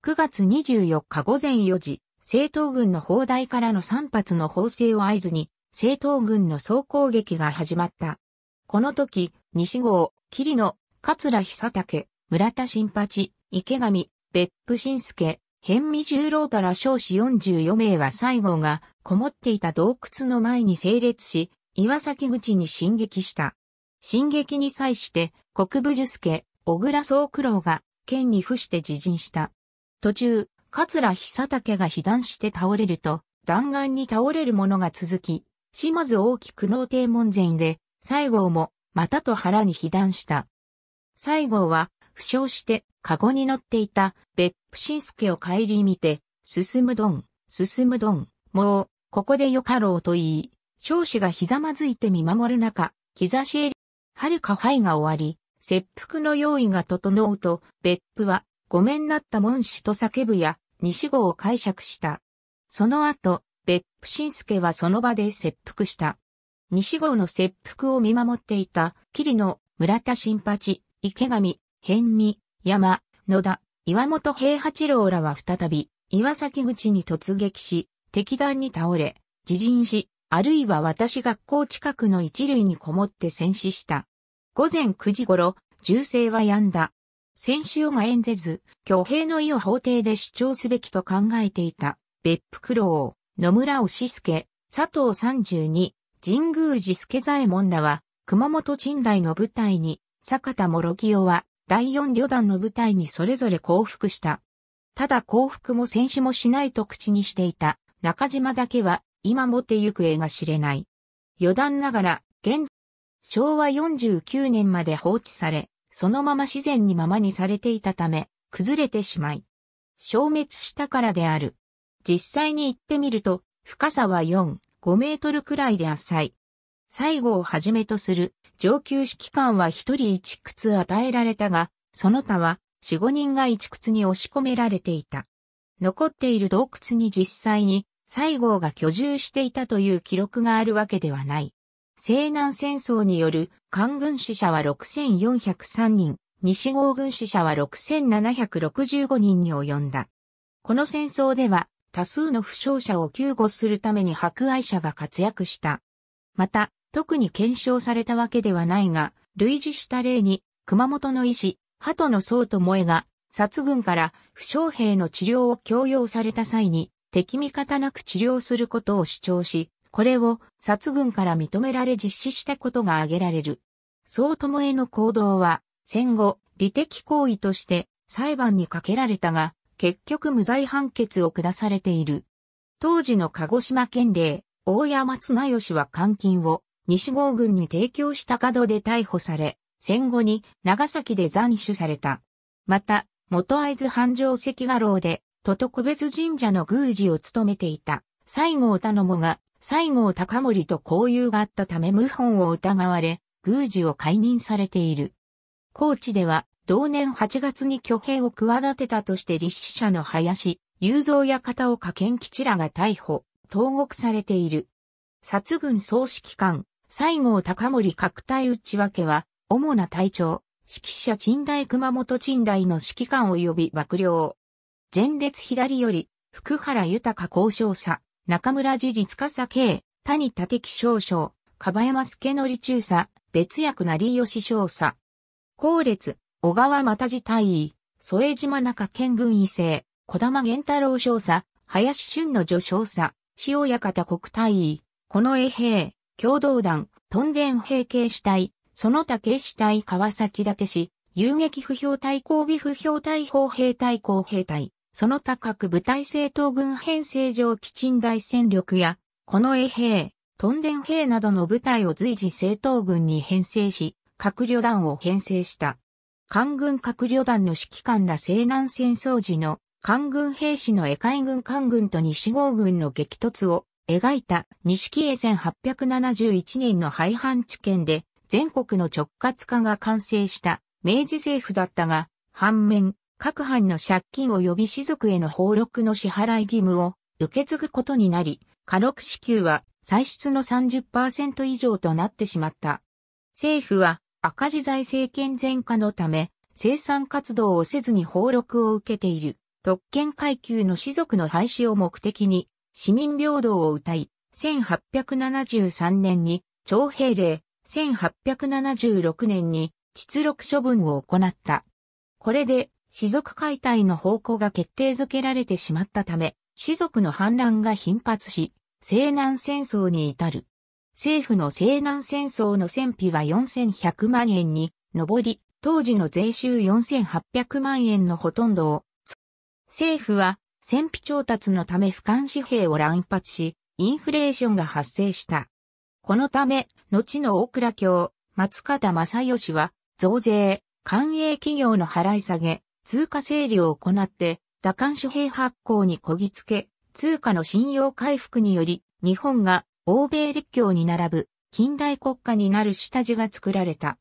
9月24日午前4時、正東軍の砲台からの三発の砲声を合図に、正東軍の総攻撃が始まった。この時、西郷、桐野、桂久武、村田新八、池上、別府新助、辺見十郎太ら少子44名は西郷がこもっていた洞窟の前に整列し、岩崎口に進撃した。進撃に際して、国部樹助、小倉総九郎が、県に付して自陣した。途中、桂久武が被弾して倒れると、弾丸に倒れる者が続き、島津大きく悩帝門前で、西郷も、またと腹に被弾した。西郷は、負傷して、カゴに乗っていた、別府新助を帰り見て、進むどん、進むどん、もう、ここでよかろうと言い、少子がひざまずいて見守る中、兆しえり、遥か灰が終わり、切腹の用意が整うと、別府は、ごめんなった門師と叫ぶや、西郷を解釈した。その後、別府信介はその場で切腹した。西郷の切腹を見守っていた、桐野、村田新八、池上、辺見、山、野田、岩本平八郎らは再び、岩崎口に突撃し、敵弾に倒れ、自陣し、あるいは私学校近くの一塁にこもって戦死した。午前9時頃、銃声は止んだ。選手をが演ぜず、挙兵の意を法廷で主張すべきと考えていた、別府九郎、野村押助、佐藤三十二、神宮寺助左衛門らは、熊本鎮代の部隊に、坂田諸清は、第四旅団の部隊にそれぞれ降伏した。ただ降伏も戦死もしないと口にしていた、中島だけは、今もって行方が知れない。余談ながら、現、昭和49年まで放置され、そのまま自然にままにされていたため、崩れてしまい、消滅したからである。実際に行ってみると、深さは4、5メートルくらいで浅い。最後をはじめとする上級指揮官は一人一靴与えられたが、その他は四五人が一靴に押し込められていた。残っている洞窟に実際に西郷が居住していたという記録があるわけではない。西南戦争による官軍死者は6403人、西郷軍死者は6765人に及んだ。この戦争では多数の負傷者を救護するために博愛者が活躍した。また、特に検証されたわけではないが、類似した例に、熊本の医師、鳩野と萌えが、殺軍から負傷兵の治療を強要された際に、敵味方なく治療することを主張し、これを殺軍から認められ実施したことが挙げられる。総もえの行動は、戦後、利的行為として裁判にかけられたが、結局無罪判決を下されている。当時の鹿児島県令、大山綱吉は監禁を西郷軍に提供した角で逮捕され、戦後に長崎で斬首された。また、元会津繁盛赤画廊で、都と古別神社の宮司を務めていた西郷頼もが西郷隆盛と交友があったため謀反を疑われ、宮司を解任されている。高知では、同年8月に挙兵を企てたとして立志者の林、雄三や片岡健吉らが逮捕、投獄されている。殺軍総指揮官、西郷隆盛各隊内訳は、主な隊長、指揮者陳大熊本陳大の指揮官及び幕僚。前列左より、福原豊交渉者、中村寺立笠慶、谷立木少将、かばやますけのり中佐、別役なりよし少佐。後列、小川又次大尉、添島中県軍医生、小玉源太郎少佐、林俊の助少佐、塩屋方国大尉、近衛兵、共同団、屯田兵警視隊、その他警視隊川崎立市、遊撃不評対抗備不評対砲兵対抗兵隊。その他各部隊政党軍編成上基地大戦力や、この衛兵、トンデン兵などの部隊を随時政党軍に編成し、各旅団を編成した。官軍各旅団の指揮官ら西南戦争時の官軍兵士の絵海軍官軍と西郷軍の激突を描いた錦絵前871年の廃藩置県で全国の直轄化が完成した明治政府だったが、反面、各藩の借金及び士族への放録の支払い義務を受け継ぐことになり、家禄支給は歳出の30%以上となってしまった。政府は赤字財政健全化のため、生産活動をせずに放録を受けている特権階級の士族の廃止を目的に市民平等を謳い、1873年に徴兵令、1876年に秩禄処分を行った。これで士族解体の方向が決定づけられてしまったため、士族の反乱が頻発し、西南戦争に至る。政府の西南戦争の戦費は4100万円に上り、当時の税収4800万円のほとんどを、政府は戦費調達のため俯瞰紙幣を乱発し、インフレーションが発生した。このため、後の大倉卿、松方正義は、増税、官営企業の払い下げ、通貨整理を行って、打艦紙幣発行にこぎつけ、通貨の信用回復により、日本が欧米列強に並ぶ近代国家になる下地が作られた。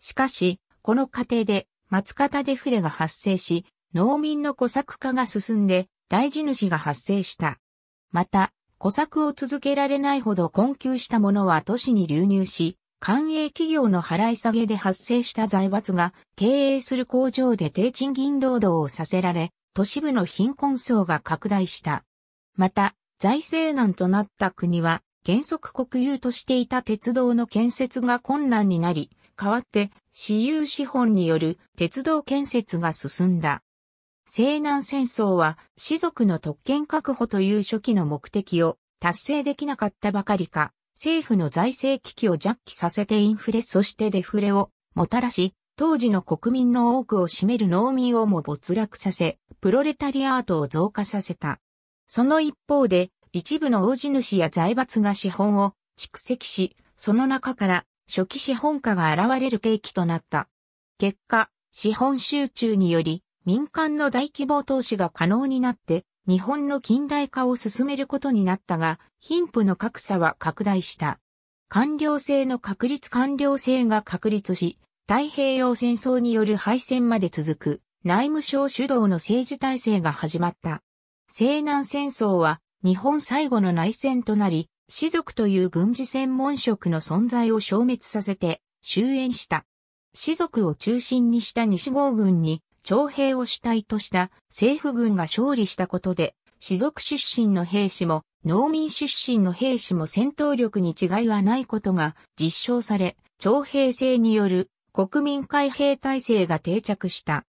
しかし、この過程で松方デフレが発生し、農民の小作化が進んで、大地主が発生した。また、小作を続けられないほど困窮した者は都市に流入し、官営企業の払い下げで発生した財閥が経営する工場で低賃金労働をさせられ、都市部の貧困層が拡大した。また、財政難となった国は、原則国有としていた鉄道の建設が困難になり、代わって私有資本による鉄道建設が進んだ。西南戦争は、士族の特権確保という初期の目的を達成できなかったばかりか、政府の財政危機を弱気させてインフレそしてデフレをもたらし、当時の国民の多くを占める農民をも没落させ、プロレタリアートを増加させた。その一方で、一部の大地主や財閥が資本を蓄積し、その中から初期資本家が現れる契機となった。結果、資本集中により民間の大規模投資が可能になって日本の近代化を進めることになったが、貧富の格差は拡大した。官僚制の確立官僚制が確立し、太平洋戦争による敗戦まで続く内務省主導の政治体制が始まった。西南戦争は日本最後の内戦となり、士族という軍事専門職の存在を消滅させて終焉した。士族を中心にした西郷軍に徴兵を主体とした政府軍が勝利したことで、士族出身の兵士も農民出身の兵士も戦闘力に違いはないことが実証され、徴兵制による国民開兵体制が定着した。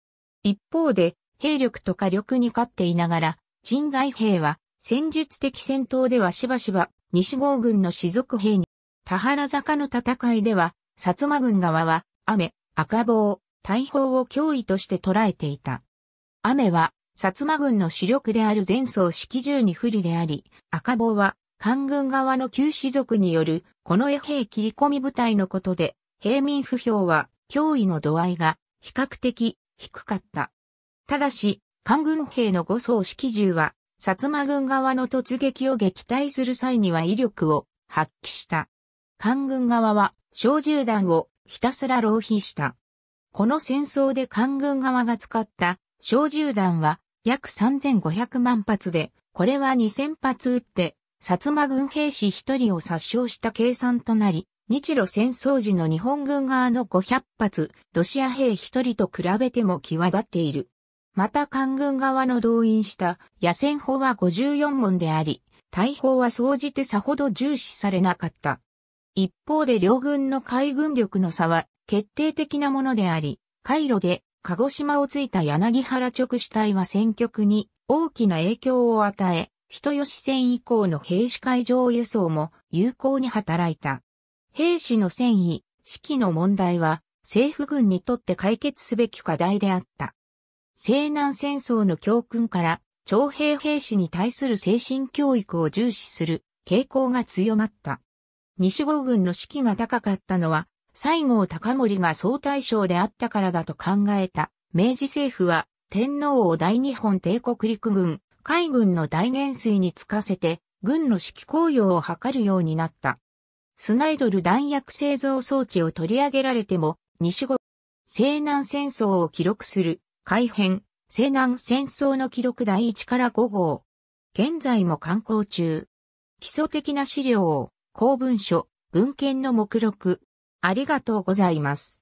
一方で、兵力と火力に勝っていながら、陳外兵は戦術的戦闘ではしばしば西郷軍の士族兵に、田原坂の戦いでは、薩摩軍側は雨、赤棒、大砲を脅威として捉えていた。雨は、薩摩軍の主力である前総式銃に不利であり、赤棒は、官軍側の旧士族による、この衛兵切り込み部隊のことで、平民不評は、脅威の度合いが、比較的、低かった。ただし、官軍兵の五層式銃は、薩摩軍側の突撃を撃退する際には威力を発揮した。官軍側は小銃弾をひたすら浪費した。この戦争で官軍側が使った小銃弾は約3500万発で、これは2000発撃って、薩摩軍兵士1人を殺傷した計算となり、日露戦争時の日本軍側の500発、ロシア兵1人と比べても際立っている。また官軍側の動員した野戦砲は54門であり、大砲は総じてさほど重視されなかった。一方で両軍の海軍力の差は決定的なものであり、回路で鹿児島をついた柳原直主隊は戦局に大きな影響を与え、人吉戦以降の兵士会場輸送も有効に働いた。兵士の戦意、士気の問題は政府軍にとって解決すべき課題であった。西南戦争の教訓から徴兵兵士に対する精神教育を重視する傾向が強まった。西郷軍の士気が高かったのは西郷隆盛が総大将であったからだと考えた明治政府は天皇を大日本帝国陸軍、海軍の大元帥につかせて軍の指揮公用を図るようになった。スナイドル弾薬製造装置を取り上げられても、西後、西南戦争を記録する、改編、西南戦争の記録第1から5号。現在も刊行中。基礎的な資料を、公文書、文献の目録、ありがとうございます。